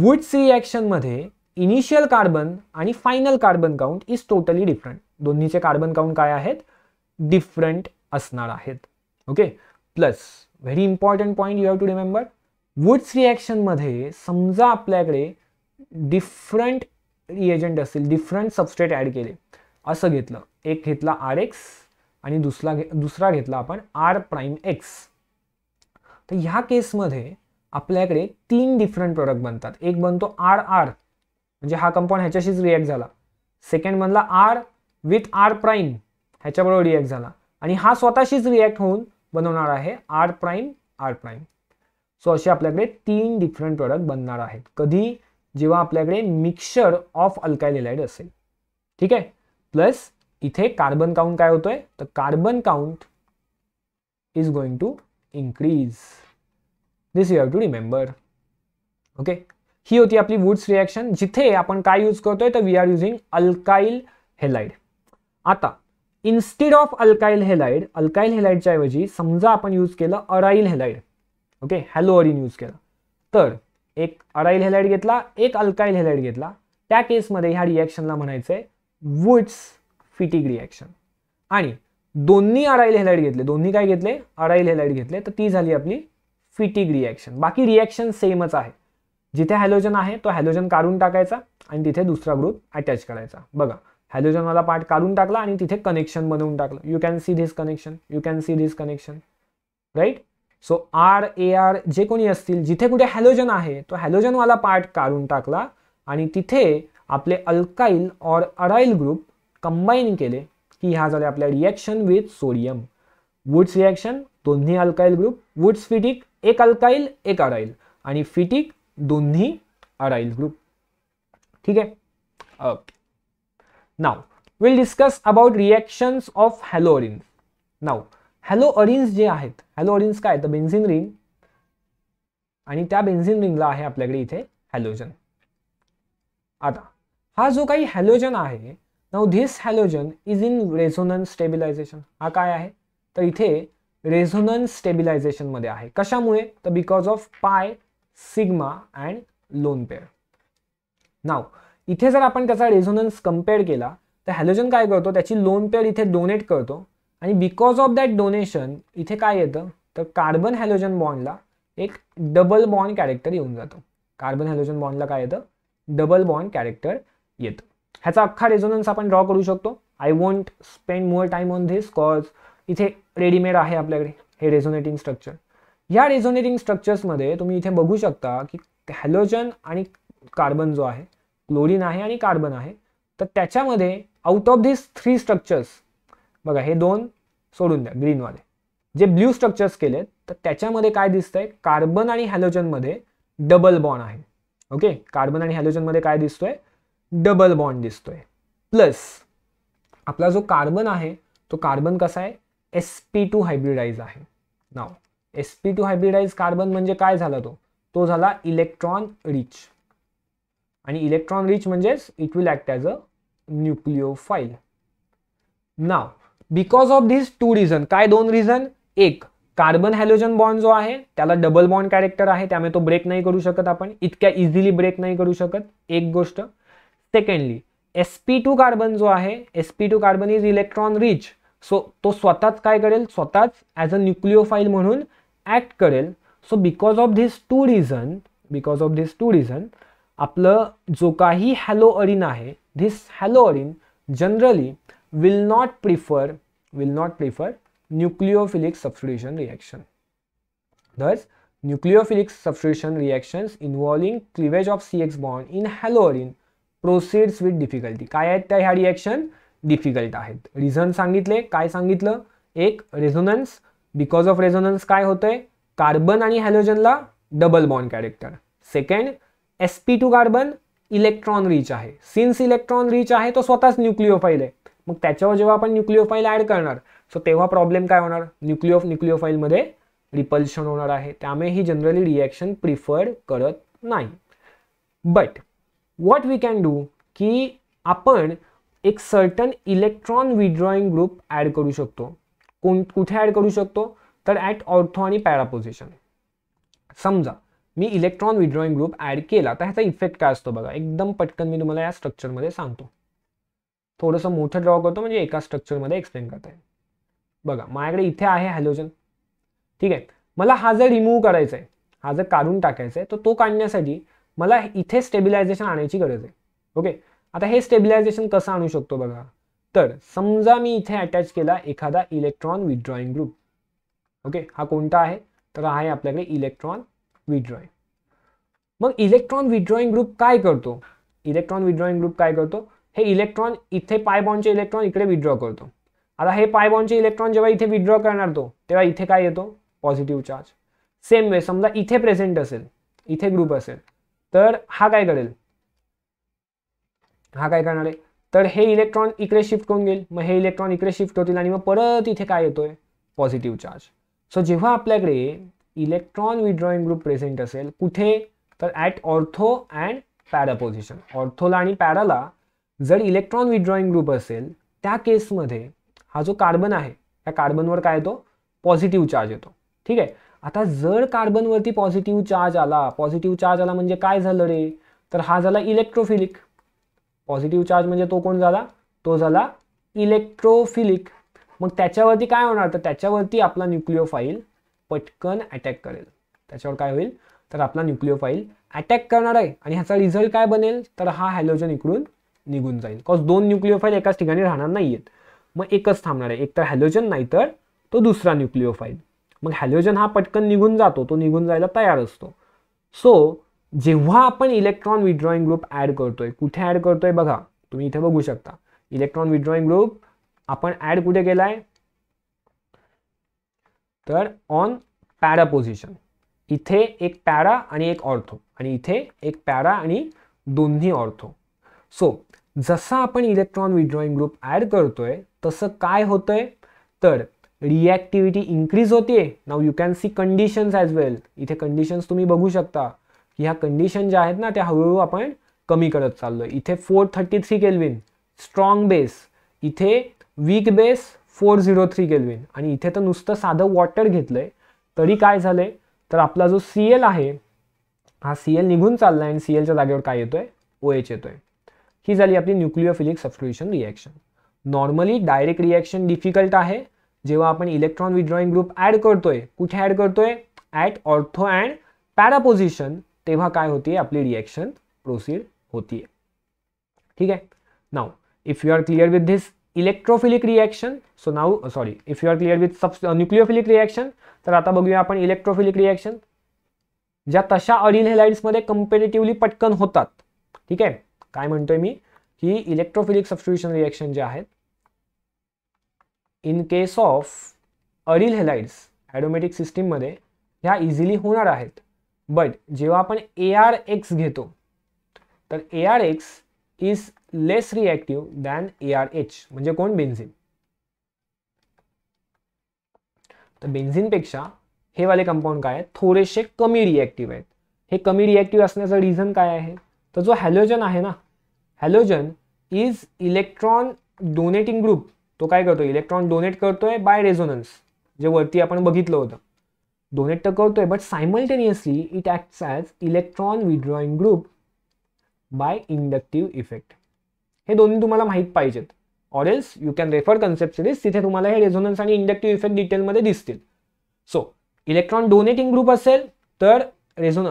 वुड्स रिॲक्शनमध्ये इनिशियल कार्बन आणि final carbon count is totally different दोन्हीचे कार्बन काउंट काय आहेत डिफरंट असणार आहेत okay plus very important point you have to remember Wurtz रिॲक्शनमध्ये समजा आपल्याकडे डिफरंट रिएजंट असतील डिफरंट सबस्टेट ॲड केले असं घेतलं एक घेतला आर एक्स आणि दुसरा घे दुसरा घेतला आपण आर प्राईम एक्स तर ह्या केसमध्ये आपल्याकडे तीन डिफरंट प्रोडक्ट बनतात एक बनतो आर आर म्हणजे हा कंपाऊंड ह्याच्याशीच रिॲक्ट झाला सेकंड मधला आर विथ आर प्राईम ह्याच्याबरोबर रिॲक्ट झाला आणि हा स्वतःशीच रिॲक्ट होऊन बनवणार आहे R prime R prime so असे आपल्याकडे तीन डिफरंट प्रोडक्ट बनणार आहेत कधी जेव्हा आपल्याकडे मिक्सचर ऑफ अल्कायलिलाइड असेल ठीक आहे प्लस इथे कार्बन काउंट काय होतोय तर carbon count is going to increase this you have to remember okay ही होती आपली वुड्स रिॲक्शन जिथे आपण काय यूज करतोय तर we are using alkyl halide आता instead of alkyl halide alkyl हेलाइडच्या ऐवजी समजा आपण यूज केलं aryl halide okay halo use केलं तर एक अराईल हेलाइड घेतला एक अल्काइल हेलाइड घेतला त्या केसमध्ये ह्या रिॲक्शनला म्हणायचं आहे वुड्स फिटिक रिॲक्शन आणि दोन्ही अराईल हेलाइड घेतले दोन्ही काय घेतले अराईल हेलाइड घेतले तर ती झाली आपली फिटिक रिॲक्शन बाकी रिॲक्शन सेमच आहे जिथे हॅलोजन आहे तो हॅलोजन काढून टाकायचा आणि तिथे दुसरा ग्रुप अटॅच करायचा बघा हॅलोजनवाला पार्ट काढून टाकला आणि तिथे कनेक्शन बनवून टाकलं you can see this connection you can see this connection right so R A R जे कोणी असतील जिथे कुठे हॅलोजन आहे तो हॅलोजनवाला पार्ट काढून टाकला आणि तिथे आपले अल्काईल और अराईल ग्रुप कंबाईन केले की ह्या झाले आपल्या reaction with sodium Wurtz reaction दोन्ही अल्काईल ग्रुप वुड्स फिटिक एक अल्काइल एक अराईल आणि फिटिक दोन्ही अराईल ग्रुप ठीक आहे now will discuss about reactions of halo arenes now halo arenes जे आहेत हॅलो अरिन्स काय तर बेन्झिन रिंग आणि त्या बेन्झिन रिंगला आहे आपल्याकडे इथे हॅलोजन आता हा जो काही हॅलोजन आहे now this halogen is in resonance stabilization हा काय आहे तर इथे रेझोनन्स स्टेबिलायझेशनमध्ये आहे कशामुळे तर because of pi sigma and lone pair now इथे जर आपण त्याचा रेझोनन्स कम्पेअर केला तर हॅलोजन काय करतो त्याची लोन पेअर इथे डोनेट करतो आणि बिकॉज ऑफ दॅट डोनेशन इथे काय येतं तर कार्बन हॅलोजन बॉन्डला एक डबल बॉन्ड कॅरेक्टर येऊन जातो कार्बन हॅलोजन बॉन्डला काय येतं डबल बॉन्ड कॅरेक्टर येतं ह्याचा अख्खा रेझोनन्स आपण ड्रॉ करू शकतो I want spend more time on this cause इथे रेडीमेड आहे आपल्याकडे हे रेझोनेटिंग स्ट्रक्चर या रेझोनेटिंग स्ट्रक्चर्समध्ये तुम्ही इथे बघू शकता की हॅलोजन आणि कार्बन जो आहे क्लोरीन आहे आणि कार्बन आहे तर त्याच्यामध्ये out of this three structures बघा हे दोन सोडून द्या ग्रीनवाले जे ब्ल्यू स्ट्रक्चर्स केलेत तर त्याच्यामध्ये काय दिसतंय कार्बन आणि हॅलोजनमध्ये डबल बॉन्ड आहे ओके कार्बन आणि हॅलोजनमध्ये काय दिसतोय डबल बॉन्ड दिसतोय प्लस आपला जो कार्बन आहे तो कार्बन कसा आहे एस पी टू हायब्रिडाईज आहे now SP two hybridize carbon म्हणजे काय झाला तो तो झाला इलेक्ट्रॉन रिच आणि इलेक्ट्रॉन रिच म्हणजेच it will act as a file now because of this two reason काय दोन रिझन एक कार्बन हॅलोजन बॉन्ड जो आहे त्याला डबल बॉन्ड कॅरेक्टर आहे त्यामुळे तो ब्रेक नाही करू शकत आपण इतक्या इझिली ब्रेक नाही करू शकत एक गोष्ट secondly S P two carbon जो आहे S two carbon is electron rich so तो स्वतःच काय करेल स्वतःच ऍज अ न्यूक्लिओफाईल म्हणून ॲक्ट करेल so because of this two reason because of this two reason आपलं जो काही हॅलो अरिन आहे this haloarene generally will not prefer will not prefer nucleophilic substitution reaction thus nucleophilic substitution reactions involving cleavage of C X bond in hello haloarene proceeds with difficulty काय आहेत त्या ह्या reaction difficult आहेत reason सांगितले काय सांगितलं एक resonance because of resonance काय होतंय कार्बन आणि हॅलोजनला double bond character second S P two carbon electron rich आहे सिन्स इलेक्ट्रॉन रिच आहे तो स्वतःच न्यूक्लिओफाईल आहे मग त्याच्यावर जेव्हा आपण न्यूक्लिओफाईल ऍड करणार सो तेव्हा प्रॉब्लेम काय होणार न्यूक्लिओ न्यूक्लिओफाईलमध्ये रिपल्शन होणार आहे त्यामुळे ही जनरली रिॲक्शन प्रिफर्ड करत नाही but what we can do की आपण एक certain electron withdrawing group add करू शकतो कोण कुठे ॲड करू शकतो तर ॲट ऑर्थो आणि पॅरा पोझिशन समजा मी इलेक्ट्रॉन विड्रॉइंग ग्रुप ॲड केला तर ह्याचा इफेक्ट काय असतो बघा एकदम पटकन मी तुम्हाला या स्ट्रक्चरमध्ये सांगतो थोडंसं मोठं ड्रॉ करतो म्हणजे एका स्ट्रक्चरमध्ये एक्सप्लेन करता बघा माझ्याकडे इथे आहे हॅलोजन ठीक आहे मला हा जर रिमूव्ह करायचा आहे हा जर काढून टाकायचा आहे तर तो काढण्यासाठी मला इथे स्टेबिलायझेशन आणायची गरज आहे ओके आता हे स्टेबिलायझेशन कसं आणू शकतो बघा तर समजा मी इथे अटॅच केला एखादा इलेक्ट्रॉन विथड्रॉइंग ग्रुप ओके हा कोणता आहे तर हा आहे आपल्याकडे इलेक्ट्रॉन विथड्रॉइंग मग इलेक्ट्रॉन विथड्रॉइंग ग्रुप काय करतो इलेक्ट्रॉन विथड्रॉइंग ग्रुप काय करतो हे इलेक्ट्रॉन इथे पायबॉनचे इलेक्ट्रॉन इकडे विथड्रॉ करतो आता हे पायबॉनचे इलेक्ट्रॉन जेव्हा इथे विथड्रॉ करणार तो तेव्हा इथे काय येतो पॉझिटिव्ह चार्ज सेम वे समजा इथे प्रेझेंट असेल इथे ग्रुप असेल तर हा काय करेल हा काय करणार आहे तर हे इलेक्ट्रॉन इकडे शिफ्ट होऊन गेल मग हे इलेक्ट्रॉन इकडे शिफ्ट होतील आणि मग परत इथे काय येतोय पॉझिटिव्ह चार्ज सो जेव्हा आपल्याकडे इलेक्ट्रॉन विड्रॉईंग ग्रुप प्रेझेंट असेल कुठे तर at ortho and para position ऑर्थोला आणि पॅराला जर इलेक्ट्रॉन विड्रॉईंग ग्रुप असेल त्या केसमध्ये हा जो कार्बन आहे त्या कार्बनवर काय येतो पॉझिटिव्ह चार्ज येतो ठीक आहे आता जर कार्बनवरती पॉझिटिव्ह चार्ज आला पॉझिटिव्ह चार्ज आला म्हणजे काय झालं रे तर हा झाला इलेक्ट्रोफिलिक पॉझिटिव्ह चार्ज म्हणजे तो कोण झाला तो झाला इलेक्ट्रोफिलिक मग त्याच्यावरती काय होणार तर त्याच्यावरती आपला फाईल पटकन अटॅक करेल त्याच्यावर काय होईल तर आपला फाईल अटॅक करणार आहे आणि ह्याचा रिझल्ट काय बनेल तर हा हॅलोजन इकडून निघून जाईल कॉज दोन फाईल एकाच ठिकाणी राहणार नाही आहेत मग एकच थांबणार आहे एक तर हॅलोजन नाही तर तो दुसरा फाईल मग हॅलोजन हा पटकन निघून जातो तो निघून जायला तयार असतो सो जेव्हा आपण इलेक्ट्रॉन विड्रॉईंग ग्रुप ॲड करतोय कुठे ॲड करतोय बघा तुम्ही इथे बघू शकता इलेक्ट्रॉन विड्रॉईंग ग्रुप आपण ॲड कुठे केलाय तर ऑन पॅरा पोझिशन इथे एक पॅरा आणि एक ऑर्थो आणि इथे एक पॅरा आणि दोन्ही ऑर्थो सो जसा आपण इलेक्ट्रॉन विड्रॉईंग ग्रुप ॲड करतोय तसं काय होतंय तर रिॲक्टिव्हिटी इन्क्रीज होते now you can see conditions as well इथे कंडिशन्स तुम्ही बघू शकता की ह्या कंडिशन ज्या आहेत ना त्या हळूहळू आपण कमी करत चाललो इथे four thirty three kelvin strong base इथे weak base four zero three kelvin आणि इथे तर नुसतं साधं वॉटर घेतलंय आहे तरी काय झालं तर आपला जो सी एल आहे हा सी एल निघून चालला आहे आणि सी एलच्या जागेवर काय येतोय ओ एच येतो ही झाली आपली nucleophilic substitution reaction normally direct reaction difficult आहे जेव्हा आपण इलेक्ट्रॉन विड्रॉईंग ग्रुप ॲड करतोय कुठे ॲड करतोय ऍट ऑर्थो अँड पॅरापोझिशन तेव्हा काय होती आपली रिॲक्शन प्रोसीड होती ठीक आहे now if you are clear with this electrophilic reaction so now sorry if you are clear with sub nucleophilic reaction तर आता बघूया आपण इलेक्ट्रोफिलिक रिॲक्शन ज्या तशा अरिल हेलाइड्समध्ये कम्पेरेटिव्हली पटकन होतात ठीक आहे काय म्हणतोय मी की इलेक्ट्रोफिलिक सबस्टिट्युशन रिॲक्शन जे आहेत in case of aryl halides aromatic सिस्टीममध्ये ह्या इझिली होणार आहेत बट जेव्हा आपण ए आर एक्स घेतो तर A R X is less reactive than A R H म्हणजे कोण बेन्झिन तर बेन्झिनपेक्षा हे वाले कंपाऊंड काय आहेत थोडेसे कमी रिॲक्टिव्ह आहेत हे कमी रिॲक्टिव्ह असण्याचं रिझन काय आहे तर जो हॅलोजन आहे ना halogen is electron donating group तो काय करतो इलेक्ट्रॉन डोनेट करतोय बाय रेझोनन्स जे वरती आपण बघितलं होतं डोनेट तर करतोय but simultaneously it acts as electron withdrawing group by inductive effect हे दोन्ही तुम्हाला माहीत पाहिजेत or else you can refer concept series तिथे तुम्हाला हे रेझोनन्स आणि इंडक्टिव्ह इफेक्ट डिटेलमध्ये दिसतील सो इलेक्ट्रॉन डोनेटिंग ग्रुप असेल तर रेझोन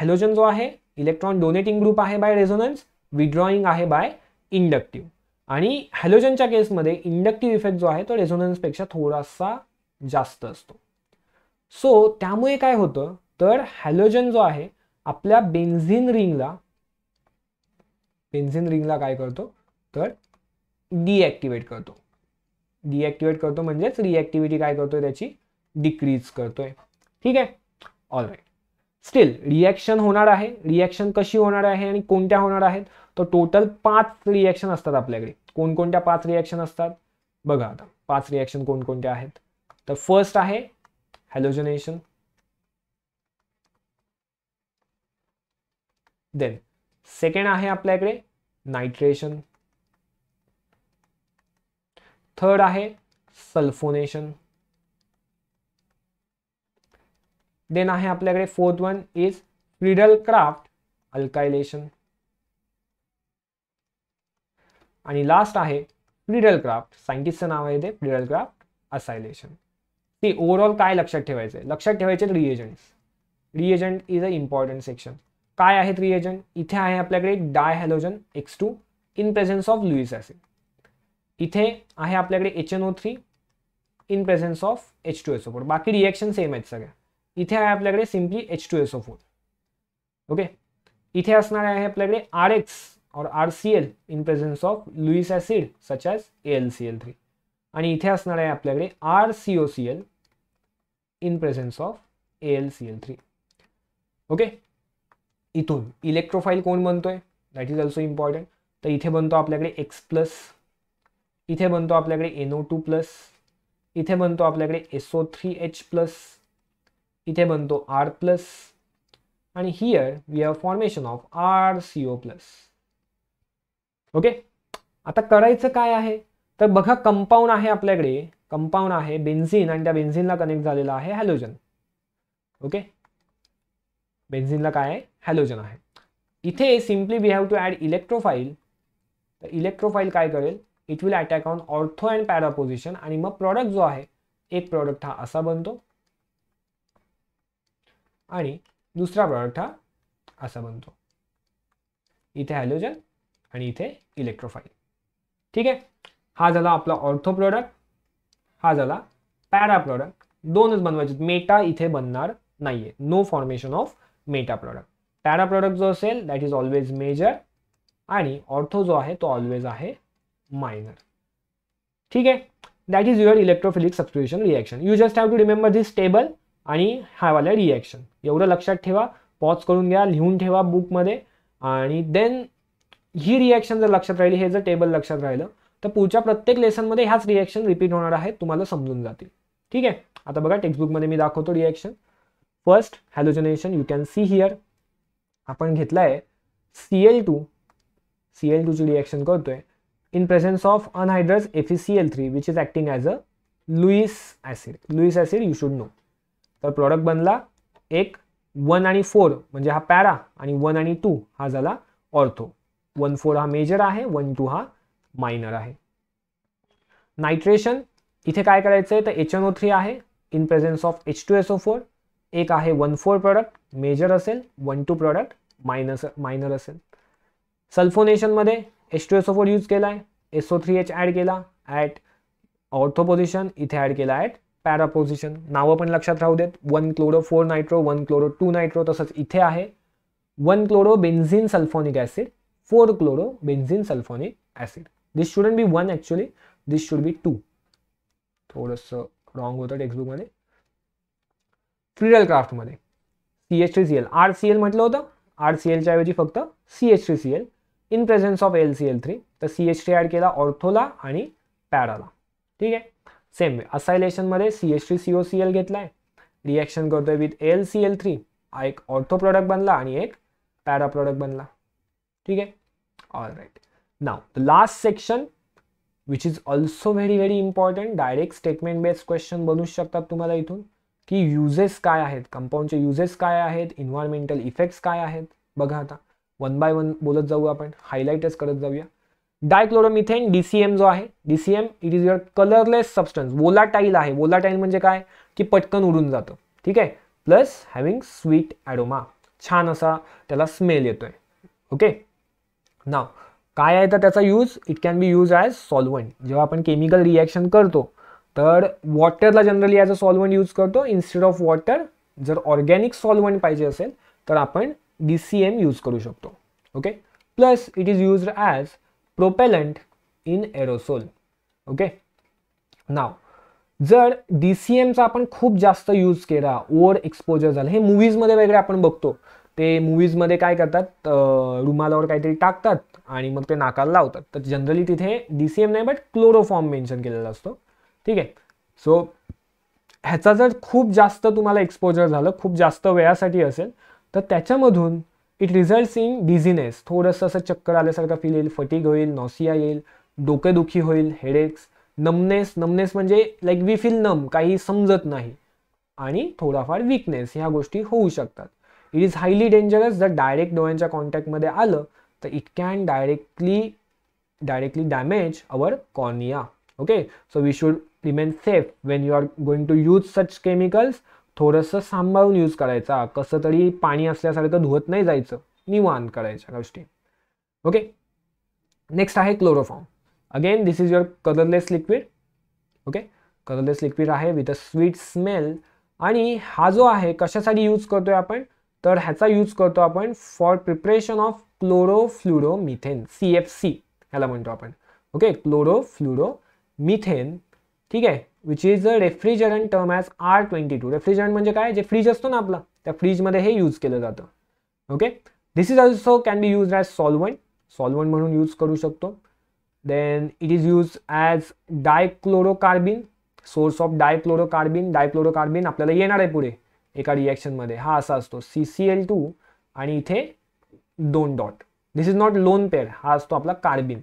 हॅलोजन जो आहे इलेक्ट्रॉन डोनेटिंग ग्रुप आहे बाय रेझोनन्स विड्रॉइंग आहे बाय इंडक्टिव्ह आणि हॅलोजनच्या केसमध्ये इंडक्टिव्ह इफेक्ट जो आहे तो रेझोनन्सपेक्षा थोडासा जास्त असतो सो त्यामुळे काय होतं तर हॅलोजन जो आहे आपल्या बेन्झिन रिंगला बेन्झिन रिंगला काय करतो तर डिएक्टिवेट करतो डिॲक्टिवेट करतो म्हणजेच रिॲक्टिव्हिटी काय करतोय त्याची डिक्रीज करतोय ठीक आहे राईट स्टील रिॲक्शन होणार आहे रिॲक्शन कशी होणार आहे आणि कोणत्या होणार आहेत तर टोटल पाच रिॲक्शन असतात आपल्याकडे कोणकोणत्या पाच रिॲक्शन असतात बघा आता पाच रिॲक्शन कोणकोणत्या आहेत तर फर्स्ट आहे halogenation then second आहे आपल्याकडे nitration third आहे sulfonation Then आहे आपल्याकडे fourth one is friedel craft alkylation आणि लास्ट आहे friedel craft sankitya naaveide friedel craft acylation ते ओव्हरऑल काय लक्षात ठेवायचं लक्षात ठेवायचे reagent reagent is a important section काय आहेत रिएजंट इथे आहे आपल्याकडे di halogen X two in presence of Lewis acid इथे आहे आपल्याकडे H N O three in presence of H two SO four बाकी रिएक्शन सेम आहेत सगळ्या इथे आहे आपल्याकडे simply H two O four okay इथे असणार आहे आपल्याकडे R X or R C L in presence of Lewis acid such as A L C L three आणि इथे असणार आहे आपल्याकडे R C O C L in presence of A L C L three okay इथून electrophile कोण बनतोय that is also important तर इथे बनतो आपल्याकडे एक्स प्लस इथे बनतो आपल्याकडे एनओ टू प्लस इथे बनतो आपल्याकडे एसओ थ्री एच प्लस इथे बनतो आर प्लस आणि here we are formation of R C O plus okay आता करायचं काय आहे तर बघा कंपाऊंड आहे आपल्याकडे कंपाऊंड आहे बेन्झिन आणि त्या बेन्झिनला कनेक्ट झालेला आहे हॅलोजन ओके बेन्झिनला काय आहे हॅलोजन आहे इथे simply we have to add electrophile तर इलेक्ट्रोफाईल काय करेल it will attack on ortho and para position आणि मग प्रॉडक्ट जो आहे एक प्रॉडक्ट हा असा बनतो आणि दुसरा प्रॉडक्ट हा असा बनतो इथे हॅलोजन आणि इथे इलेक्ट्रोफाईल ठीक आहे हा झाला आपला ऑर्थो प्रॉडक्ट हा झाला पॅरा प्रॉडक्ट दोनच बनवायचे मेटा इथे बनणार नाहीये no formation of meta product para product जो असेल दॅट इज ऑलवेज मेजर आणि ऑर्थो जो आहे तो ऑलवेज आहे मायनर ठीक आहे that is your electrophilic subscription reaction you just have to remember this table आणि वाला रिॲक्शन एवढं लक्षात ठेवा पॉज करून घ्या लिहून ठेवा बुकमध्ये आणि देन ही रिॲक्शन जर लक्षात राहिली हे जर टेबल लक्षात राहिलं तर पुढच्या प्रत्येक लेसनमध्ये ह्याच रिॲक्शन रिपीट होणार आहे तुम्हाला समजून जातील ठीक आहे आता बघा टेक्स्टबुकमध्ये मी दाखवतो reaction first halogenation you can see here आपण घेतला आहे C L two C L टूची रिॲक्शन करतोय in presence of anhydrous F E C L three which is acting as a Lewis acid Lewis acid you should know तर product बनला एक one आणि four म्हणजे हा पॅरा आणि one आणि टू हा झाला ऑर्थो वन फोर हा मेजर आहे वन टू हा मायनर आहे नायट्रेशन इथे काय करायचं आहे तर एच एन ओ थ्री आहे in presence of H two S O four एक आहे वन फोर प्रोडक्ट मेजर असेल one two product minus minor असेल सल्फोनेशनमध्ये H two S O four use केला आहे एस थ्री एच ॲड केला at ortho इथे ॲड केला ॲट पॅरापोझिशन नावं पण लक्षात राहू देत one chloro four nitro one chloro two nitro तसंच इथे आहे one chloro benzene sulphonic acid four chloro benzene sulphonic acid this shouldn't be one actually this should be two थोडंसं रॉंग होतं टेक्स्टबुकमध्ये फ्रीडल क्राफ्टमध्ये C H T C L R C L म्हटलं होतं R C एलच्या ऐवजी फक्त C H T C L in presence of A C L L three C H T add केला ऑर्थोला आणि पॅराला ठीक आहे सेम वे असायलेशनमध्ये C H T C O C L घेतला आहे रिॲक्शन करतोय with A C L L हा एक ऑर्थो प्रॉडक्ट बनला आणि एक पॅरा प्रॉडक्ट बनला ठीक आहे all right now the last section which is also very very important direct statement based question बनू शकतात तुम्हाला इथून की युजेस काय आहेत कंपाऊंडचे युजेस काय आहेत इन्व्हायरमेंटल इफेक्ट्स काय आहेत बघा आता वन बाय वन बोलत जाऊ आपण हायलाईटच करत जाऊया डायक्लोरोमिथेन एम जो आहे DCM it is your colourless substance volatile आहे वोलाटाईल म्हणजे काय की पटकन उडून जातं ठीक आहे प्लस हॅविंग स्वीट ॲडोमा छान असा त्याला स्मेल येतोय ओके नाव काय आहे तर त्याचा use it can be use as solvent जेव्हा आपण केमिकल रिॲक्शन करतो तर वॉटरला generally as a solvent use करतो इन्स्टेड ऑफ वॉटर जर ऑर्गॅनिक सॉल्वंट पाहिजे असेल तर आपण डी सी एम यूज करू शकतो okay plus it is use as propellant in aerosol okay now जर डी सी एमचा आपण खूप जास्त यूज केला ओवर एक्सपोजर झाला हे मूवीजमध्ये वगैरे आपण बघतो ते मूवीजमध्ये काय करतात रुमालावर काहीतरी टाकतात आणि मग ते नाकाला लावतात तर जनरली तिथे डी सी एम नाही बट क्लोरोफॉर्म मेन्शन केलेला असतो ठीक आहे सो ह्याचा जर खूप जास्त तुम्हाला एक्सपोजर झालं खूप जास्त वेळासाठी असेल तर त्याच्यामधून इट रिझल्ट्स इन डिझिनेस थोडंसं असं चक्कर आल्यासारखं फील येईल फटीग होईल नॉसिया येईल डोकेदुखी होईल हेडेक्स नमनेस नमनेस म्हणजे लाईक वी फील नम काही समजत नाही आणि थोडाफार विकनेस ह्या गोष्टी होऊ शकतात इट इज हायली डेंजरस जर डायरेक्ट डोळ्यांच्या कॉन्टॅक्टमध्ये आलं तर it can directly directly damage our cornea okay so we should remain safe when you are going to use such chemicals थोडंसं सांभाळून यूज करायचा कसं तरी पाणी असल्यासारखं धुवत नाही जायचं निवान करायच्या गोष्टी ओके नेक्स्ट आहे chloroform again this is your colourless liquid okay colourless liquid आहे विथ अ स्वीट स्मेल आणि हा जो आहे कशासाठी यूज करतोय आपण तर ह्याचा यूज करतो आपण for preparation of methane C F C ह्याला म्हणतो आपण ओके मिथेन ठीक आहे which is a refrigerant term as R twenty two refrigerant म्हणजे काय जे फ्रीज असतो ना आपला त्या फ्रीजमध्ये हे यूज केलं जातं okay this is also can be use as solvent solvent म्हणून यूज करू शकतो then it is use as dichlorocarbene source of dichlorocarbene dichlorocarbene आपल्याला येणार आहे पुढे एका रिॲक्शनमध्ये हा असा असतो सी सी एल टू आणि इथे दोन dot this is not lone pair हा असतो आपला कार्बिन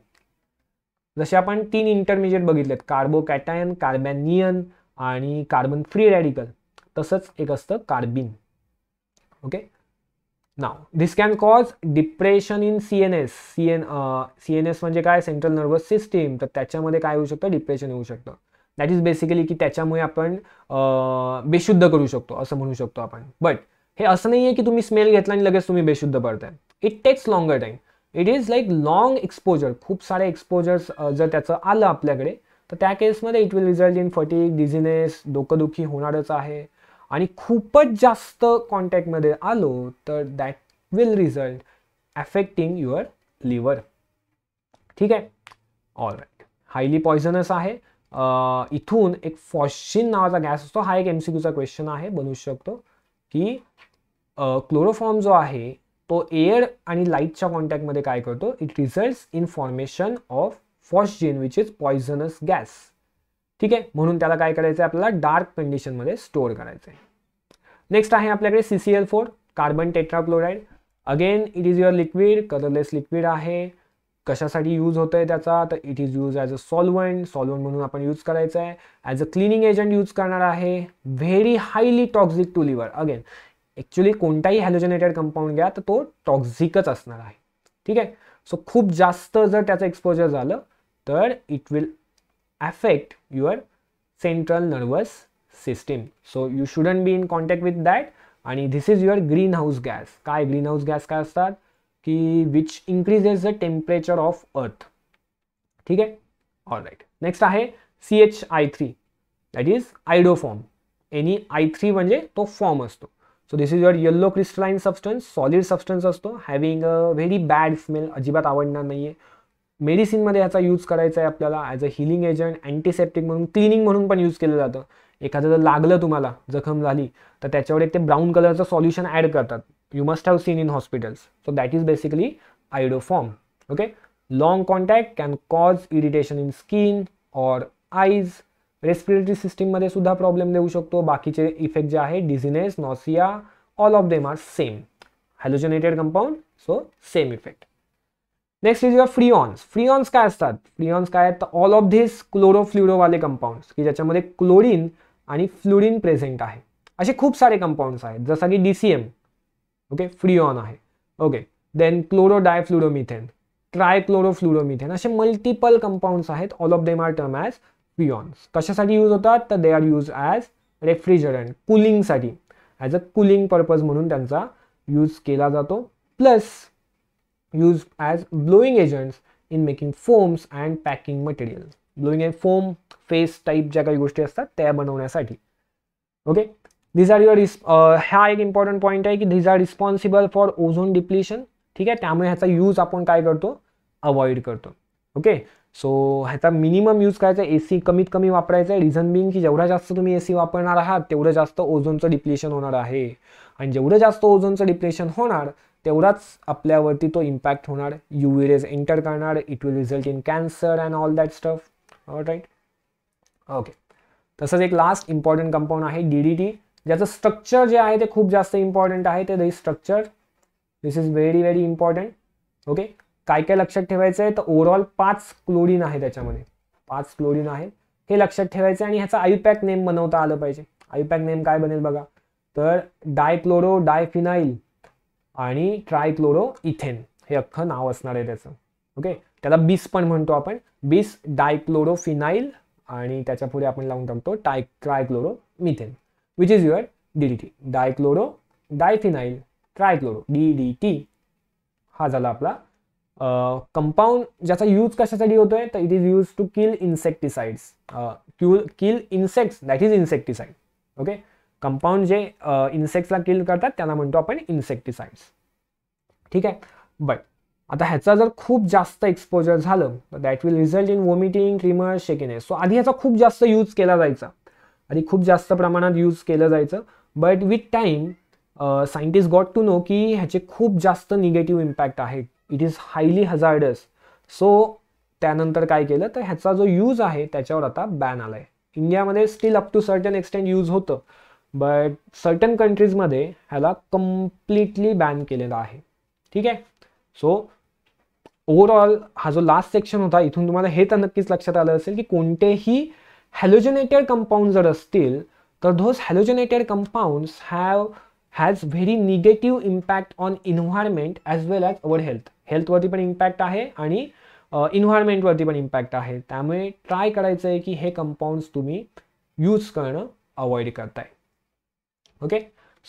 जसे आपण तीन इंटरमिजिएट बघितलेत कार्बो कॅटायन कार्बॅनियन आणि कार्बन फ्री रॅडिकल तसंच एक असतं carbene okay now this can cause depression in C N S C N C N S म्हणजे काय सेंट्रल नर्वस सिस्टीम तर त्याच्यामध्ये काय होऊ शकतं डिप्रेशन होऊ शकतं दॅट इज बेसिकली की त्याच्यामुळे आपण बेशुद्ध करू शकतो असं म्हणू शकतो आपण बट हे असं नाही आहे की तुम्ही स्मेल घेतला आणि लगेच तुम्ही बेशुद्ध पडताय it takes longer time it is like long exposure खूप सारे एक्सपोजर्स जर त्याचं आलं आपल्याकडे तर त्या केसमध्ये it will result in fatty dizziness डोकंदुखी होणारच आहे आणि खूपच जास्त कॉन्टॅक्टमध्ये आलो तर that will result affecting your liver ठीक आहे ऑल राईट हायली पॉयझनस आहे इथून एक फॉशिन नावाचा गॅस असतो हा एक एम सी क्यूचा क्वेश्चन आहे बनवू शकतो की क्लोरोफॉर्म जो आहे तो एअर आणि लाईटच्या कॉन्टॅक्टमध्ये काय करतो it results in formation of phosgene which is poisonous gas ठीक आहे म्हणून त्याला काय करायचं आहे आपल्याला डार्क कंडिशनमध्ये स्टोअर करायचं आहे नेक्स्ट आहे आपल्याकडे C C L four carbon tetrachloride again it is your liquid colourless liquid आहे कशासाठी यूज होतं आहे त्याचा तर it is use as a solvent solvent म्हणून आपण यूज करायचं आहे as a cleaning agent use करणार आहे very highly toxic to liver again actually कोणताही हॅलोजनेटेड कंपाऊंड घ्या तर तो टॉक्झिकच असणार आहे ठीक आहे सो खूप जास्त जर त्याचं एक्सपोजर झालं तर it will affect your central nervous system so you shouldn't be in contact with that आणि this is your greenhouse gas काय ग्रीन हाऊस गॅस काय असतात की which increases the temperature of earth ठीक आहे all right next आहे C H I three that is form any I three म्हणजे तो फॉर्म असतो so this is your yellow crystalline substance solid substance असतो having a very bad smell अजिबात आवडणार है मेडिसिन मेडिसिनमध्ये याचा यूज करायचा आहे आपल्याला as a healing agent antiseptic म्हणून क्लिनिंग म्हणून पण यूज केलं जातं एखादं जर लागलं तुम्हाला जखम झाली तर त्याच्यावर एक ते ब्राऊन कलरचं सॉल्युशन ॲड करतात you must have seen in hospitals. So that is basically iodoform. Okay Long contact can cause irritation in skin or eyes respiratory सिस्टीममध्ये सुद्धा प्रॉब्लेम देऊ शकतो बाकीचे इफेक्ट जे आहे dizziness nausea all of them are same halogenated compound so same effect next is your freons freons काय असतात freons काय आहेत तर ऑल ऑफ धिस क्लोरोफ्ल्युरोवाले कंपाऊंड्स की ज्याच्यामध्ये क्लोरीन आणि फ्लुरीन प्रेझेंट आहे असे खूप सारे कंपाऊंड्स आहेत जसं की D C M okay freon आहे ओके देन डायफ्लुरोमिथेन ट्रायक्लोरोफ्लुरोमिथेन असे मल्टिपल कंपाऊंड्स आहेत all of them are term as freons कशासाठी यूज होतात तर they are use as refrigerant कुलिंगसाठी ॲज अ कुलिंग पर्पज म्हणून त्यांचा यूज केला जातो plus use as blowing agents in making foams and packing material blowing and foam face type ज्या काही गोष्टी असतात त्या बनवण्यासाठी ओके दिज आर युअर हा एक इम्पॉर्टंट पॉईंट आहे की these are responsible for ozone depletion ठीक आहे त्यामुळे ह्याचा यूज आपण काय करतो अवॉइड करतो ओके सो ह्याचा मिनिमम यूज करायचा आहे ए सी कमीत कमी वापरायचं आहे रिझन बिंग की जेवढा जास्त तुम्ही ए सी वापरणार आहात तेवढं जास्त ओझोनचं डिप्लेशन होणार आहे आणि जेवढं जास्त ओझोनचं डिप्लेशन होणार तेवढाच आपल्यावरती तो इम्पॅक्ट होणार यू रेज एंटर करणार it will result in cancer and all that stuff right okay तसंच एक लास्ट इम्पॉर्टंट कंपाऊंड आहे डी डी टी ज्याचं स्ट्रक्चर जे आहे ते खूप जास्त इम्पॉर्टंट आहे ते this structure this is very very important okay काय काय लक्षात ठेवायचं आहे तर ओव्हरऑल पाच क्लोरीन आहे त्याच्यामध्ये पाच क्लोरीन आहे हे लक्षात ठेवायचं आणि ह्याचा आयुपॅक नेम बनवता आलं पाहिजे आयुपॅक नेम काय बनेल बघा तर डायक्लोरो डायफिनाईल आणि ट्रायक्लोरो इथेन हे अख्खं नाव असणार आहे त्याचं ओके त्याला बीस पण म्हणतो आपण बीस डायक्लोरोफिनाईल आणि त्याच्या पुढे आपण लावून टाकतो टाय trichloromethane which is your DDT dichloro diphenyl trichloro D D T हा झाला आपला कंपाऊंड ज्याचा यूज कशासाठी होतोय तर it is use to kill insecticides queue kill insects that is insecticide okay compound जे इन्सेक्ट्सला किल करतात त्यांना म्हणतो आपण इन्सेक्टिसाइड्स ठीक आहे बट आता ह्याचा जर खूप जास्त एक्सपोजर झालं तर that will result in vomiting tremor shakiness so आधी ह्याचा खूप जास्त यूज केला जायचा आणि खूप जास्त प्रमाणात यूज केलं जायचं but with time scientist got to know की ह्याचे खूप जास्त निगेटिव्ह इम्पॅक्ट आहेत it is highly hazardous so त्यानंतर काय केलं तर ह्याचा जो यूज आहे त्याच्यावर आता बॅन आला आहे इंडियामध्ये still up to certain extent use होतं बट सर्टन कंट्रीजमध्ये ह्याला कम्प्लिटली बॅन केलेला आहे ठीक आहे सो ओवरऑल हा जो लास्ट सेक्शन होता इथून तुम्हाला हे तर नक्कीच लक्षात आलं असेल की कोणतेही हॅलोजनेटेड कंपाऊंड जर असतील तर those halogenated compounds have has very negative impact on environment as well as our health हेल्थवरती पण इम्पॅक्ट आहे आणि इन्व्हायरमेंटवरती पण इम्पॅक्ट आहे त्यामुळे ट्राय करायचं आहे की हे कंपाऊंड्स तुम्ही यूज करणं अवॉइड करताय okay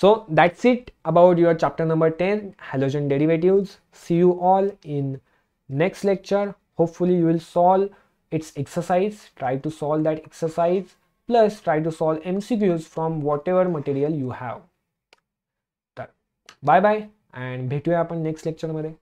so that's it about your chapter number ten halogen derivatives see you all in next lecture hopefully you will solve its exercise, try to solve that exercise, plus try to solve MCQs from whatever material you have. Bye-bye and and भेटूया आपण next लेक्चरमध्ये